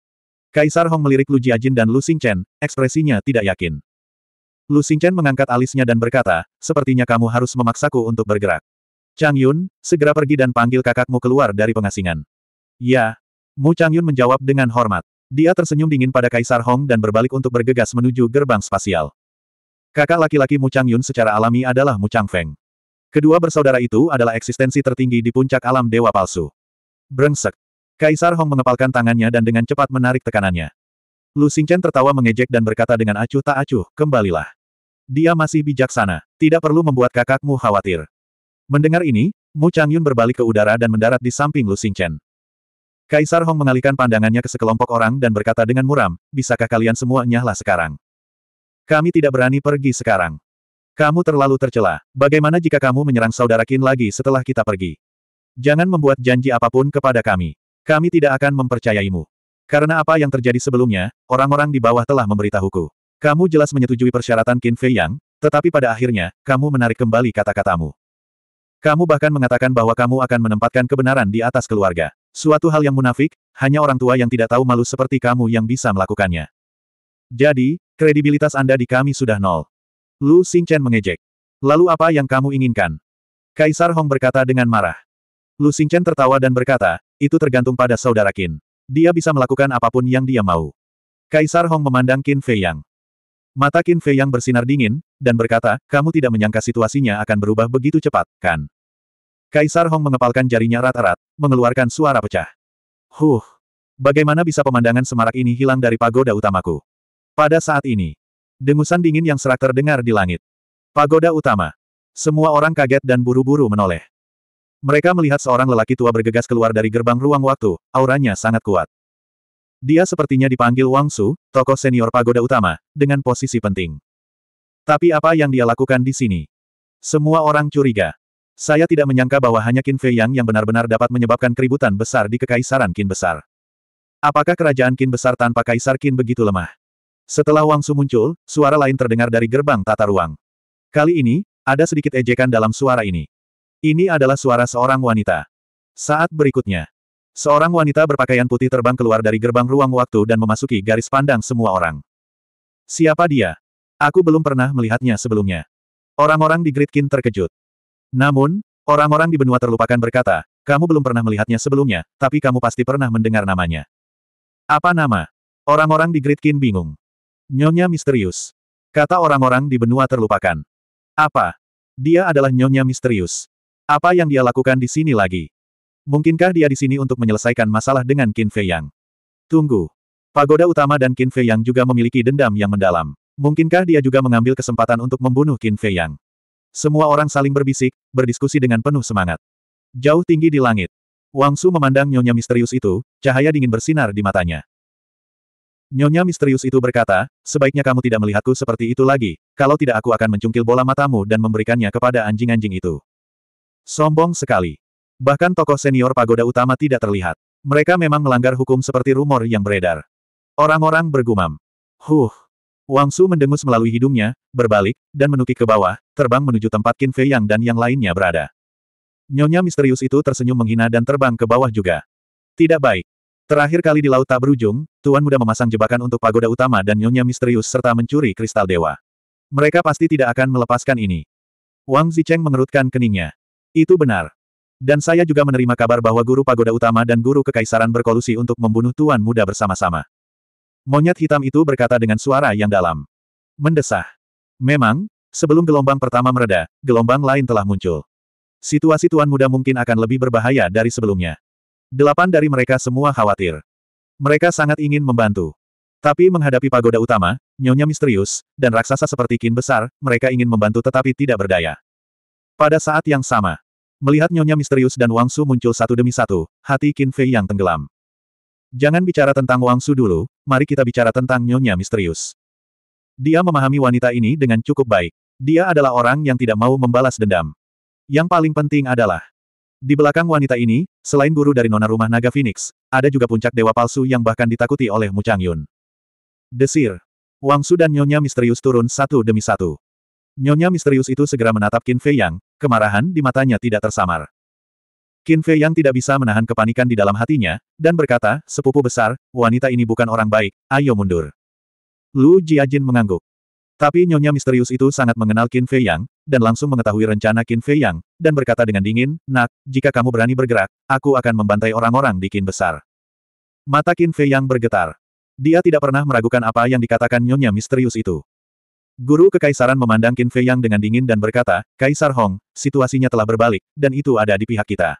Kaisar Hong melirik Lu Jiajin dan Lu Xingchen, ekspresinya tidak yakin. Lu Xingchen mengangkat alisnya dan berkata, sepertinya kamu harus memaksaku untuk bergerak. Chang Yun, segera pergi dan panggil kakakmu keluar dari pengasingan. Ya. Mu Chang Yun menjawab dengan hormat. Dia tersenyum dingin pada Kaisar Hong dan berbalik untuk bergegas menuju gerbang spasial. Kakak laki-laki Mu Chang Yun secara alami adalah Mu Chang Feng. Kedua bersaudara itu adalah eksistensi tertinggi di puncak alam dewa palsu. Brengsek. Kaisar Hong mengepalkan tangannya dan dengan cepat menarik tekanannya. Lu Xingchen tertawa mengejek dan berkata dengan acuh tak acuh, kembalilah. Dia masih bijaksana, tidak perlu membuat kakakmu khawatir. Mendengar ini, Mu Changyun berbalik ke udara dan mendarat di samping Lu Xingchen. Kaisar Hong mengalihkan pandangannya ke sekelompok orang dan berkata dengan muram, bisakah kalian semua nyahlah sekarang? Kami tidak berani pergi sekarang. Kamu terlalu tercela. Bagaimana jika kamu menyerang saudara Qin lagi setelah kita pergi? Jangan membuat janji apapun kepada kami. Kami tidak akan mempercayaimu. Karena apa yang terjadi sebelumnya, orang-orang di bawah telah memberitahuku. Kamu jelas menyetujui persyaratan Qin Fei Yang, tetapi pada akhirnya, kamu menarik kembali kata-katamu. Kamu bahkan mengatakan bahwa kamu akan menempatkan kebenaran di atas keluarga. Suatu hal yang munafik, hanya orang tua yang tidak tahu malu seperti kamu yang bisa melakukannya. Jadi, kredibilitas Anda di kami sudah nol. Lu Xingchen mengejek. Lalu apa yang kamu inginkan? Kaisar Hong berkata dengan marah. Lu Xingchen tertawa dan berkata, itu tergantung pada saudara Qin. Dia bisa melakukan apapun yang dia mau. Kaisar Hong memandang Qin Fei Yang. Mata Qin Fei Yang bersinar dingin, dan berkata, kamu tidak menyangka situasinya akan berubah begitu cepat, kan? Kaisar Hong mengepalkan jarinya rata rat mengeluarkan suara pecah. Huh! Bagaimana bisa pemandangan semarak ini hilang dari pagoda utamaku? Pada saat ini, dengusan dingin yang serak terdengar di langit. Pagoda utama. Semua orang kaget dan buru-buru menoleh. Mereka melihat seorang lelaki tua bergegas keluar dari gerbang ruang waktu, auranya sangat kuat. Dia sepertinya dipanggil Wang Su, tokoh senior pagoda utama, dengan posisi penting. Tapi apa yang dia lakukan di sini? Semua orang curiga. Saya tidak menyangka bahwa hanya Qin Fei Yang yang benar-benar dapat menyebabkan keributan besar di kekaisaran Qin Besar. Apakah kerajaan Qin Besar tanpa kaisar Qin begitu lemah? Setelah Wang Su muncul, suara lain terdengar dari gerbang tata ruang. Kali ini, ada sedikit ejekan dalam suara ini. Ini adalah suara seorang wanita. Saat berikutnya, seorang wanita berpakaian putih terbang keluar dari gerbang ruang waktu dan memasuki garis pandang semua orang. Siapa dia? Aku belum pernah melihatnya sebelumnya. Orang-orang di Great terkejut. Namun, orang-orang di benua terlupakan berkata, kamu belum pernah melihatnya sebelumnya, tapi kamu pasti pernah mendengar namanya. Apa nama? Orang-orang di Great bingung. Nyonya misterius. Kata orang-orang di benua terlupakan. Apa? Dia adalah nyonya misterius. Apa yang dia lakukan di sini lagi? Mungkinkah dia di sini untuk menyelesaikan masalah dengan Qin Fei Yang? Tunggu. Pagoda utama dan Qin Fei Yang juga memiliki dendam yang mendalam. Mungkinkah dia juga mengambil kesempatan untuk membunuh Qin Fei Yang? Semua orang saling berbisik, berdiskusi dengan penuh semangat. Jauh tinggi di langit. Wang Su memandang nyonya misterius itu, cahaya dingin bersinar di matanya. Nyonya misterius itu berkata, sebaiknya kamu tidak melihatku seperti itu lagi, kalau tidak aku akan mencungkil bola matamu dan memberikannya kepada anjing-anjing itu. Sombong sekali. Bahkan tokoh senior pagoda utama tidak terlihat. Mereka memang melanggar hukum seperti rumor yang beredar. Orang-orang bergumam. Huh. Wang Su mendengus melalui hidungnya, berbalik, dan menukik ke bawah, terbang menuju tempat Qin Fei Yang dan yang lainnya berada. Nyonya misterius itu tersenyum menghina dan terbang ke bawah juga. Tidak baik. Terakhir kali di Laut Tak Berujung, Tuan Muda memasang jebakan untuk pagoda utama dan Nyonya misterius serta mencuri kristal dewa. Mereka pasti tidak akan melepaskan ini. Wang Zicheng mengerutkan keningnya. Itu benar. Dan saya juga menerima kabar bahwa guru pagoda utama dan guru kekaisaran berkolusi untuk membunuh tuan muda bersama-sama. Monyet hitam itu berkata dengan suara yang dalam. Mendesah. Memang, sebelum gelombang pertama mereda, gelombang lain telah muncul. Situasi tuan muda mungkin akan lebih berbahaya dari sebelumnya. Delapan dari mereka semua khawatir. Mereka sangat ingin membantu. Tapi menghadapi pagoda utama, nyonya misterius, dan raksasa seperti kin besar, mereka ingin membantu tetapi tidak berdaya. Pada saat yang sama, melihat Nyonya Misterius dan Wang Su muncul satu demi satu, hati Qin Fei yang tenggelam. Jangan bicara tentang Wang Su dulu, mari kita bicara tentang Nyonya Misterius. Dia memahami wanita ini dengan cukup baik. Dia adalah orang yang tidak mau membalas dendam. Yang paling penting adalah, di belakang wanita ini, selain guru dari nona rumah naga Phoenix, ada juga puncak dewa palsu yang bahkan ditakuti oleh Mu Changyun. Desir. Wang Su dan Nyonya Misterius turun satu demi satu. Nyonya Misterius itu segera menatap Qin Fei Yang, kemarahan di matanya tidak tersamar. Qin Fei yang tidak bisa menahan kepanikan di dalam hatinya, dan berkata, sepupu besar, wanita ini bukan orang baik, ayo mundur. Lu Jiajin mengangguk. Tapi nyonya misterius itu sangat mengenal Qin Fei Yang, dan langsung mengetahui rencana Qin Fei Yang, dan berkata dengan dingin, Nak, jika kamu berani bergerak, aku akan membantai orang-orang di Qin Besar. Mata Qin Fei Yang bergetar. Dia tidak pernah meragukan apa yang dikatakan nyonya misterius itu. Guru Kekaisaran memandang Qin Fei Yang dengan dingin dan berkata, Kaisar Hong, situasinya telah berbalik, dan itu ada di pihak kita.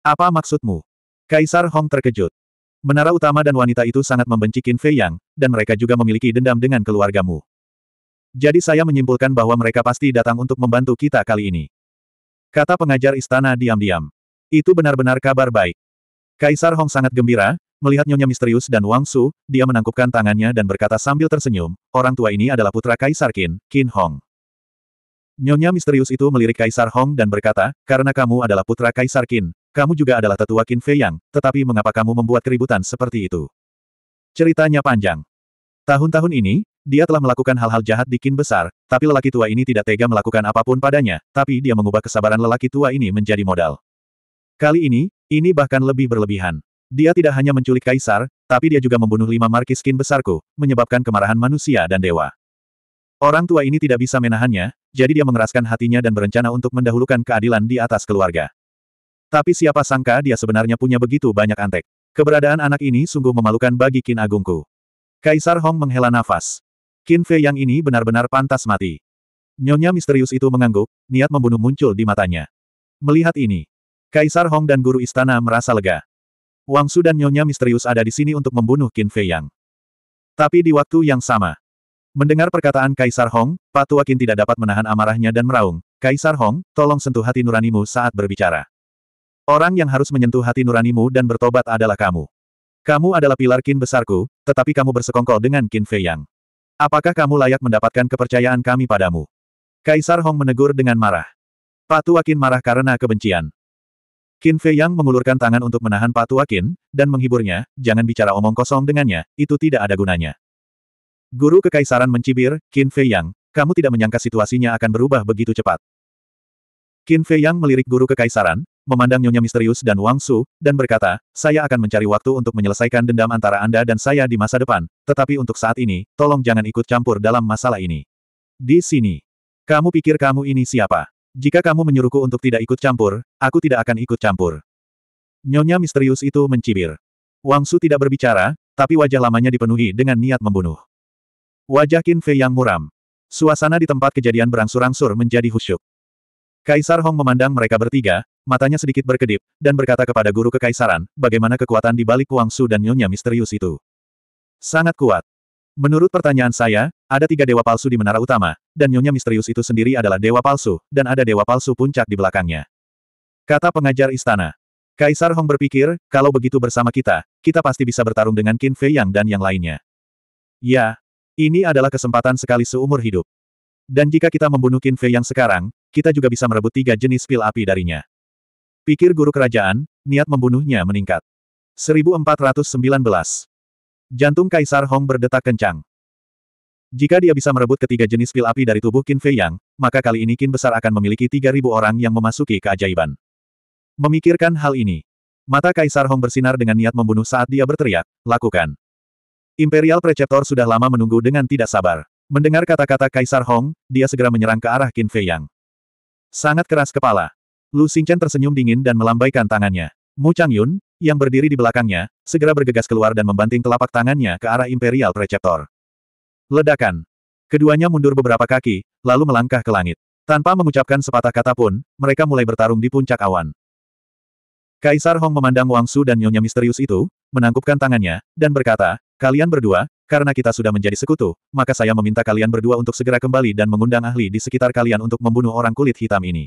Apa maksudmu? Kaisar Hong terkejut. Menara utama dan wanita itu sangat membenci Qin Fei Yang, dan mereka juga memiliki dendam dengan keluargamu. Jadi saya menyimpulkan bahwa mereka pasti datang untuk membantu kita kali ini. Kata pengajar istana diam-diam. Itu benar-benar kabar baik. Kaisar Hong sangat gembira, Melihat nyonya misterius dan Wang Su, dia menangkupkan tangannya dan berkata sambil tersenyum, orang tua ini adalah putra Kaisar Qin, Qin Hong. Nyonya misterius itu melirik Kaisar Hong dan berkata, karena kamu adalah putra Kaisar Qin, kamu juga adalah tetua Qin Fei Yang, tetapi mengapa kamu membuat keributan seperti itu? Ceritanya panjang. Tahun-tahun ini, dia telah melakukan hal-hal jahat di Qin besar, tapi lelaki tua ini tidak tega melakukan apapun padanya, tapi dia mengubah kesabaran lelaki tua ini menjadi modal. Kali ini, ini bahkan lebih berlebihan. Dia tidak hanya menculik kaisar, tapi dia juga membunuh lima markis kin besarku, menyebabkan kemarahan manusia dan dewa. Orang tua ini tidak bisa menahannya, jadi dia mengeraskan hatinya dan berencana untuk mendahulukan keadilan di atas keluarga. Tapi siapa sangka dia sebenarnya punya begitu banyak antek. Keberadaan anak ini sungguh memalukan bagi Kin Agungku. Kaisar Hong menghela nafas. Kin Fei yang ini benar-benar pantas mati. Nyonya misterius itu mengangguk, niat membunuh muncul di matanya. Melihat ini, Kaisar Hong dan guru istana merasa lega. Wang Su dan Nyonya misterius ada di sini untuk membunuh Qin Fei Yang. Tapi di waktu yang sama, mendengar perkataan Kaisar Hong, Patua Qin tidak dapat menahan amarahnya dan meraung, Kaisar Hong, tolong sentuh hati nuranimu saat berbicara. Orang yang harus menyentuh hati nuranimu dan bertobat adalah kamu. Kamu adalah pilar Qin besarku, tetapi kamu bersekongkol dengan Qin Fei Yang. Apakah kamu layak mendapatkan kepercayaan kami padamu? Kaisar Hong menegur dengan marah. Patua Qin marah karena kebencian. Qin Fei Yang mengulurkan tangan untuk menahan Tua Qin, dan menghiburnya, jangan bicara omong kosong dengannya, itu tidak ada gunanya. Guru Kekaisaran mencibir, Qin Fei Yang, kamu tidak menyangka situasinya akan berubah begitu cepat. Qin Fei Yang melirik Guru Kekaisaran, memandang Nyonya Misterius dan Wang Su, dan berkata, saya akan mencari waktu untuk menyelesaikan dendam antara Anda dan saya di masa depan, tetapi untuk saat ini, tolong jangan ikut campur dalam masalah ini. Di sini. Kamu pikir kamu ini siapa? Jika kamu menyuruhku untuk tidak ikut campur, aku tidak akan ikut campur. Nyonya misterius itu mencibir. Wang Su tidak berbicara, tapi wajah lamanya dipenuhi dengan niat membunuh. Wajah Qin Fei yang muram. Suasana di tempat kejadian berangsur-angsur menjadi husyuk. Kaisar Hong memandang mereka bertiga, matanya sedikit berkedip, dan berkata kepada guru kekaisaran, bagaimana kekuatan di balik Wang Su dan Nyonya misterius itu. Sangat kuat. Menurut pertanyaan saya, ada tiga dewa palsu di menara utama, dan nyonya misterius itu sendiri adalah dewa palsu, dan ada dewa palsu puncak di belakangnya. Kata pengajar istana. Kaisar Hong berpikir, kalau begitu bersama kita, kita pasti bisa bertarung dengan Qin Fei Yang dan yang lainnya. Ya, ini adalah kesempatan sekali seumur hidup. Dan jika kita membunuh Qin Fei Yang sekarang, kita juga bisa merebut tiga jenis pil api darinya. Pikir guru kerajaan, niat membunuhnya meningkat. 1419 Jantung Kaisar Hong berdetak kencang. Jika dia bisa merebut ketiga jenis pil api dari tubuh Qin Fei Yang, maka kali ini Qin besar akan memiliki 3.000 orang yang memasuki keajaiban. Memikirkan hal ini, mata Kaisar Hong bersinar dengan niat membunuh saat dia berteriak, lakukan. Imperial Preceptor sudah lama menunggu dengan tidak sabar. Mendengar kata-kata Kaisar Hong, dia segera menyerang ke arah Qin Fei Yang. Sangat keras kepala. Lu Xingchen tersenyum dingin dan melambaikan tangannya. Mu Yun yang berdiri di belakangnya, segera bergegas keluar dan membanting telapak tangannya ke arah Imperial Preceptor. Ledakan. Keduanya mundur beberapa kaki, lalu melangkah ke langit. Tanpa mengucapkan sepatah kata pun, mereka mulai bertarung di puncak awan. Kaisar Hong memandang Wang Su dan Nyonya misterius itu, menangkupkan tangannya, dan berkata, Kalian berdua, karena kita sudah menjadi sekutu, maka saya meminta kalian berdua untuk segera kembali dan mengundang ahli di sekitar kalian untuk membunuh orang kulit hitam ini.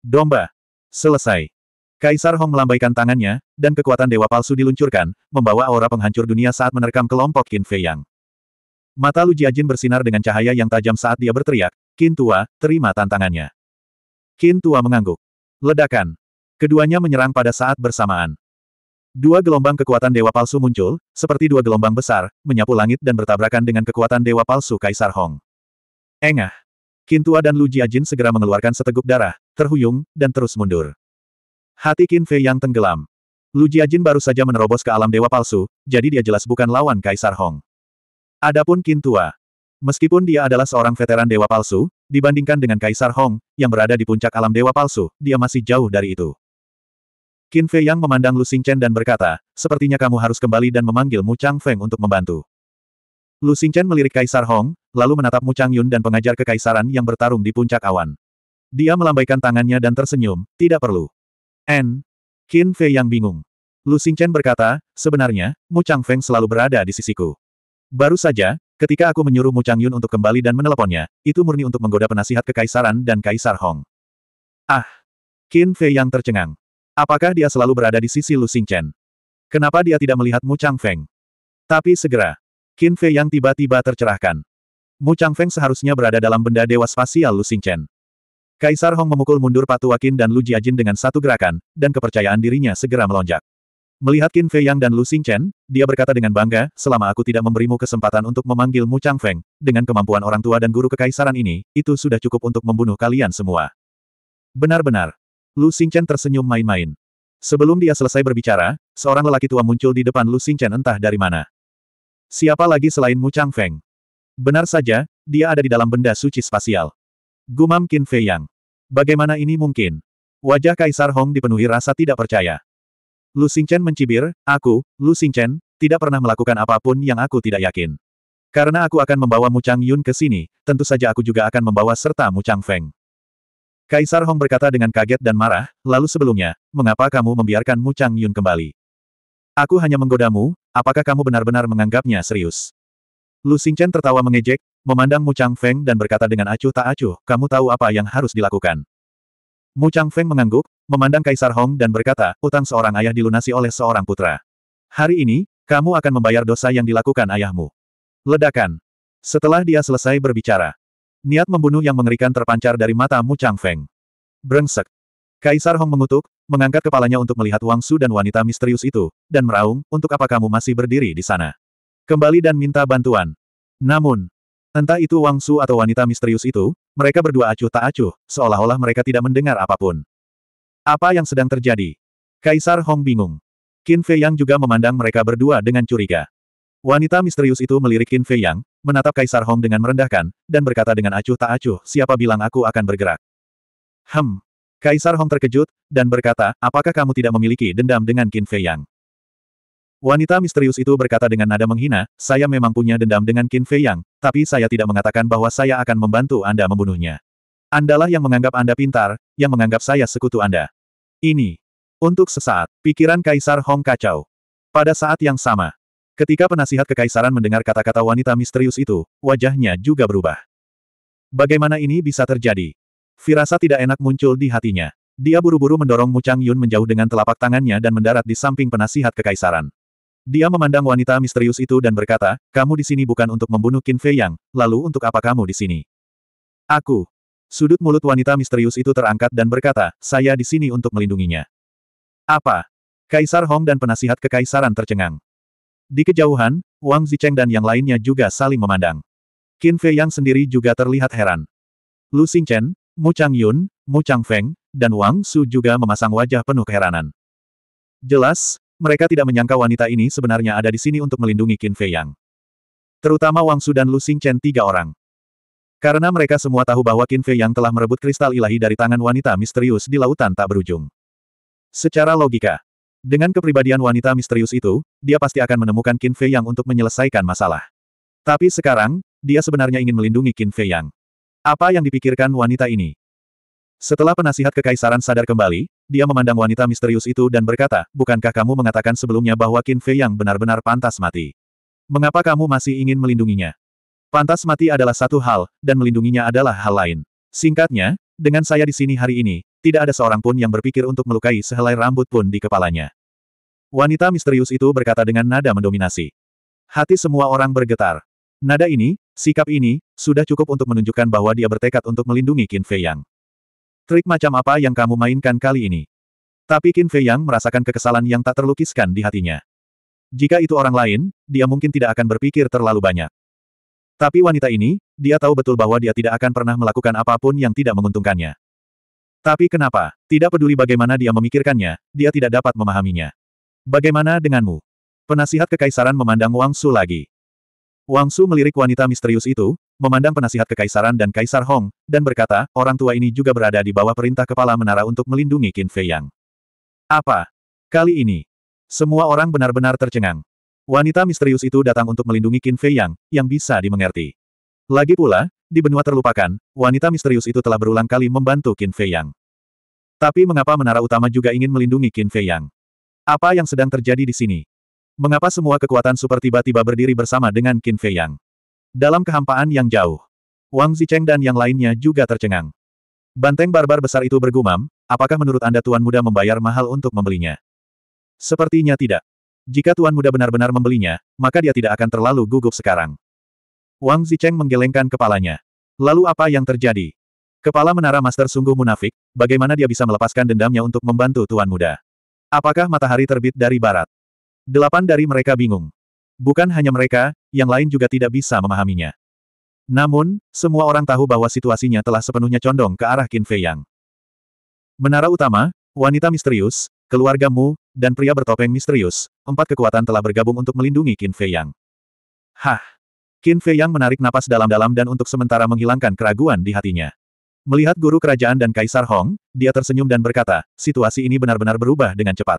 Domba. Selesai. Kaisar Hong melambaikan tangannya, dan kekuatan dewa palsu diluncurkan, membawa aura penghancur dunia saat menerkam kelompok Qin Fei Yang. Mata Lu Jiajin bersinar dengan cahaya yang tajam saat dia berteriak, Qin Tua, terima tantangannya. Qin Tua mengangguk. Ledakan. Keduanya menyerang pada saat bersamaan. Dua gelombang kekuatan dewa palsu muncul, seperti dua gelombang besar, menyapu langit dan bertabrakan dengan kekuatan dewa palsu Kaisar Hong. Engah. Qin Tua dan Lu Jiajin segera mengeluarkan seteguk darah, terhuyung, dan terus mundur. Hati Qin Fei yang tenggelam. Lu Jiajin baru saja menerobos ke alam dewa palsu, jadi dia jelas bukan lawan Kaisar Hong. Adapun Qin Tua. Meskipun dia adalah seorang veteran dewa palsu, dibandingkan dengan Kaisar Hong, yang berada di puncak alam dewa palsu, dia masih jauh dari itu. Qin Fei Yang memandang Lu Xingchen dan berkata, sepertinya kamu harus kembali dan memanggil Mu Chang Feng untuk membantu. Lu Xingchen melirik Kaisar Hong, lalu menatap Mu Chang Yun dan pengajar kekaisaran yang bertarung di puncak awan. Dia melambaikan tangannya dan tersenyum, tidak perlu. N. Qin Fei yang bingung. Lu Xingchen berkata, sebenarnya, Mu Chang Feng selalu berada di sisiku. Baru saja, ketika aku menyuruh Mu Chang Yun untuk kembali dan meneleponnya, itu murni untuk menggoda penasihat kekaisaran dan Kaisar Hong. Ah! Qin Fei yang tercengang. Apakah dia selalu berada di sisi Lu Xingchen? Kenapa dia tidak melihat Mu Chang Feng? Tapi segera, Qin Fei yang tiba-tiba tercerahkan. Mu Chang Feng seharusnya berada dalam benda dewa spasial Lu Xingchen. Kaisar Hong memukul mundur Patu Wakin dan Lu Jiajin dengan satu gerakan, dan kepercayaan dirinya segera melonjak. Melihat Qin Fei Yang dan Lu Xingchen, dia berkata dengan bangga, selama aku tidak memberimu kesempatan untuk memanggil Mu Chang Feng, dengan kemampuan orang tua dan guru kekaisaran ini, itu sudah cukup untuk membunuh kalian semua. Benar-benar. Lu Xingchen tersenyum main-main. Sebelum dia selesai berbicara, seorang lelaki tua muncul di depan Lu Xingchen entah dari mana. Siapa lagi selain Mu Chang Feng? Benar saja, dia ada di dalam benda suci spasial. Gumam Qin Fei Yang. Bagaimana ini mungkin? Wajah Kaisar Hong dipenuhi rasa tidak percaya. Lu Xingchen mencibir, aku, Lu Xingchen, tidak pernah melakukan apapun yang aku tidak yakin. Karena aku akan membawa Mu Chang Yun ke sini, tentu saja aku juga akan membawa serta Mu Chang Feng. Kaisar Hong berkata dengan kaget dan marah, lalu sebelumnya, mengapa kamu membiarkan Mu Chang Yun kembali? Aku hanya menggodamu, apakah kamu benar-benar menganggapnya serius? Lu Xingchen tertawa mengejek, memandang Mu Chang Feng dan berkata dengan acuh tak acuh, kamu tahu apa yang harus dilakukan. Mu Chang Feng mengangguk, memandang Kaisar Hong dan berkata, utang seorang ayah dilunasi oleh seorang putra. Hari ini, kamu akan membayar dosa yang dilakukan ayahmu. Ledakan. Setelah dia selesai berbicara, niat membunuh yang mengerikan terpancar dari mata Mu Chang Feng. Brengsek. Kaisar Hong mengutuk, mengangkat kepalanya untuk melihat Wang Su dan wanita misterius itu, dan meraung, untuk apa kamu masih berdiri di sana? Kembali dan minta bantuan. Namun, Entah itu Wang Su atau wanita misterius itu, mereka berdua acuh tak acuh, seolah-olah mereka tidak mendengar apapun. Apa yang sedang terjadi? Kaisar Hong bingung. Qin Fei Yang juga memandang mereka berdua dengan curiga. Wanita misterius itu melirik Qin Fei Yang, menatap Kaisar Hong dengan merendahkan, dan berkata dengan acuh tak acuh, siapa bilang aku akan bergerak? Hem. Kaisar Hong terkejut, dan berkata, apakah kamu tidak memiliki dendam dengan Qin Fei Yang? Wanita misterius itu berkata dengan nada menghina, saya memang punya dendam dengan Qin Fei Yang, tapi saya tidak mengatakan bahwa saya akan membantu Anda membunuhnya. Andalah yang menganggap Anda pintar, yang menganggap saya sekutu Anda. Ini. Untuk sesaat, pikiran Kaisar Hong kacau. Pada saat yang sama, ketika penasihat kekaisaran mendengar kata-kata wanita misterius itu, wajahnya juga berubah. Bagaimana ini bisa terjadi? Firasa tidak enak muncul di hatinya. Dia buru-buru mendorong Mu Chang Yun menjauh dengan telapak tangannya dan mendarat di samping penasihat kekaisaran. Dia memandang wanita misterius itu dan berkata, kamu di sini bukan untuk membunuh Qin Fei Yang, lalu untuk apa kamu di sini? Aku. Sudut mulut wanita misterius itu terangkat dan berkata, saya di sini untuk melindunginya. Apa? Kaisar Hong dan penasihat kekaisaran tercengang. Di kejauhan, Wang Zicheng dan yang lainnya juga saling memandang. Qin Fei Yang sendiri juga terlihat heran. Lu Xingchen, Mu Chang Yun, Mu Chang Feng, dan Wang Su juga memasang wajah penuh keheranan. Jelas, mereka tidak menyangka wanita ini sebenarnya ada di sini untuk melindungi Qin Fei Yang. Terutama Wang Su dan Lu Xing Chen tiga orang. Karena mereka semua tahu bahwa Qin Fei Yang telah merebut kristal ilahi dari tangan wanita misterius di lautan tak berujung. Secara logika, dengan kepribadian wanita misterius itu, dia pasti akan menemukan Qin Fei Yang untuk menyelesaikan masalah. Tapi sekarang, dia sebenarnya ingin melindungi Qin Fei Yang. Apa yang dipikirkan wanita ini? Setelah penasihat kekaisaran sadar kembali, dia memandang wanita misterius itu dan berkata, Bukankah kamu mengatakan sebelumnya bahwa Qin Fei yang benar-benar pantas mati? Mengapa kamu masih ingin melindunginya? Pantas mati adalah satu hal, dan melindunginya adalah hal lain. Singkatnya, dengan saya di sini hari ini, tidak ada seorang pun yang berpikir untuk melukai sehelai rambut pun di kepalanya. Wanita misterius itu berkata dengan nada mendominasi. Hati semua orang bergetar. Nada ini, sikap ini, sudah cukup untuk menunjukkan bahwa dia bertekad untuk melindungi Qin Fei Yang. Trik macam apa yang kamu mainkan kali ini? Tapi Qin Fei Yang merasakan kekesalan yang tak terlukiskan di hatinya. Jika itu orang lain, dia mungkin tidak akan berpikir terlalu banyak. Tapi wanita ini, dia tahu betul bahwa dia tidak akan pernah melakukan apapun yang tidak menguntungkannya. Tapi kenapa? Tidak peduli bagaimana dia memikirkannya, dia tidak dapat memahaminya. Bagaimana denganmu? Penasihat kekaisaran memandang Wang Su lagi. Wang Su melirik wanita misterius itu, memandang penasihat kekaisaran dan Kaisar Hong, dan berkata, orang tua ini juga berada di bawah perintah kepala menara untuk melindungi Qin Fei Yang. Apa? Kali ini, semua orang benar-benar tercengang. Wanita misterius itu datang untuk melindungi Qin Fei Yang, yang bisa dimengerti. Lagi pula, di benua terlupakan, wanita misterius itu telah berulang kali membantu Qin Fei Yang. Tapi mengapa menara utama juga ingin melindungi Qin Fei Yang? Apa yang sedang terjadi di sini? Mengapa semua kekuatan super tiba-tiba berdiri bersama dengan Qin Fei Yang? Dalam kehampaan yang jauh, Wang Zicheng dan yang lainnya juga tercengang. Banteng barbar besar itu bergumam, apakah menurut Anda Tuan Muda membayar mahal untuk membelinya? Sepertinya tidak. Jika Tuan Muda benar-benar membelinya, maka dia tidak akan terlalu gugup sekarang. Wang Zicheng menggelengkan kepalanya. Lalu apa yang terjadi? Kepala Menara Master sungguh munafik, bagaimana dia bisa melepaskan dendamnya untuk membantu Tuan Muda? Apakah matahari terbit dari barat? Delapan dari mereka bingung. Bukan hanya mereka, yang lain juga tidak bisa memahaminya. Namun, semua orang tahu bahwa situasinya telah sepenuhnya condong ke arah Qin Fei Yang. Menara utama, wanita misterius, keluargamu, dan pria bertopeng misterius, empat kekuatan telah bergabung untuk melindungi Qin Fei Yang. Hah! Qin Fei Yang menarik napas dalam-dalam dan untuk sementara menghilangkan keraguan di hatinya. Melihat guru kerajaan dan Kaisar Hong, dia tersenyum dan berkata, situasi ini benar-benar berubah dengan cepat.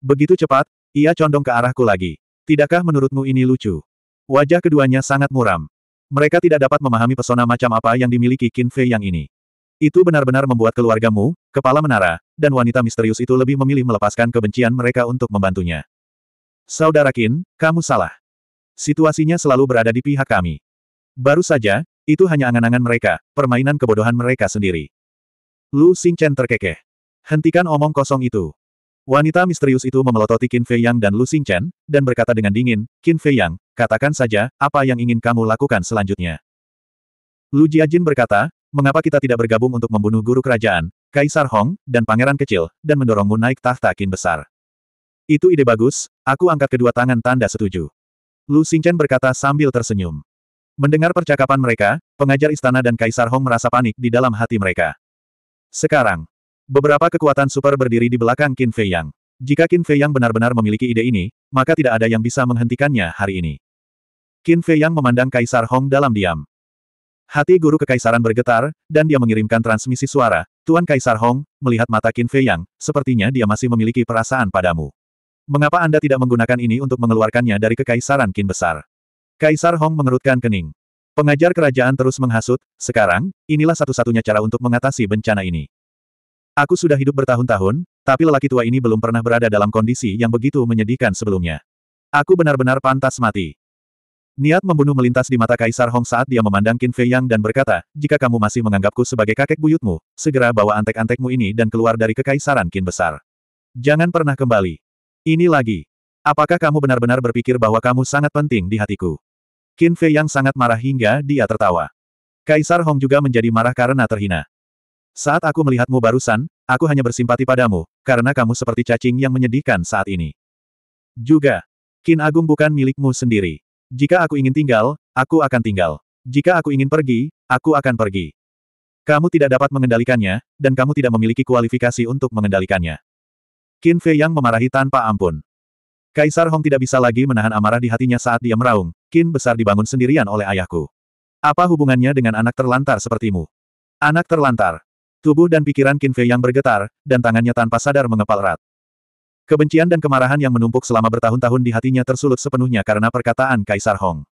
Begitu cepat, ia condong ke arahku lagi. Tidakkah menurutmu ini lucu? Wajah keduanya sangat muram. Mereka tidak dapat memahami pesona macam apa yang dimiliki Qin Fei yang ini. Itu benar-benar membuat keluargamu, kepala menara, dan wanita misterius itu lebih memilih melepaskan kebencian mereka untuk membantunya. Saudara Qin, kamu salah. Situasinya selalu berada di pihak kami. Baru saja, itu hanya angan-angan mereka, permainan kebodohan mereka sendiri. Lu Xingchen terkekeh. Hentikan omong kosong itu. Wanita misterius itu memelototi Qin Fei Yang dan Lu Xing Chen, dan berkata dengan dingin, Qin Fei Yang, katakan saja, apa yang ingin kamu lakukan selanjutnya? Lu Jiajin berkata, mengapa kita tidak bergabung untuk membunuh guru kerajaan, Kaisar Hong, dan pangeran kecil, dan mendorongmu naik tahta Qin besar? Itu ide bagus, aku angkat kedua tangan tanda setuju. Lu Xing Chen berkata sambil tersenyum. Mendengar percakapan mereka, pengajar istana dan Kaisar Hong merasa panik di dalam hati mereka. Sekarang, Beberapa kekuatan super berdiri di belakang Qin Fei Yang. Jika Qin Fei Yang benar-benar memiliki ide ini, maka tidak ada yang bisa menghentikannya hari ini. Qin Fei Yang memandang Kaisar Hong dalam diam. Hati guru kekaisaran bergetar, dan dia mengirimkan transmisi suara, Tuan Kaisar Hong, melihat mata Qin Fei Yang, sepertinya dia masih memiliki perasaan padamu. Mengapa Anda tidak menggunakan ini untuk mengeluarkannya dari kekaisaran Qin Besar? Kaisar Hong mengerutkan kening. Pengajar kerajaan terus menghasut, sekarang, inilah satu-satunya cara untuk mengatasi bencana ini. Aku sudah hidup bertahun-tahun, tapi lelaki tua ini belum pernah berada dalam kondisi yang begitu menyedihkan sebelumnya. Aku benar-benar pantas mati. Niat membunuh melintas di mata Kaisar Hong saat dia memandang Qin Fei Yang dan berkata, jika kamu masih menganggapku sebagai kakek buyutmu, segera bawa antek-antekmu ini dan keluar dari kekaisaran Qin Besar. Jangan pernah kembali. Ini lagi. Apakah kamu benar-benar berpikir bahwa kamu sangat penting di hatiku? Qin Fei Yang sangat marah hingga dia tertawa. Kaisar Hong juga menjadi marah karena terhina. Saat aku melihatmu barusan, aku hanya bersimpati padamu, karena kamu seperti cacing yang menyedihkan saat ini. Juga, Kin Agung bukan milikmu sendiri. Jika aku ingin tinggal, aku akan tinggal. Jika aku ingin pergi, aku akan pergi. Kamu tidak dapat mengendalikannya, dan kamu tidak memiliki kualifikasi untuk mengendalikannya. Qin Fei Yang memarahi tanpa ampun. Kaisar Hong tidak bisa lagi menahan amarah di hatinya saat dia meraung, Qin besar dibangun sendirian oleh ayahku. Apa hubungannya dengan anak terlantar sepertimu? Anak terlantar. Tubuh dan pikiran Qin Fei yang bergetar, dan tangannya tanpa sadar mengepal erat. Kebencian dan kemarahan yang menumpuk selama bertahun-tahun di hatinya tersulut sepenuhnya karena perkataan Kaisar Hong.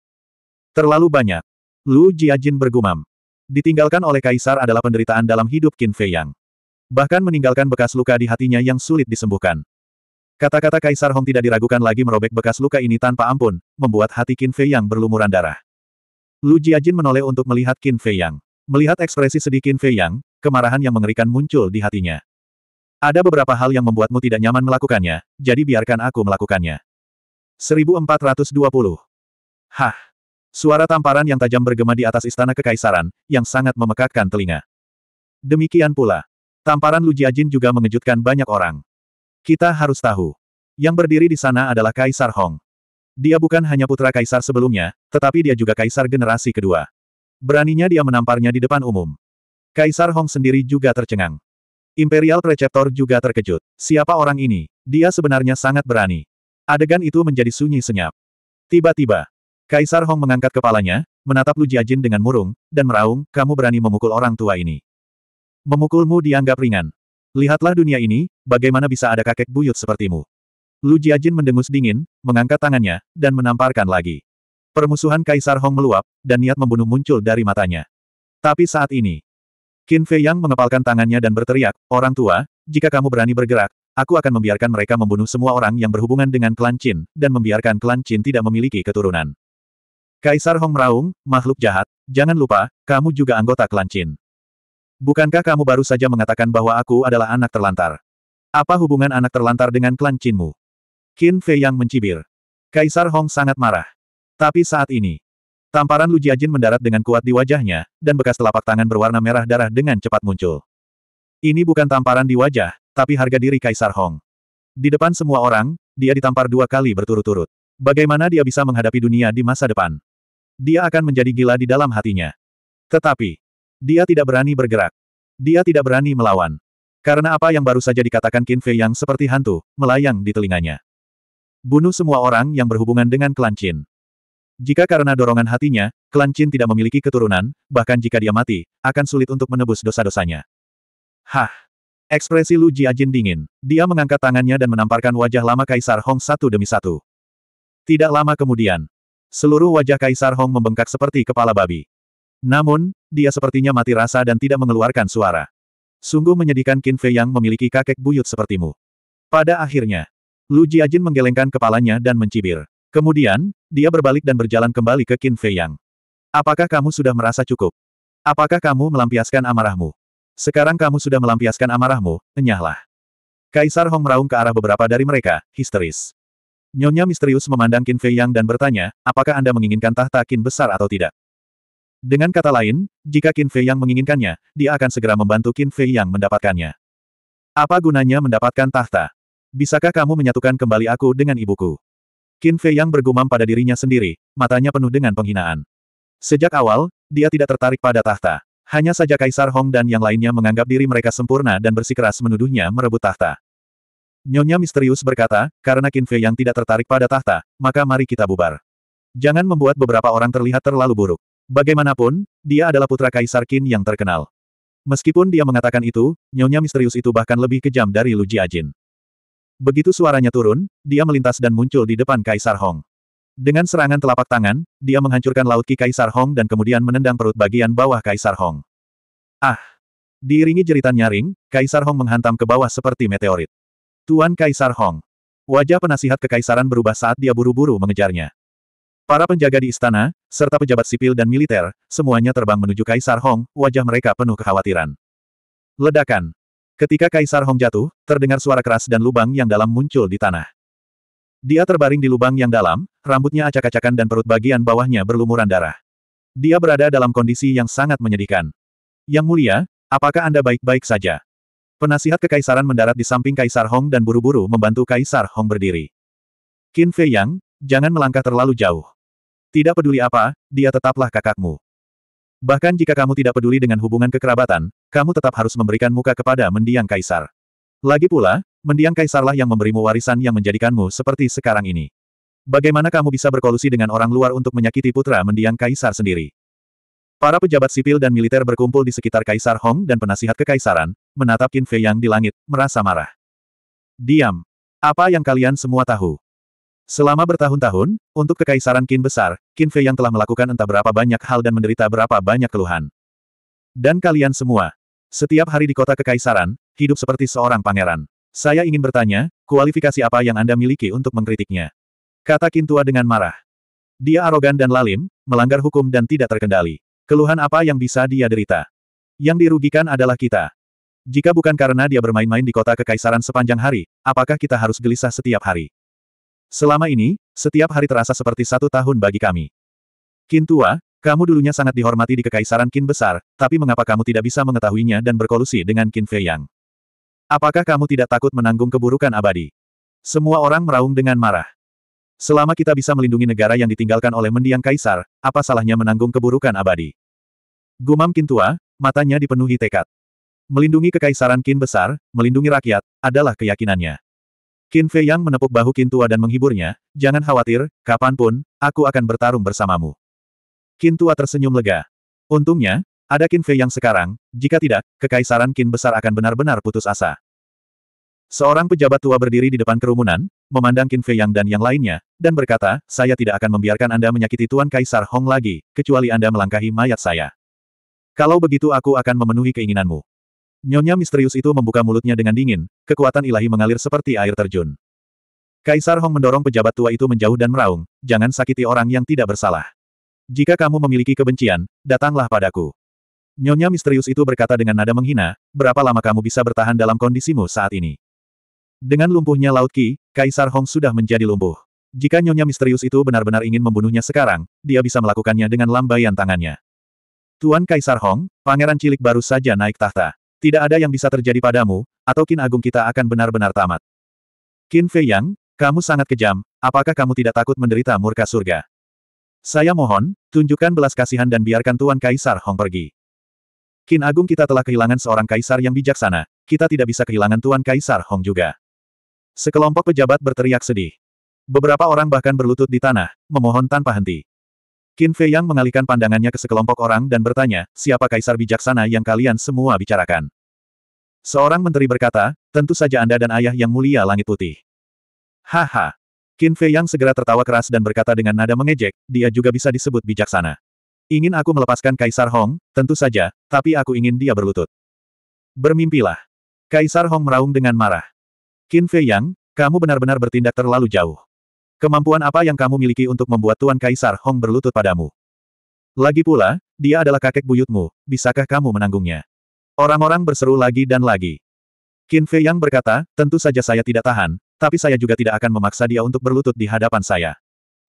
Terlalu banyak. Lu Jiajin bergumam. Ditinggalkan oleh Kaisar adalah penderitaan dalam hidup Qin Fei Yang. Bahkan meninggalkan bekas luka di hatinya yang sulit disembuhkan. Kata-kata Kaisar Hong tidak diragukan lagi merobek bekas luka ini tanpa ampun, membuat hati Qin Fei Yang berlumuran darah. Lu Jiajin menoleh untuk melihat Qin Fei Yang. Melihat ekspresi sedih Qin Fei Yang, kemarahan yang mengerikan muncul di hatinya. Ada beberapa hal yang membuatmu tidak nyaman melakukannya, jadi biarkan aku melakukannya. 1420. Hah! Suara tamparan yang tajam bergema di atas istana kekaisaran, yang sangat memekakkan telinga. Demikian pula, tamparan Lu Jiajin juga mengejutkan banyak orang. Kita harus tahu. Yang berdiri di sana adalah Kaisar Hong. Dia bukan hanya putra kaisar sebelumnya, tetapi dia juga kaisar generasi kedua. Beraninya dia menamparnya di depan umum. Kaisar Hong sendiri juga tercengang. Imperial Preceptor juga terkejut. Siapa orang ini? Dia sebenarnya sangat berani. Adegan itu menjadi sunyi senyap. Tiba-tiba, Kaisar Hong mengangkat kepalanya, menatap Lu Jiajin dengan murung, dan meraung, kamu berani memukul orang tua ini. Memukulmu dianggap ringan. Lihatlah dunia ini, bagaimana bisa ada kakek buyut sepertimu. Lu Jiajin mendengus dingin, mengangkat tangannya, dan menamparkan lagi. Permusuhan Kaisar Hong meluap, dan niat membunuh muncul dari matanya. Tapi saat ini, Qin Fei Yang mengepalkan tangannya dan berteriak, Orang tua, jika kamu berani bergerak, aku akan membiarkan mereka membunuh semua orang yang berhubungan dengan klan Qin, dan membiarkan klan Qin tidak memiliki keturunan. Kaisar Hong Meraung, makhluk jahat, jangan lupa, kamu juga anggota klan Qin. Bukankah kamu baru saja mengatakan bahwa aku adalah anak terlantar? Apa hubungan anak terlantar dengan klan Qinmu? Qin Fei Yang mencibir. Kaisar Hong sangat marah. Tapi saat ini, Tamparan Lu Jiajin mendarat dengan kuat di wajahnya, dan bekas telapak tangan berwarna merah darah dengan cepat muncul. Ini bukan tamparan di wajah, tapi harga diri Kaisar Hong. Di depan semua orang, dia ditampar dua kali berturut-turut. Bagaimana dia bisa menghadapi dunia di masa depan? Dia akan menjadi gila di dalam hatinya. Tetapi, dia tidak berani bergerak. Dia tidak berani melawan. Karena apa yang baru saja dikatakan Qin Fei yang seperti hantu, melayang di telinganya. Bunuh semua orang yang berhubungan dengan kelancin. Jika karena dorongan hatinya, klan Qin tidak memiliki keturunan, bahkan jika dia mati, akan sulit untuk menebus dosa-dosanya. Hah! Ekspresi Lu Jiajin dingin. Dia mengangkat tangannya dan menamparkan wajah lama Kaisar Hong satu demi satu. Tidak lama kemudian, seluruh wajah Kaisar Hong membengkak seperti kepala babi. Namun, dia sepertinya mati rasa dan tidak mengeluarkan suara. Sungguh menyedihkan Qin Fei yang memiliki kakek buyut sepertimu. Pada akhirnya, Lu Jiajin menggelengkan kepalanya dan mencibir. Kemudian, dia berbalik dan berjalan kembali ke Qin Fei Yang. Apakah kamu sudah merasa cukup? Apakah kamu melampiaskan amarahmu? Sekarang kamu sudah melampiaskan amarahmu, enyahlah. Kaisar Hong meraung ke arah beberapa dari mereka, histeris. Nyonya misterius memandang Qin Fei Yang dan bertanya, apakah Anda menginginkan tahta Qin besar atau tidak? Dengan kata lain, jika Qin Fei Yang menginginkannya, dia akan segera membantu Qin Fei Yang mendapatkannya. Apa gunanya mendapatkan tahta? Bisakah kamu menyatukan kembali aku dengan ibuku? Qin Fei yang bergumam pada dirinya sendiri, matanya penuh dengan penghinaan. Sejak awal, dia tidak tertarik pada tahta. Hanya saja Kaisar Hong dan yang lainnya menganggap diri mereka sempurna dan bersikeras menuduhnya merebut tahta. Nyonya misterius berkata, karena Qin Fei yang tidak tertarik pada tahta, maka mari kita bubar. Jangan membuat beberapa orang terlihat terlalu buruk. Bagaimanapun, dia adalah putra Kaisar Qin yang terkenal. Meskipun dia mengatakan itu, Nyonya misterius itu bahkan lebih kejam dari Lu Jiajin. Begitu suaranya turun, dia melintas dan muncul di depan Kaisar Hong. Dengan serangan telapak tangan, dia menghancurkan laut Ki Kaisar Hong dan kemudian menendang perut bagian bawah Kaisar Hong. Ah! Diiringi jeritan nyaring, Kaisar Hong menghantam ke bawah seperti meteorit. Tuan Kaisar Hong. Wajah penasihat kekaisaran berubah saat dia buru-buru mengejarnya. Para penjaga di istana, serta pejabat sipil dan militer, semuanya terbang menuju Kaisar Hong, wajah mereka penuh kekhawatiran. Ledakan. Ketika Kaisar Hong jatuh, terdengar suara keras dan lubang yang dalam muncul di tanah. Dia terbaring di lubang yang dalam, rambutnya acak-acakan dan perut bagian bawahnya berlumuran darah. Dia berada dalam kondisi yang sangat menyedihkan. Yang mulia, apakah Anda baik-baik saja? Penasihat kekaisaran mendarat di samping Kaisar Hong dan buru-buru membantu Kaisar Hong berdiri. Qin Fei Yang, jangan melangkah terlalu jauh. Tidak peduli apa, dia tetaplah kakakmu. Bahkan jika kamu tidak peduli dengan hubungan kekerabatan, kamu tetap harus memberikan muka kepada mendiang kaisar. Lagi pula, mendiang kaisarlah yang memberimu warisan yang menjadikanmu seperti sekarang ini. Bagaimana kamu bisa berkolusi dengan orang luar untuk menyakiti putra mendiang kaisar sendiri? Para pejabat sipil dan militer berkumpul di sekitar Kaisar Hong dan penasihat kekaisaran, menatap Qin Fei Yang di langit, merasa marah. Diam. Apa yang kalian semua tahu? Selama bertahun-tahun, untuk kekaisaran Qin besar, Qin Fei yang telah melakukan entah berapa banyak hal dan menderita berapa banyak keluhan. Dan kalian semua, setiap hari di kota kekaisaran, hidup seperti seorang pangeran. Saya ingin bertanya, kualifikasi apa yang Anda miliki untuk mengkritiknya? Kata Qin tua dengan marah. Dia arogan dan lalim, melanggar hukum dan tidak terkendali. Keluhan apa yang bisa dia derita? Yang dirugikan adalah kita. Jika bukan karena dia bermain-main di kota kekaisaran sepanjang hari, apakah kita harus gelisah setiap hari? Selama ini, setiap hari terasa seperti satu tahun bagi kami. Kintua, kamu dulunya sangat dihormati di Kekaisaran Qin besar, tapi mengapa kamu tidak bisa mengetahuinya dan berkolusi dengan Qin Fei Yang? Apakah kamu tidak takut menanggung keburukan abadi? Semua orang meraung dengan marah. Selama kita bisa melindungi negara yang ditinggalkan oleh mendiang kaisar, apa salahnya menanggung keburukan abadi? Gumam Kintua, matanya dipenuhi tekad. Melindungi kekaisaran Qin besar, melindungi rakyat, adalah keyakinannya. Qin Fei Yang menepuk bahu Qin Tua dan menghiburnya, jangan khawatir, kapanpun, aku akan bertarung bersamamu. Qin Tua tersenyum lega. Untungnya, ada Qin Fei Yang sekarang, jika tidak, kekaisaran Qin besar akan benar-benar putus asa. Seorang pejabat tua berdiri di depan kerumunan, memandang Qin Fei Yang dan yang lainnya, dan berkata, saya tidak akan membiarkan Anda menyakiti Tuan Kaisar Hong lagi, kecuali Anda melangkahi mayat saya. Kalau begitu aku akan memenuhi keinginanmu. Nyonya misterius itu membuka mulutnya dengan dingin, kekuatan ilahi mengalir seperti air terjun. Kaisar Hong mendorong pejabat tua itu menjauh dan meraung, jangan sakiti orang yang tidak bersalah. Jika kamu memiliki kebencian, datanglah padaku. Nyonya misterius itu berkata dengan nada menghina, berapa lama kamu bisa bertahan dalam kondisimu saat ini? Dengan lumpuhnya Laut Qi, Kaisar Hong sudah menjadi lumpuh. Jika Nyonya misterius itu benar-benar ingin membunuhnya sekarang, dia bisa melakukannya dengan lambaian tangannya. Tuan Kaisar Hong, pangeran cilik baru saja naik tahta. Tidak ada yang bisa terjadi padamu, atau kin agung kita akan benar-benar tamat. Kin Fei Yang, kamu sangat kejam, apakah kamu tidak takut menderita murka surga? Saya mohon, tunjukkan belas kasihan dan biarkan Tuan Kaisar Hong pergi. Kin Agung kita telah kehilangan seorang kaisar yang bijaksana, kita tidak bisa kehilangan Tuan Kaisar Hong juga. Sekelompok pejabat berteriak sedih. Beberapa orang bahkan berlutut di tanah, memohon tanpa henti. Qin Fei Yang mengalihkan pandangannya ke sekelompok orang dan bertanya, siapa kaisar bijaksana yang kalian semua bicarakan? Seorang menteri berkata, tentu saja Anda dan ayah yang mulia langit putih. Haha. Qin Fei Yang segera tertawa keras dan berkata dengan nada mengejek, dia juga bisa disebut bijaksana. Ingin aku melepaskan Kaisar Hong, tentu saja, tapi aku ingin dia berlutut. Bermimpilah. Kaisar Hong meraung dengan marah. Qin Fei Yang, kamu benar-benar bertindak terlalu jauh. Kemampuan apa yang kamu miliki untuk membuat Tuan Kaisar Hong berlutut padamu? Lagi pula, dia adalah kakek buyutmu, bisakah kamu menanggungnya? Orang-orang berseru lagi dan lagi. Qin Fei Yang berkata, tentu saja saya tidak tahan, tapi saya juga tidak akan memaksa dia untuk berlutut di hadapan saya.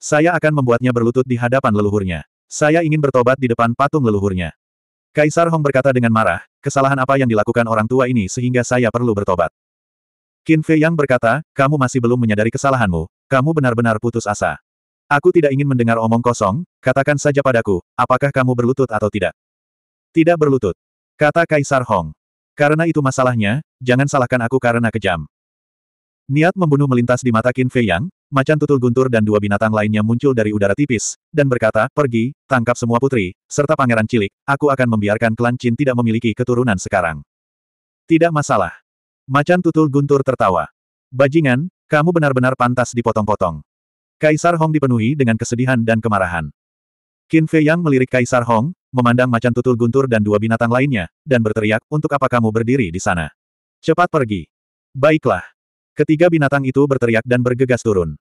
Saya akan membuatnya berlutut di hadapan leluhurnya. Saya ingin bertobat di depan patung leluhurnya. Kaisar Hong berkata dengan marah, kesalahan apa yang dilakukan orang tua ini sehingga saya perlu bertobat. Qin Fei Yang berkata, kamu masih belum menyadari kesalahanmu, kamu benar-benar putus asa. Aku tidak ingin mendengar omong kosong, katakan saja padaku, apakah kamu berlutut atau tidak? Tidak berlutut. Kata Kaisar Hong. Karena itu masalahnya, jangan salahkan aku karena kejam. Niat membunuh melintas di mata Qin Fei Yang, macan tutul guntur dan dua binatang lainnya muncul dari udara tipis, dan berkata, pergi, tangkap semua putri, serta pangeran cilik, aku akan membiarkan klan Qin tidak memiliki keturunan sekarang. Tidak masalah. Macan tutul guntur tertawa. Bajingan, kamu benar-benar pantas dipotong-potong. Kaisar Hong dipenuhi dengan kesedihan dan kemarahan. Qin Fei Yang melirik Kaisar Hong, memandang macan tutul guntur dan dua binatang lainnya, dan berteriak, untuk apa kamu berdiri di sana? Cepat pergi. Baiklah. Ketiga binatang itu berteriak dan bergegas turun.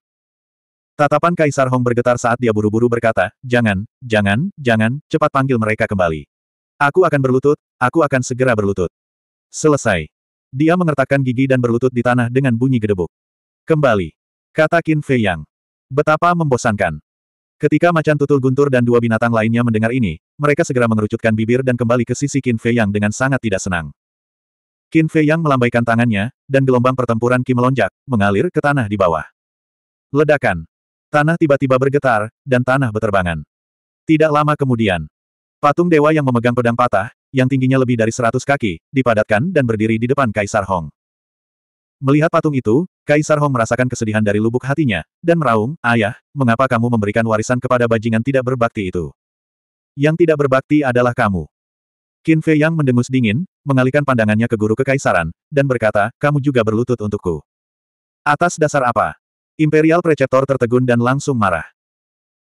Tatapan Kaisar Hong bergetar saat dia buru-buru berkata, jangan, jangan, jangan, cepat panggil mereka kembali. Aku akan berlutut, aku akan segera berlutut. Selesai. Dia mengertakkan gigi dan berlutut di tanah dengan bunyi gedebuk. Kembali. Kata Qin Fei Yang. Betapa membosankan. Ketika macan tutul guntur dan dua binatang lainnya mendengar ini, mereka segera mengerucutkan bibir dan kembali ke sisi Qin Fei Yang dengan sangat tidak senang. Qin Fei Yang melambaikan tangannya, dan gelombang pertempuran Qi melonjak, mengalir ke tanah di bawah. Ledakan. Tanah tiba-tiba bergetar, dan tanah beterbangan. Tidak lama kemudian, patung dewa yang memegang pedang patah, yang tingginya lebih dari seratus kaki, dipadatkan dan berdiri di depan Kaisar Hong. Melihat patung itu, Kaisar Hong merasakan kesedihan dari lubuk hatinya, dan meraung, Ayah, mengapa kamu memberikan warisan kepada bajingan tidak berbakti itu? Yang tidak berbakti adalah kamu. Qin Fei Yang mendengus dingin, mengalihkan pandangannya ke guru kekaisaran, dan berkata, kamu juga berlutut untukku. Atas dasar apa? Imperial Preceptor tertegun dan langsung marah.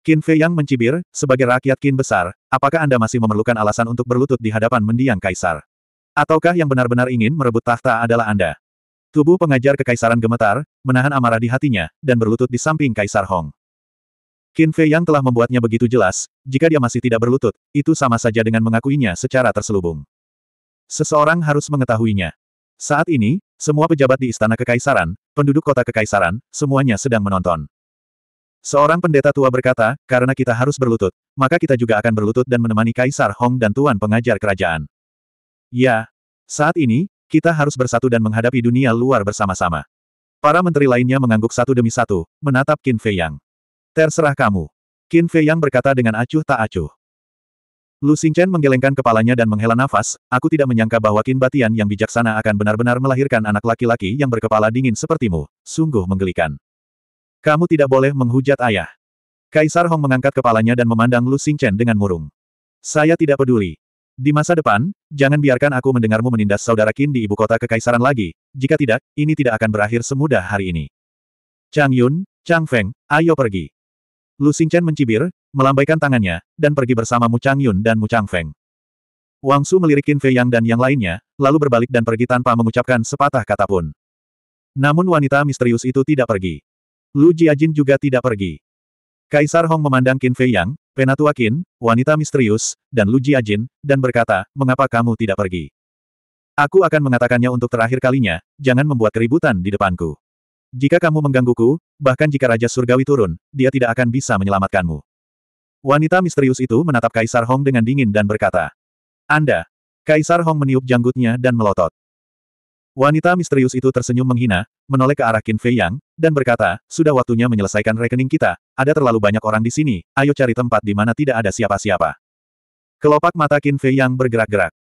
Qin Fei Yang mencibir, sebagai rakyat Qin besar, apakah Anda masih memerlukan alasan untuk berlutut di hadapan mendiang kaisar? Ataukah yang benar-benar ingin merebut tahta adalah Anda? Tubuh pengajar kekaisaran gemetar, menahan amarah di hatinya, dan berlutut di samping Kaisar Hong. Qin Fei Yang telah membuatnya begitu jelas, jika dia masih tidak berlutut, itu sama saja dengan mengakuinya secara terselubung. Seseorang harus mengetahuinya. Saat ini, semua pejabat di Istana Kekaisaran, penduduk kota Kekaisaran, semuanya sedang menonton. Seorang pendeta tua berkata, karena kita harus berlutut, maka kita juga akan berlutut dan menemani Kaisar Hong dan Tuan Pengajar Kerajaan. Ya. Saat ini, kita harus bersatu dan menghadapi dunia luar bersama-sama. Para menteri lainnya mengangguk satu demi satu, menatap Qin Fei Yang. Terserah kamu. Qin Fei Yang berkata dengan acuh tak acuh. Lu Xingchen menggelengkan kepalanya dan menghela nafas, aku tidak menyangka bahwa Qin Batian yang bijaksana akan benar-benar melahirkan anak laki-laki yang berkepala dingin sepertimu, sungguh menggelikan. Kamu tidak boleh menghujat ayah. Kaisar Hong mengangkat kepalanya dan memandang Lu Xingchen dengan murung. Saya tidak peduli. Di masa depan, jangan biarkan aku mendengarmu menindas saudara Qin di ibu kota kekaisaran lagi, jika tidak, ini tidak akan berakhir semudah hari ini. Chang Yun, Chang Feng, ayo pergi. Lu Xingchen mencibir, melambaikan tangannya, dan pergi bersama Mu Chang Yun dan Mu Chang Feng. Wang Su melirik Qin Fei Yang dan yang lainnya, lalu berbalik dan pergi tanpa mengucapkan sepatah kata pun. Namun wanita misterius itu tidak pergi. Lu Jiajin juga tidak pergi. Kaisar Hong memandang Qin Fei Yang, penatua Qin, wanita misterius, dan Lu Jiajin, dan berkata, mengapa kamu tidak pergi? Aku akan mengatakannya untuk terakhir kalinya, jangan membuat keributan di depanku. Jika kamu menggangguku, bahkan jika Raja Surgawi turun, dia tidak akan bisa menyelamatkanmu. Wanita misterius itu menatap Kaisar Hong dengan dingin dan berkata, Anda. Kaisar Hong meniup janggutnya dan melotot. Wanita misterius itu tersenyum menghina, menoleh ke arah Qin Fei Yang, dan berkata, sudah waktunya menyelesaikan rekening kita, ada terlalu banyak orang di sini, ayo cari tempat di mana tidak ada siapa-siapa. Kelopak mata Qin Fei Yang bergerak-gerak.